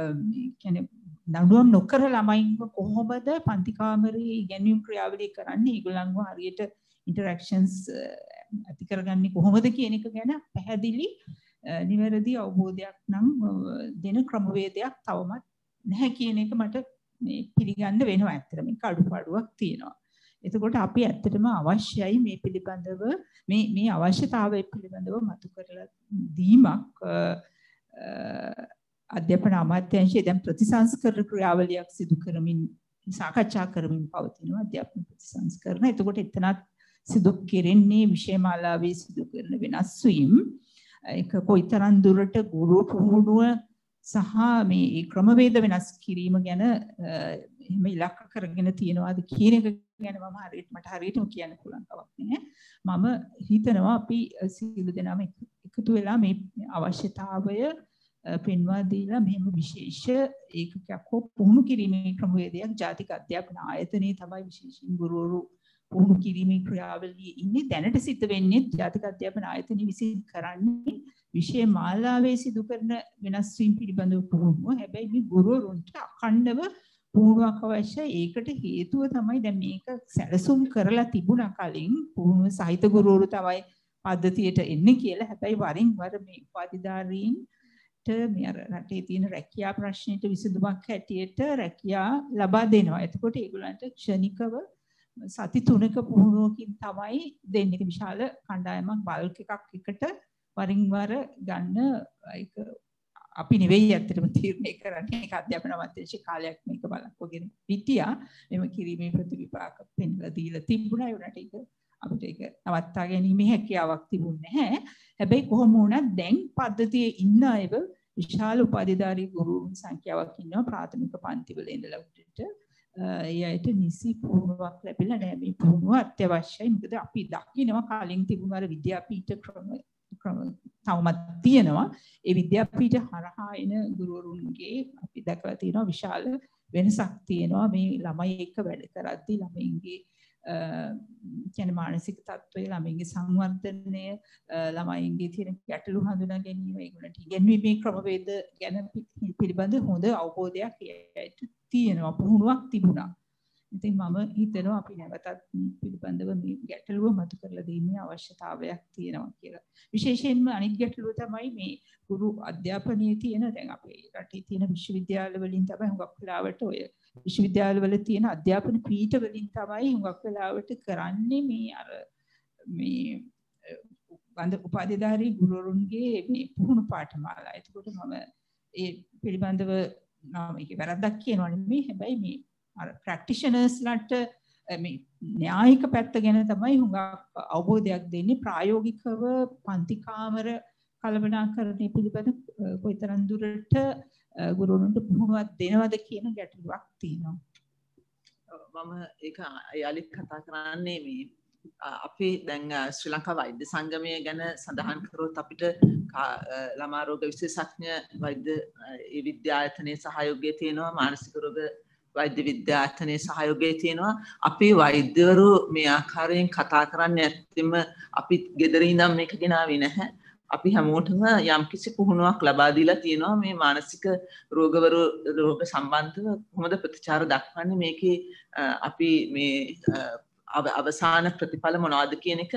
කියන්නේ දඬුවම් නොකර ළමයින්ව කොහොමද පන්ති කාමරයේ ඉගැන්වීම් ක්‍රියාවලිය කරන්නේ? ඒගොල්ලන්ව හරියට ඉන්ටරැක්ෂන්ස් eh, ඇති කරගන්නේ කොහොමද කියන එක ගැන පැහැදිලි eh, නිවැරදි අවබෝධයක් නම් eh, දෙන ක්‍රමවේදයක් තවමත් නැහැ කියන එක මට මේ පිළිගන්න වෙනවා ඇත්තට මේක අඩුපාඩුවක් තියෙනවා. එතකොට අපි ඇත්තටම අවශ්‍යයි මේ පිළිබඳව මේ මේ අවශ්‍යතාවය පිළිබඳව මතු කරලා දීමක් අධ්‍යාපන අමාත්‍යාංශය දැන් ප්‍රතිසංස්කරණ ක්‍රියාවලියක් සිදු කරමින් සාකච්ඡා කරමින් පවතිනවා අධ්‍යාපන ප්‍රතිසංස්කරණ. එතකොට එතනත් සිදු කෙරෙන්නේ විෂයමාලාවේ සිදු කරන වෙනස් වීම. ඒක කොයිතරම් දුරට ගුරු පුහුණුව සහ මේ ක්‍රමවේද වෙනස් කිරීම ගැන එහෙම ඉලක්ක කරගෙන තියනවාද කියන එක ගැන මම හරියට මට හරියටම කියන්න පුළුවන්කමක් නැහැ. මම හිතනවා අපි සියලු දෙනාම එකතු වෙලා මේ අවශ්‍යතාවය පෙන්වා දීලා මෙහෙම විශේෂ ඒකකයක් හෝ පුහුණු කිරීමේ ක්‍රමවේදයක් ජාතික අධ්‍යාපන ආයතනයේ තමයි විශේෂයෙන් ගුරුවරු පුහුණු කිරීමේ ක්‍රියාවලියේ ඉන්නේ දැනට සිද්ධ වෙන්නේ ජාතික අධ්‍යාපන ආයතනය විසින් කරන්නේ විෂය මාලාවේ සිදු කරන වෙනස් වීම පිළිබඳව පුහුණුව හැබැයි මේ ගුරුවරුන්ට අඛණ්ඩව පුහුණුවක් අවශ්‍යයි ඒකට හේතුව තමයි දැන් මේක සැලසුම් කරලා තිබුණා කලින් පුහුණුව සහිත ගුරුවරු තමයි පද්ධතියට එන්නේ කියලා හැබැයි වරින් වර මේ උපාධිධාරීන් රටට මේ අර රටේ තියෙන රැකියා ප්‍රශ්නෙට විසඳුමක් හැටියට රැකියා ලබා දෙනවා. එතකොට ඒගොල්ලන්ට ක්ෂණිකව සති තුනක පුහුණුවකින් තමයි දෙන්නේ විශාල කණ්ඩායමක් බල්ක් එකක් එකට වරින් වර ගන්න ඒක අපි නෙවෙයි ඇත්තටම තීරණය කරන්නේ ඒක අධ්‍යාපන අමාත්‍යාංශයේ කාලයක් මේක බලකොගෙන හිටියා මෙම කිරීමේ ප්‍රතිවිපාක පෙන්ලා දීලා තිබුණා ඒ වුණාට ඒක අපිට ඒක නවත්තා ගැනීමේ හැකියාවක් තිබුණේ නැහැ. හැබැයි කොහොම වුණත් දැන් පද්ධතියේ ඉන්න අයව විශාල උපාධිධාරී ගුරුන් සංඛ්‍යාවක් ඉන්නවා ප්‍රාථමික පන්තිවල ඉඳලා උඩට. ඒ අයට නිසි පුහුණුවක් ලැබිලා නැහැ. මේ පුහුණුව අත්‍යවශ්‍යයි. මොකද අපි දකිනවා කලින් තිබුණ අර විද්‍යාපීඨ ක්‍රම ක්‍රම තවමත් තියෙනවා. ඒ විද්‍යාපීඨ හරහා එන ගුරුවරුන්ගේ අපි දැකලා තියෙනවා විශාල වෙනසක් තියෙනවා මේ ළමයි එක්ක වැඩ කරද්දී ළමයින්ගේ කියන මානසික තත්ත්වය ළමයින්ගේ සංවර්ධනය ළමයින්ගේ තියෙන ගැටලු හඳුනා ගැනීම ඒගොල්ලන්ට ඉගෙනීමේ ක්‍රමවේද ගැන පිළිබඳ හොඳ අවබෝධයක් තියෙනවා පුහුණුවක් තිබුණා. ඉතින් මම හිතනවා අපි නැවතත් පිළිබඳව මේ ගැටලුව මතු කරලා දීමේ අවශ්‍යතාවයක් තියෙනවා කියලා. විශේෂයෙන්ම අනිත් ගැටලුව තමයි මේ ගුරු අධ්‍යාපනයේ තියෙන දැන් අපේ රටේ තියෙන විශ්වවිද්‍යාල වලින් තමයි හුඟක් වෙලාවට ඔය විශ්වවිද්‍යාලවල තියෙන අධ්‍යාපන පීඨ වලින් තමයි හුඟක් වෙලාවට කරන්නේ මේ අර මේ වන්ද උපාධිධාරී ගුරුවරුන්ගේ මේ පුහුණු පාඨමාලා. එතකොට මම ඒ පිළිබඳව මම ඒක වැරද්දක් කියනවා නෙමෙයි. හැබැයි මේ අර ප්‍රැක්ටිෂනර්ස්ලාට මේ න්‍යායික පැත්ත ගැන තමයි හුඟක් අවබෝධයක් දෙන්නේ ප්‍රායෝගිකව පන්ති කාමර කළමනාකරණය පිළිබඳ කොයිතරම් දුරට ගුරුවරුන්ට පුහුණුවක් දෙනවද කියන ගැටලුවක් තියෙනවා. මම ඒක යාලිත් කතා කරන්නේ මේ අපි දැන් ශ්‍රී ලංකා වෛද්‍ය සංගමය ගැන සඳහන් කරොත් අපිට ළමා රෝග විශේෂඥ වෛද්‍ය ඒ විද්‍යායතනයේ සහයෝගය තියෙනවා මානසික රෝග වෛද්‍ය විද්‍යායතනයේ සහයෝගය තියෙනවා අපි වෛද්‍යවරු මේ ආකාරයෙන් කතා කරන්නේ ඇත්තෙම අපි ගෙදර ඉඳන් මේක ගෙනාවේ නැහැ අපි හැමෝටම යම්කිසි පුහුණුවක් ලබා දීලා තියෙනවා මේ මානසික රෝගවර රෝග සම්බන්ධව කොහොමද ප්‍රතිචාර දක්වන්නේ මේකේ අපි මේ අවසාන ප්‍රතිඵල මොනවද කියන එක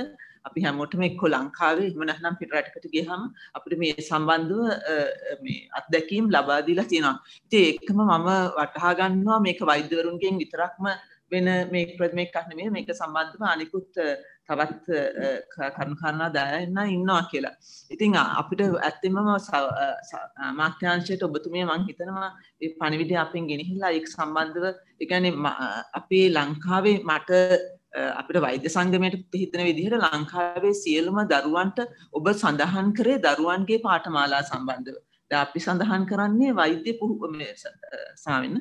අපි හැමෝටම එක්ක ලංකාවේ එහෙම නැත්නම් පිට රටකට ගියහම අපිට මේ සම්බන්ධව මේ අත්දැකීම් ලබා දීලා තියෙනවා. ඉතින් ඒකම මම වටහා ගන්නවා මේක වෛද්‍යවරුන්ගෙන් විතරක්ම වෙන මේ ක්‍රමයක් නෙමෙයි මේක සම්බන්ධව අනිකුත් තවත් කරුණු කරණා දායන්න ඉන්නවා කියලා. ඉතින් අපිට ඇත්තෙන්ම මාත්‍යංශයට ඔබතුමිය මං හිතනවා මේ පණිවිඩය අපෙන් ගෙනහිලා ඒක සම්බන්ධව ඒ කියන්නේ අපේ ලංකාවේ මට අපිට වෛද්‍ය සංගමයට හිතන විදිහට ලංකාවේ සියලුම දරුවන්ට ඔබ සඳහන් කරේ දරුවන්ගේ පාඨමාලා සම්බන්ධව. දැන් අපි සඳහන් කරන්නේ වෛද්‍ය පුහුණු සාවෙන්න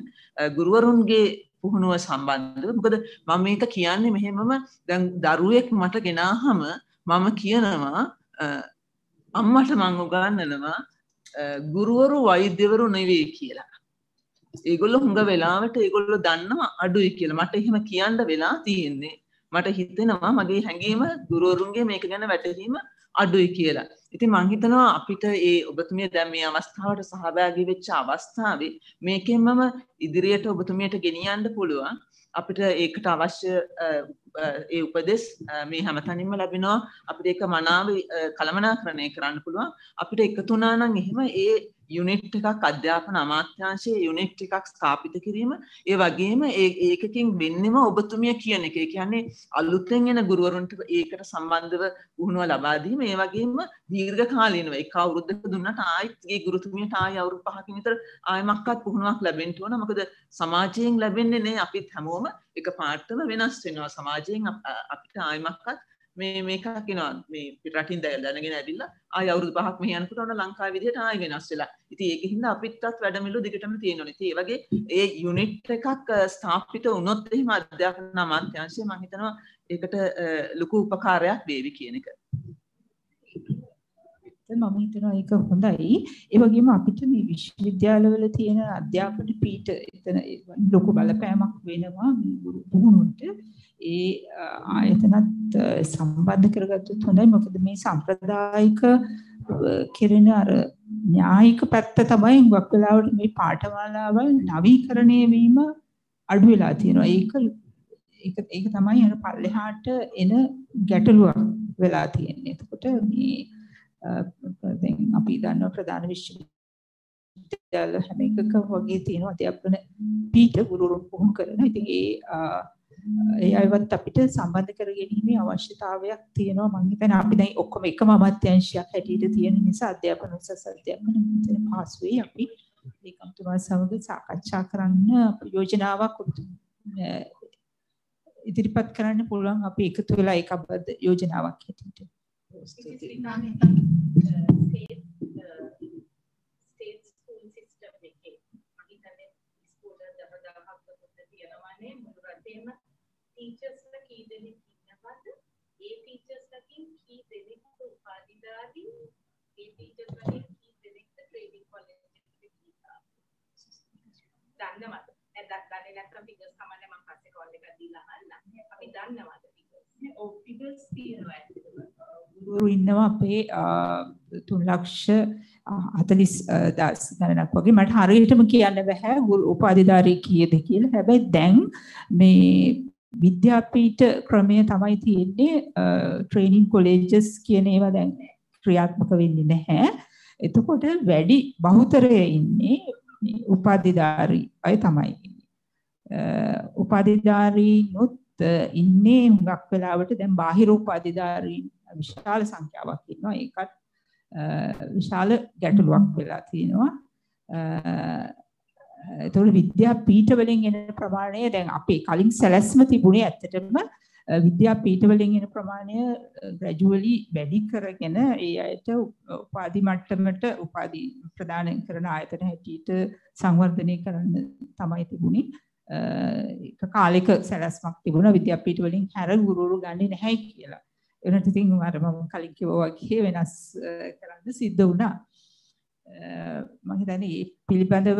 ගුරුවරුන්ගේ පුහුණුව සම්බන්ධව මොකද මම මේක කියන්නේ මෙහෙමම දැන් දරුවෙක් මට ගෙනාහම මම කියනවා අම්මට මං උගන්නනවා ගුරුවරු වෛද්‍යවරු නෙවේ කියලා. ඒගොල්ල හුඟ වෙලාවට ඒගොල්ල දන්නවා අඩුයි කියලා මට එහෙම කියන්න වෙලා තියෙන්නේ. මට හිතෙනවා මගේ හැඟීම ගුරුවරුන්ගේ මේක ගැන වැටහීම අඩුයි කියලා. ඉති මංහිතනවා අපිට ඒ ඔබතුමිය දැම් මේ අවස්ථාවට සහභෑගි වෙච්ච අවස්ථාවේ මේකෙන්මම ඉදිරියට ඔබතුමියට ගෙනියන්ඩ පුළුවන් අපිට ඒකට අවශ්‍ය ඒ උපදෙස් මේ හැමතනින්ම ලැබෙනවා අපිට ඒක මනාව කළමනා කරණය කරන්න පුළුවන් අපිට එකතුනානං එහෙම ඒ යුනිට් එකක් අධ්‍යාපන අමාත්‍යංශයේ යුනිට් එකක් ස්ථාපිත කිරීම ඒ වගේම ඒකකින් වෙන්නෙම ඔබතුමිය කියන එක. ඒ කියන්නේ අලුතෙන් එන ගුරුවරුන්ට ඒකට සම්බන්ධව වුණුව ලබා දීම ඒ වගේම දීර්ඝ කාලීනව එක අවුරුද්දක දුන්නට ආයෙත් ඒ ගුරුතුමියට ආයෙ අවුරුදු පහකින් විතර ආයෙමක්වත් පුහුණුවක් ලැබෙන්න ඕන. මොකද සමාජයෙන් ලැබෙන්නේ නේ අපිත් හැමෝම එක පාර්තම වෙනස් වෙනවා. සමාජයෙන් අපිට ආයෙමක්වත් මේ මේකක් එනවා මේ පිටරටින් දැනගෙන ඇවිල්ලා ආය අවුරුදු පහක් මෙහි යනකොට ඔන්න ලංකාවේ විදිහට ආය වෙනස් වෙලා. ඉතින් ඒක හින්දා අපිටත් වැඩමිළු දිගටම තියෙනවනේ. ඉතින් ඒ වගේ ඒ යුනිට් එකක් ස්ථාපිත වුණොත් එහෙම අධ්‍යාපන අමාත්‍යාංශය මම හිතනවා ඒකට ලොකු උපකාරයක් වේවි කියන එක. මම හිතනවා ඒක හොඳයි. ඒ වගේම අපිට මේ විශ්වවිද්‍යාලවල තියෙන අධ්‍යාපන පීඨ එතන ලොකු බලපෑමක් වෙනවා මේ ගුරු පුහුණුවට. ඒ ආයතනත් සම්බන්ධ කරගත්තොත් හොඳයි මොකද මේ සම්ප්‍රදායික කෙරෙන අර න්‍යායික පැත්ත තමයි හුඟක් වෙලාවට මේ පාඨමාලාවල් නවීකරණය වීම අඩු වෙලා තියෙනවා ඒක ඒක ඒක තමයි අර පල්ලෙහාට එන ගැටලුවක් වෙලා තියෙන්නේ එතකොට මේ දැන් අපි දන්නවා ප්‍රධාන විශ්වවිද්‍යාල හැම එකක වගේ තියෙන අධ්‍යාපන පීඨ ගුරුවරුන් පුහුණු කරන ඉතින් ඒ ඒ අයවත් අපිට සම්බන්ධ කරගැනීමේ අවශ්‍යතාවයක් තියෙනවා මම හිතන්නේ අපි දැන් ඔක්කොම එකම අමාත්‍යංශයක් හැටියට තියෙන නිසා අධ්‍යාපන උසස් අධ්‍යාපන මන්ත්‍රණ පාස්වේ අපි ඒ කම්තුමා සමග සාකච්ඡා කරන්න යෝජනාවක් ඉදිරිපත් කරන්න පුළුවන් අපි එකතු වෙලා ඒක අපද යෝජනාවක් හැටියට ස්තේට් ස්ටේට් ස්කූල් සිස්ටම් එකේ මම හිතන්නේ ඉස්කෝලේ දවදාහක් පොත තියෙනවානේ මුළු රටේම ටීචර්ස්ල කී දෙනෙක් ඉන්නවද? ඒ ටීචර්ස්ලකින් කී දෙනෙක්ට උපාධි දාදී ඒ ටීචර්ස්ලගෙන් කී දෙනෙක්ට ට්‍රේනින් කොලෙජ් එකට ගියා. දන්නවද? නැත්නම් දන්නේ නැත්නම් ෆිගර්ස් කමන්නේ මම පස්සේ කෝල් එකක් දීලා අහන්න. අපි දන්නවද ෆිගර්ස්? ඔව් ෆිගර්ස් තියෙනවා ඇත්තටම. ගුරු ඉන්නවා අපේ 3 ලක්ෂ 40 දාස් ගණනක් වගේ මට හරියටම කියන්න බෑ ගුරු උපාධිධාරී කීයද කියලා. හැබැයි දැන් මේ විද්‍යාපීඨ ක්‍රමය තමයි තියෙන්නේ ට්‍රේනින් කොලෙජස් කියන ඒවා දැන් ක්‍රියාත්මක වෙන්නේ නැහැ. එතකොට වැඩි බහුතරය ඉන්නේ උපාධිධාරී අය තමයි ඉන්නේ. උපාධිධාරීනොත් ඉන්නේ හුඟක් වෙලාවට දැන් බාහිර උපාධිධාරීන් විශාල සංඛ්‍යාවක් ඉන්නවා. ඒකත් විශාල ගැටලුවක් වෙලා තියෙනවා. එතකොට විද්‍යා පීඨවලින් එන ප්‍රමාණය දැන් අපේ කලින් සැලැස්ම තිබුණේ ඇත්තටම විද්‍යා පීඨවලින් එන ප්‍රමාණය ග්‍රැජුවලි වැඩි කරගෙන ඒ අයට උපාධි මට්ටමට උපාධි ප්‍රදාන කරන ආයතන හැටියට සංවර්ධනය කරන්න තමයි තිබුණේ. එක කාලෙක සැලැස්මක් තිබුණා විද්‍යා පීඨවලින් හැර ගුරුවරු ගන්නේ නැහැ කියලා. එනට ඉතින් අර මම කලින් කිව්වා වගේ වෙනස් කරන්න සිද්ධ වුණා. මම හිතන්නේ පිළිබඳව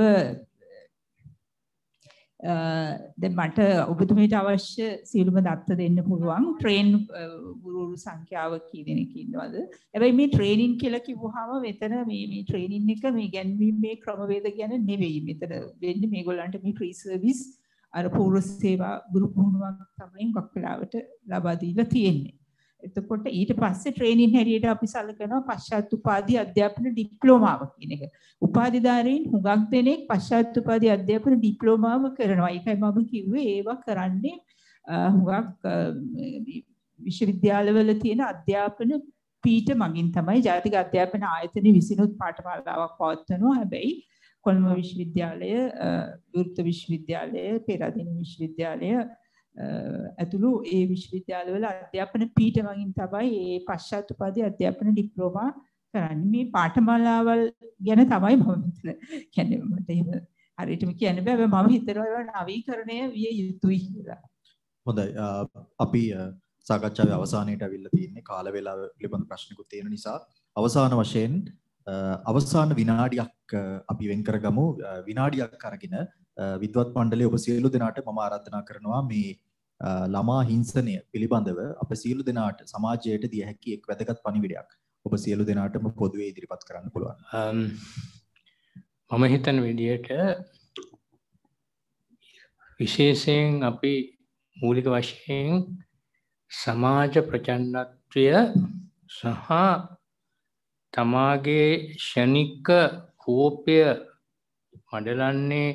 Uh, දැන් මට ඔබතුමීට අවශ්‍ය සියලුම දත්ත දෙන්න පුළුවන් ට්‍රේන් uh, ගුරුවරු සංඛ්‍යාව කී දෙනෙක් ඉන්නවද හැබැයි මේ ට්‍රේනින් කියලා කිව්වහම මෙතන මේ මේ ට්‍රේනින් එක මේ ගැන්වීම මේ ක්‍රමවේද ගැන නෙවෙයි මෙතන වෙන්නේ මේගොල්ලන්ට මේ ෆ්‍රී සර්විස් අර පූර්ව සේවා ගුරු පුහුණුවක් තමයි හුඟක් වෙලාවට ලබා දීලා තියෙන්නේ එතකොට ඊට පස්සේ ට්‍රේනින් හැටියට අපි සලකනවා පශ්චාත් උපාධි අධ්‍යාපන ඩිප්ලෝමාව කියන එක. උපාධිධාරීන් හුඟක් දෙනෙක් පශ්චාත් උපාධි අධ්‍යාපන ඩිප්ලෝමාව කරනවා. ඒකයි මම කිව්වේ ඒවා කරන්නේ හුඟක් විශ්වවිද්‍යාලවල තියෙන අධ්‍යාපන පීඨ මගින් තමයි ජාතික අධ්‍යාපන ආයතනය විසිනුත් පාඨමාලාවක් පවත්වනවා. හැබැයි කොළඹ විශ්වවිද්‍යාලය, විරුද්ධ විශ්වවිද්‍යාලය, පෙරදින විශ්වවිද්‍යාලය ඇතුළු ඒ විශ්වවිද්‍යාලවල අධ්‍යාපන පීඨමකින් තමයි මේ පශ්චාත් උපාධි අධ්‍යාපන ඩිප්ලෝමා කරන්නේ. මේ පාඨමාලාවල් ගැන තමයි මම හිතන. කියන්නේ මට එහෙම හරියටම කියන්න බෑ. මම හිතනවා ඒවා නවීකරණය විය යුතුයි කියලා. හොඳයි. අපි සාකච්ඡාවේ අවසානයේට අවිල්ලා තියෙන්නේ කාල වේලාව පිළිබඳ ප්‍රශ්නිකුත් තියෙන නිසා අවසාන වශයෙන් අවසාන විනාඩියක් අපි වෙන් කරගමු විනාඩියක් අරගෙන විද්වත් මණ්ඩලය ඔබ සියලු දෙනාට මම ආරාධනා කරනවා මේ ළමා හිංසනය පිළිබඳව අප සියලු දෙනාට සමාජයට දිය හැකි එක් වැදගත් පණිවිඩයක් ඔබ සියලු දෙනාටම පොදුවේ ඉදිරිපත් කරන්න පුළුවන්. මම හිතන විදියට විශේෂයෙන් අපි මූලික වශයෙන් සමාජ ප්‍රචන්නත්වය සහ තමාගේ ෂණික කෝපය මඩලන්නේ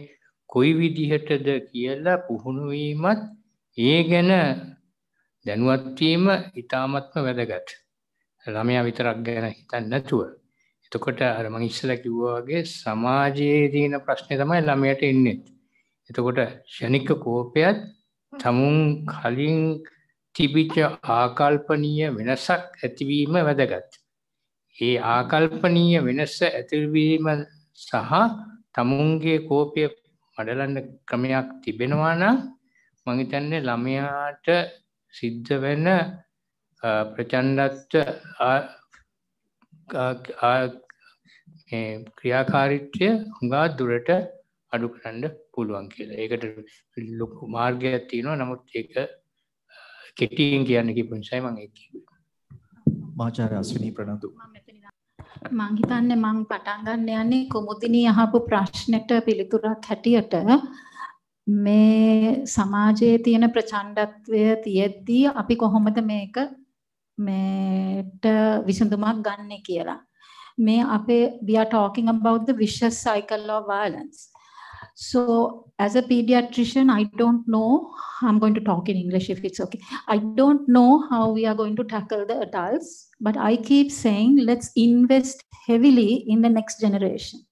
කොයි විදිහටද කියලා පුහුණු වීමත් ඒ ගැන දැනුවත් වීම ඊටාත්ම වැදගත්. ළමයා විතරක් ගැන හිතන්නේ නැතුව. එතකොට අර මම ඉස්සෙල්ලා කිව්වා වගේ සමාජයේ තියෙන ප්‍රශ්නේ තමයි ළමයට ඉන්නේ. එතකොට ෂණික කෝපයත් තමුන් කලින් තිබිච්ච ආකල්පනීය වෙනසක් ඇතිවීම වැදගත්. ඒ ආකල්පනීය වෙනස ඇතිවීම සහ තමුන්ගේ කෝපය වඩලන්න ක්‍රමයක් තිබෙනවා නම් මං හිතන්නේ ළමයාට සිද්ධ වෙන ප්‍රචණ්ඩත්ව ක්‍රියාකාරීත්වය හුඟා දුරට අඩු කරන්න පුළුවන් කියලා ඒකට ලොකු මාර්ගයක් තියෙනවා නමුත් ඒක කෙටීන් කියන්න කිපුනිසයි මම ඒක කිව්වේ මහාචාර්ය අස්විනී ප්‍රනන්දු මං හිතන්නේ මං පටන් ගන්න යන්නේ කුමුදිනී අහපු ප්‍රශ්නෙට පිළිතුරක් හැටියට මේ සමාජයේ තියෙන ප්‍රචණ්ඩත්වය තියෙද්දී අපි කොහොමද මේක මේට විසඳුමක් ගන්න කියලා. මේ අපේ we are talking about the vicious cycle of violence. So, as a pediatrician, I don't know. I'm going to talk in English if it's okay. I don't know how we are going to tackle the adults, but I keep saying let's invest heavily in the next generation.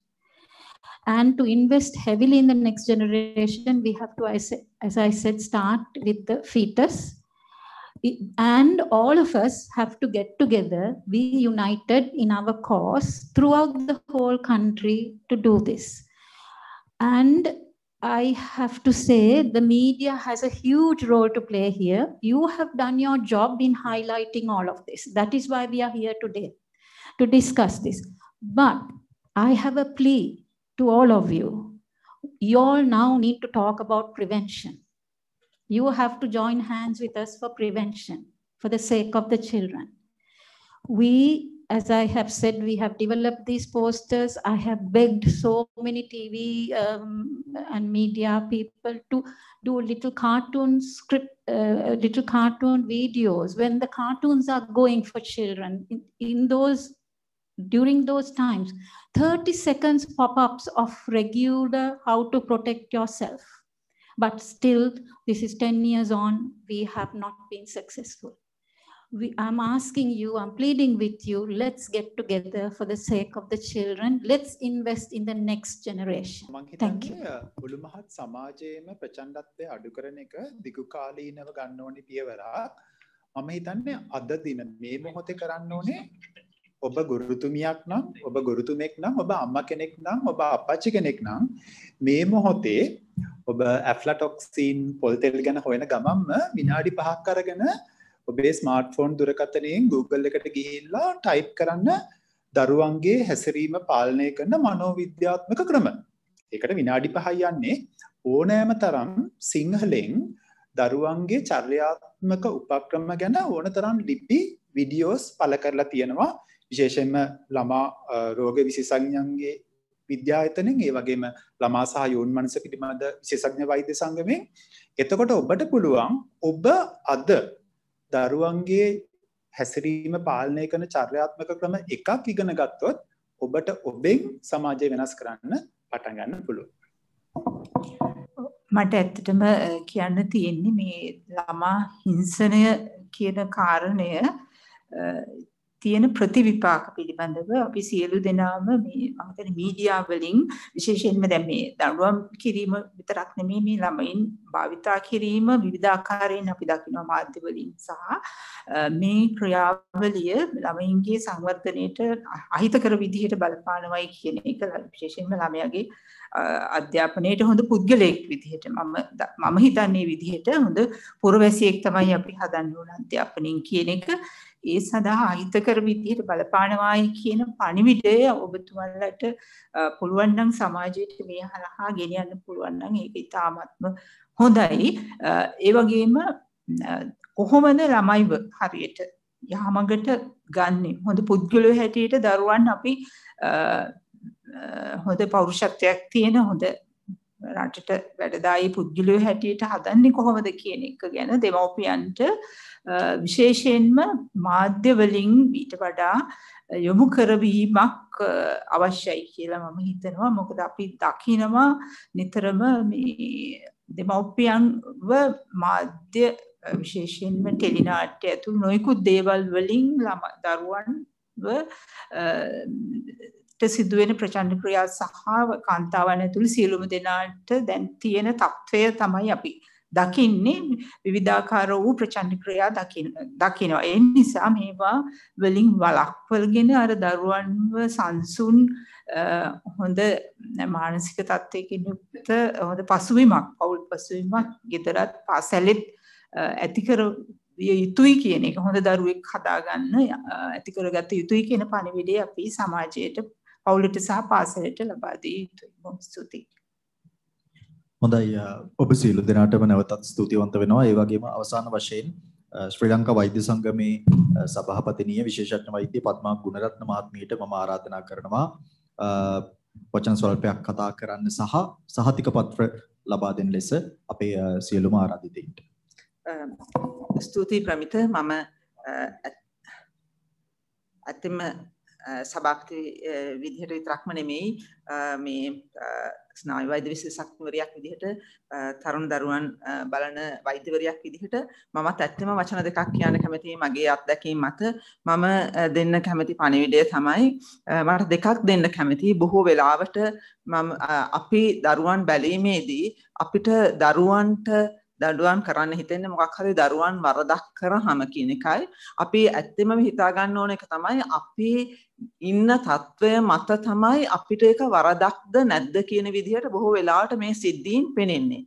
And to invest heavily in the next generation, we have to, as I said, start with the fetus. And all of us have to get together, be united in our cause throughout the whole country to do this and I have to say the media has a huge role to play here. You have done your job in highlighting all of this. That is why we are here today to discuss this. But I have a plea to all of you. You all now need to talk about prevention. You have to join hands with us for prevention for the sake of the children. We as I have said, we have developed these posters. I have begged so many TV um, and media people to do little cartoon script, uh, little cartoon videos when the cartoons are going for children. In, in those, during those times, 30 seconds pop-ups of regular how to protect yourself. But still, this is 10 years on, we have not been successful. we, I'm asking you, I'm pleading with you, let's get together for the sake of the children. Let's invest in the next generation. Thank you. මුළු මහත් සමාජයේම ප්‍රචණ්ඩත්වය අඩු කරන එක දිගුකාලීනව ගන්න ඕනි පියවරක්. මම හිතන්නේ අද දින මේ මොහොතේ කරන්න ඕනේ ඔබ ගුරුතුමියක් නම් ඔබ ගුරුතුමෙක් නම් ඔබ අම්ම කෙනෙක් නම් ඔබ අපච්චි කෙනෙක් නම් මේ මොහොතේ ඔබ ඇෆ්ලටොක්සීන් පොල්තෙල් ගැන හොයන ගමම්ම විනාඩි පහක් අරගෙන ඔබේ ස්මාර්ට්ෆෝන් දුරකතනයෙන් Google එකට ගිහිල්ලා ටයිප් කරන්න දරුවන්ගේ හැසිරීම පාලනය කරන මනෝවිද්‍යාත්මක ක්‍රම එකට විනාඩි පහයි යන්නේ ඕනෑම තරම් සිංහලෙන් දරුවන්ගේ චර්යාත්මක උපක්‍රම ගැන ඕන තරම් ලිපි විඩියෝස් පල කරලා තියෙනවා විශේෂෙන්ම ළමා රෝග විශේසඥන්ගේ විද්‍යායතනෙන් ඒ වගේම ළමා සහ යෝන් මනස පිළිබඳ විශේෂඥ වෛද්‍ය සංගමෙන් එතකොට ඔබට පුළුවන් ඔබ අද දරුවන්ගේ හැසිරීම පාලනය කන චර්යාත්මක ක්‍රම එකක් ඉගෙන ගත්තොත් ඔබට ඔබෙන් සමාජය වෙනස් කරන්න පටගන්න පුළුව. මට ඇත්තටම කියන්න තියෙන්නේ මේ ළමා හිංසනය කියන කාරණය තියෙන ප්‍රතිවිපාක පිළිබඳව අපි සියලු දෙනාම මේ මම හිතන්නේ මීඩියා වලින් විශේෂයෙන්ම දැන් මේ දඬුවම් කිරීම විතරක් නෙමෙයි මේ ළමයින් භාවිතා කිරීම විවිධාකාරයෙන් අපි දකිනවා මාධ්‍ය වලින් සහ මේ ක්‍රියාවලිය ළමයින්ගේ සංවර්ධනයට අහිතකර විදිහට බලපානවයි කියන එක විශේෂයෙන්ම ළමයාගේ අධ්‍යාපනයට හොඳ පුද්ගලයෙක් විදිහට මම මම හිතන්නේ විදිහට හොඳ පුරවැසියෙක් තමයි අපි හදන්න ඕන අධ්‍යාපනයෙන් කියන එක ඒ සඳහා අහිතකර විදිහට බලපානවායි කියන පණිවිඩය ඔබතුමන්ලට පුළුවන් නම් සමාජයට මේ හරහා ගෙනියන්න පුළුවන් නම් ඒක ඉතාමත්ම හොඳයි ඒ වගේම කොහොමද ළමයිව හරියට යහමඟට ගන්න හොඳ පුද්ගලෝ හැටියට දරුවන් අපි හොඳ පෞරුෂත්වයක් තියෙන හොඳ රටට වැඩදායි පුද්ගලයෝ හැටියට හදන්නේ කොහොමද කියන එක ගැන දෙමව්පියන්ට විශේෂයෙන්ම මාධ්‍ය වලින් ඊට වඩා යොමු කරවීමක් අවශ්‍යයි කියලා මම හිතනවා මොකද අපි දකිනවා නිතරම මේ දෙමව්පියන්ව මාධ්‍ය විශේෂයෙන්ම ටෙලිනාට්‍ය ඇතුළු නොයෙකුත් දේවල් වලින් දරුවන්ව සිදුවෙන ප්‍රචණ්ඩ ක්‍රියා සහ කාන්තාවන් ඇතුළු සියලුම දෙනාට දැන් තියෙන తත්වය තමයි අපි දකින්නේ විවිධාකාර වූ ප්‍රචණ්ඩ ක්‍රියා දකින්න දකිනවා ඒ නිසා මේවා වලින් වළක්වගෙන අර දරුවන්ව සංසුන් හොඳ මානසික තත්ත්වයකින් යුක්ත හොඳ පසුබිමක් පෞල් පසුබිමක් ගෙදරත් පාසැලෙත් ඇති කර විය යුතුයි කියන එක හොඳ දරුවෙක් හදාගන්න ඇති කරගත යුතුයි කියන පණිවිඩය අපි සමාජයට පවුලට සහ පාසලට ලබා දී යුතුයි. බොහොම ස්තුතියි. හොඳයි ඔබ සියලු දෙනාටම නැවතත් ස්තුතිවන්ත වෙනවා. ඒ වගේම අවසාන වශයෙන් ශ්‍රී ලංකා වෛද්‍ය සංගමේ සභාපතිනිය විශේෂඥ වෛද්‍ය පద్මා ගුණරත්න මහත්මියට මම ආරාධනා කරනවා වචන ස්වල්පයක් කතා කරන්න සහ සහතික පත්‍ර ලබා දෙන ලෙස අපේ සියලුම ආරාධිතයින්ට. ස්තුතියි ප්‍රමිත මම ඇත්තම සභාපති විදිහට විතරක්ම නෙමෙයි මේ ස්නායු වෛද්‍ය විශේෂඥවරයක් විදිහට තරුණ දරුවන් බලන වෛද්‍යවරයක් විදිහට මමත් ඇත්තම වචන දෙකක් කියන්න කැමතියි මගේ අත්දැකීම් මත මම දෙන්න කැමති පණිවිඩය තමයි මට දෙකක් දෙන්න කැමතියි බොහෝ වෙලාවට මම අපි දරුවන් බැලීමේදී අපිට දරුවන්ට දඩුවම් කරන්න හිතෙන්නේ මොකක් හරි දරුවන් වරදක් කරාම කියන එකයි. අපි ඇත්තෙම හිතා ගන්න ඕන එක තමයි අපි ඉන්න తත්වය මත තමයි අපිට ඒක වරදක්ද නැද්ද කියන විදිහට බොහෝ වෙලාවට මේ සිද්ධීන් පෙනෙන්නේ.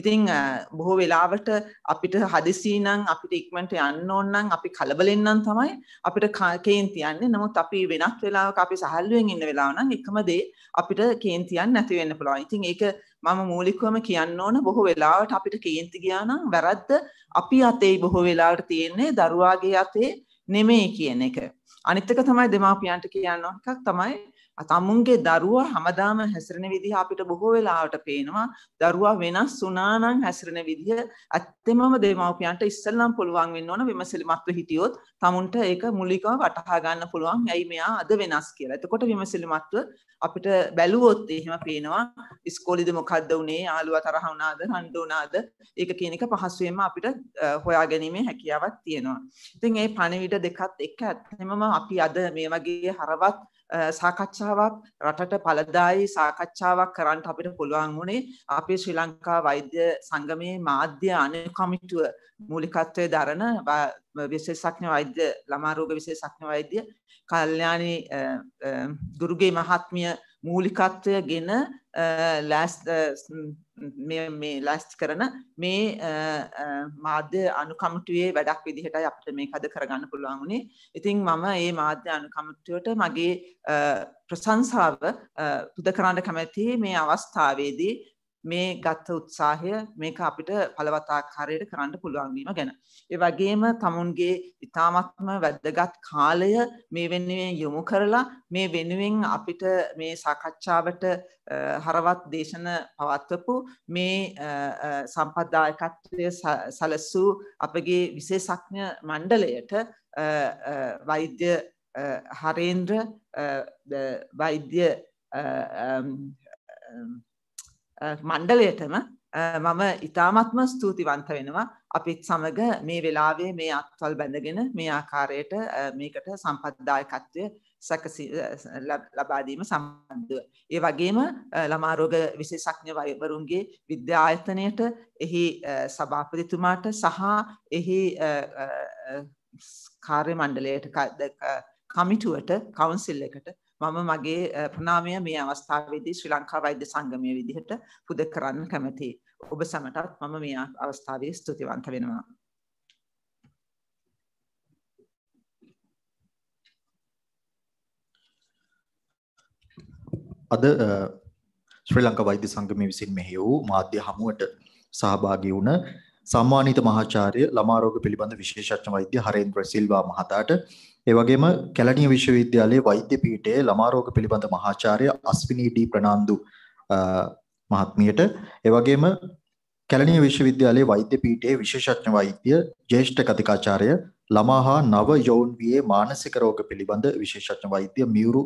ඉතින් බොහෝ වෙලාවට අපිට හදිසි නම් අපිට ඉක්මනට යන්න ඕන නම් අපි කලබලෙන් නම් තමයි අපිට කේන්ති යන්නේ. නමුත් අපි වෙනත් වෙලාවක අපි සහල්ුවෙන් ඉන්න වෙලාව නම් එකම දේ අපිට කේන්ති යන්නේ නැති වෙන්න පුළුවන්. ඉතින් ඒක මම මූලිකවම කියන්න ඕන බොහෝ වෙලාවට අපිට කේන්ති ගියා නම් වැරද්ද අපි අතේ බොහෝ වෙලාවට තියෙන්නේ දරුවාගේ අතේ නෙමෙයි කියන එක. අනිත් එක තමයි දෙමාපියන්ට කියන්න ඕන එකක් තමයි තමුන්ගේ දරුවා හැමදාම හැසිරෙන විදිහ අපිට බොහෝ වෙලාවට පේනවා දරුවා වෙනස් වුණා නම් හැසිරෙන විදිහ ඇත්තමම දෙමව්පියන්ට ඉස්සෙල්ලම පුළුවන් වෙන්න ඕන විමසිලිමත්ව හිටියොත් තමුන්ට ඒක මුලිකව වටහා ගන්න පුළුවන් ඇයි මෙයා අද වෙනස් කියලා. එතකොට විමසිලිමත්ව අපිට බැලුවොත් එහෙම පේනවා ඉස්කෝලේද මොකද්ද වුනේ යාළුවා තරහ වුණාද රණ්ඩු වුණාද ඒක කියන එක පහසුවෙන්ම අපිට හොයාගැනීමේ හැකියාවක් තියෙනවා. ඉතින් මේ පණිවිඩ දෙකත් එක ඇත්තමම අපි අද මේ වගේ හරවත් සාකච්ඡාවක් රටට පලදායි සාකච්ඡාවක් කරන්න අපිට පුළුවන් වුණේ අපේ ශ්‍රී ලංකා වෛද්‍ය සංගමයේ මාධ්‍ය අනුකමිටුව මූලිකත්වය දරන විශේෂඥ වෛද්‍ය ළමාරෝග විශේෂඥ වෛද්‍ය කල්යාණී ගුරුගේ මහත්මිය මූලිකත්වය ගෙන ලැස්ට් කරන මේ මාධ්‍ය අනුකමටුවේ වැඩක් විදිහට අපට මේ කද කරගන්න පුළුවන් වුණේ ඉතින් මම ඒ මාධ්‍ය අනුකමටුවට මගේ ප්‍රසංසාව පුද කරන්න කැමැති මේ අවස්ථාවේදී මේ ගත්ත උත්සාහය මේක අපිට පළවතාකාරයට කරන්න පුළුවන්වීම ගැන. ඒ වගේම තමුන්ගේ ඉතාමත්ම වැදගත් කාලය මේ වෙනුවෙන් යොමු කරලා මේ වෙනුවෙන් අපිට මේ සාකච්ඡාවට හරවත් දේශන පවත්වපු මේ සම්පත්දායකත්වය සලස්සූ අපගේ විශේෂඥ මණ්ඩලයට වෛද්‍ය හරේන්ද්‍ර වෛද්‍ය මණ්ඩලයටම මම ඉතාමත්ම ස්තුතිවන්ත වෙනවා අපිත් සමග මේ වෙලාවේ මේ අත්වල් බැඳගෙන මේ ආකාරයට මේකට සම්පත්දායකත්වය ලබාදීම සම්බන්ධව. ඒ වගේම ළමාරෝග විශේෂඥ වරුන්ගේ විද්‍යායතනයට එහි සභාපතිතුමාට සහ එහි කාර්ය මණ්ඩලයට කමිටුවට කවුන්සිල් එකට මම මගේ ප්‍රනාමය මේ අවස්ථාවේදී ශ්‍රී ලංකා වෛද්‍ය සංගමය විදිහට පුද කරන්න කැමතියි. ඔබ සමටත් මම මේ අවස්ථාවේ ස්තුතිවන්ත වෙනවා. අද ශ්‍රී ලංකා වෛද්‍ය සංගමය විසින් මෙහි වූ මාධ්‍ය හමුවට සහභාගී වුණ සම්මානිත මහාචාර්ය ළමා රෝග පිළිබඳ විශේෂඥ වෛද්‍ය හරේන්ද්‍ර සිල්වා මහතාට ඒ වගේම කැලණිය විශ්වවිද්‍යාලයේ වෛද්‍ය පීඨයේ ළමා රෝග පිළිබඳ මහාචාර්ය අස්විනී ඩී ප්‍රනාන්දු මහත්මියට ඒ වගේම කැලණිය විශ්වවිද්‍යාලයේ වෛද්‍ය පීඨයේ විශේෂඥ වෛද්‍ය ජ්‍යෙෂ්ඨ කතිකාචාර්ය ළමා හා නව යෝන් වියේ මානසික රෝග පිළිබඳ විශේෂඥ වෛද්‍ය මියුරු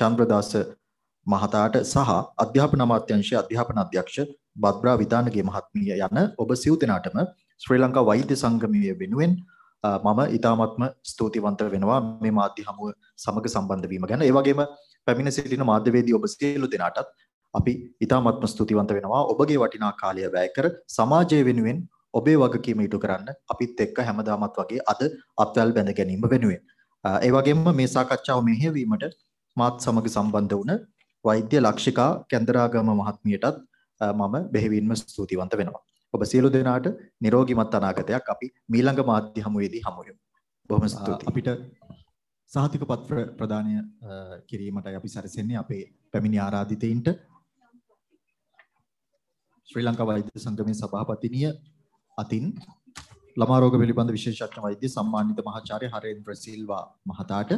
චන්ද්‍රදාස මහතාට සහ අධ්‍යාපන අමාත්‍යංශයේ අධ්‍යාපන අධ්‍යක්ෂ බද්රා විතානගේ මහත්මිය යන ඔබ සිව් දෙනාටම ශ්‍රී ලංකා වෛද්‍ය සංගමය වෙනුවෙන් මම ඉතාමත්ම ස්තුතිවන්ත වෙනවා මේ මාධ්‍ය හමුව සමග සම්බන්ධ වීම ගැන. ඒ වගේම පැමිණ සිටින මාධ්‍යවේදී ඔබ සියලු දෙනාටත් අපි ඉතාමත්ම ස්තුතිවන්ත වෙනවා. ඔබගේ වටිනා කාලය වැය කර සමාජය වෙනුවෙන් ඔබේ වගකීම ඉටු කරන්න අපිත් එක්ක හැමදාමත් වගේ අද අත්වැල් බැඳ ගැනීම වෙනුවෙන්. ඒ වගේම මේ සාකච්ඡාව මෙහෙයවීමට මාත් සමග සම්බන්ධ වුණ වෛද්‍ය ලක්ෂිකා කැන්දරාගම මහත්මියටත් මම බෙහෙවින්ම ස්තුතිවන්ත වෙනවා. ඔබ සියලු දෙනාට නිරෝගිමත් අනාගතයක් අපි මීළඟ මාධ්‍ය හමුවේදී හමු වෙමු. බොහොම ස්තුතියි. අපිට සහතික පත්‍ර ප්‍රදානය කිරීමටයි අපි සැරසෙන්නේ අපේ පැමිණි ආරාධිතයින්ට. ශ්‍රී ලංකා වෛද්‍ය සංගමේ සභාපතිනිය අතින් ළමා රෝග පිළිබඳ විශේෂඥ වෛද්‍ය සම්මානිත මහාචාර්ය හරේන්ද්‍ර සිල්වා මහතාට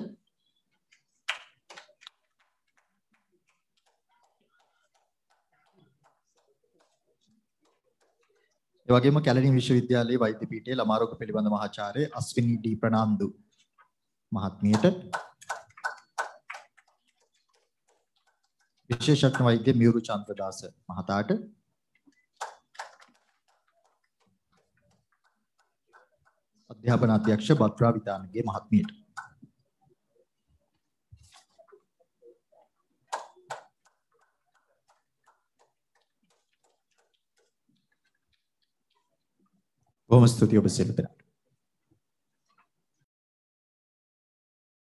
ඒ වගේම කැලණි විශ්වවිද්‍යාලයේ වෛද්‍ය පීඨයේ ළමා රෝග පිළිබඳ මහාචාර්ය අස්විනී ඩී ප්‍රනාන්දු මහත්මියට විශේෂඥ වෛද්‍ය මියුරු චන්ද්‍රදාස මහතාට අධ්‍යාපන අධ්‍යක්ෂ බත්රා Vithanage මහත්මියට Vamos estudar e observar.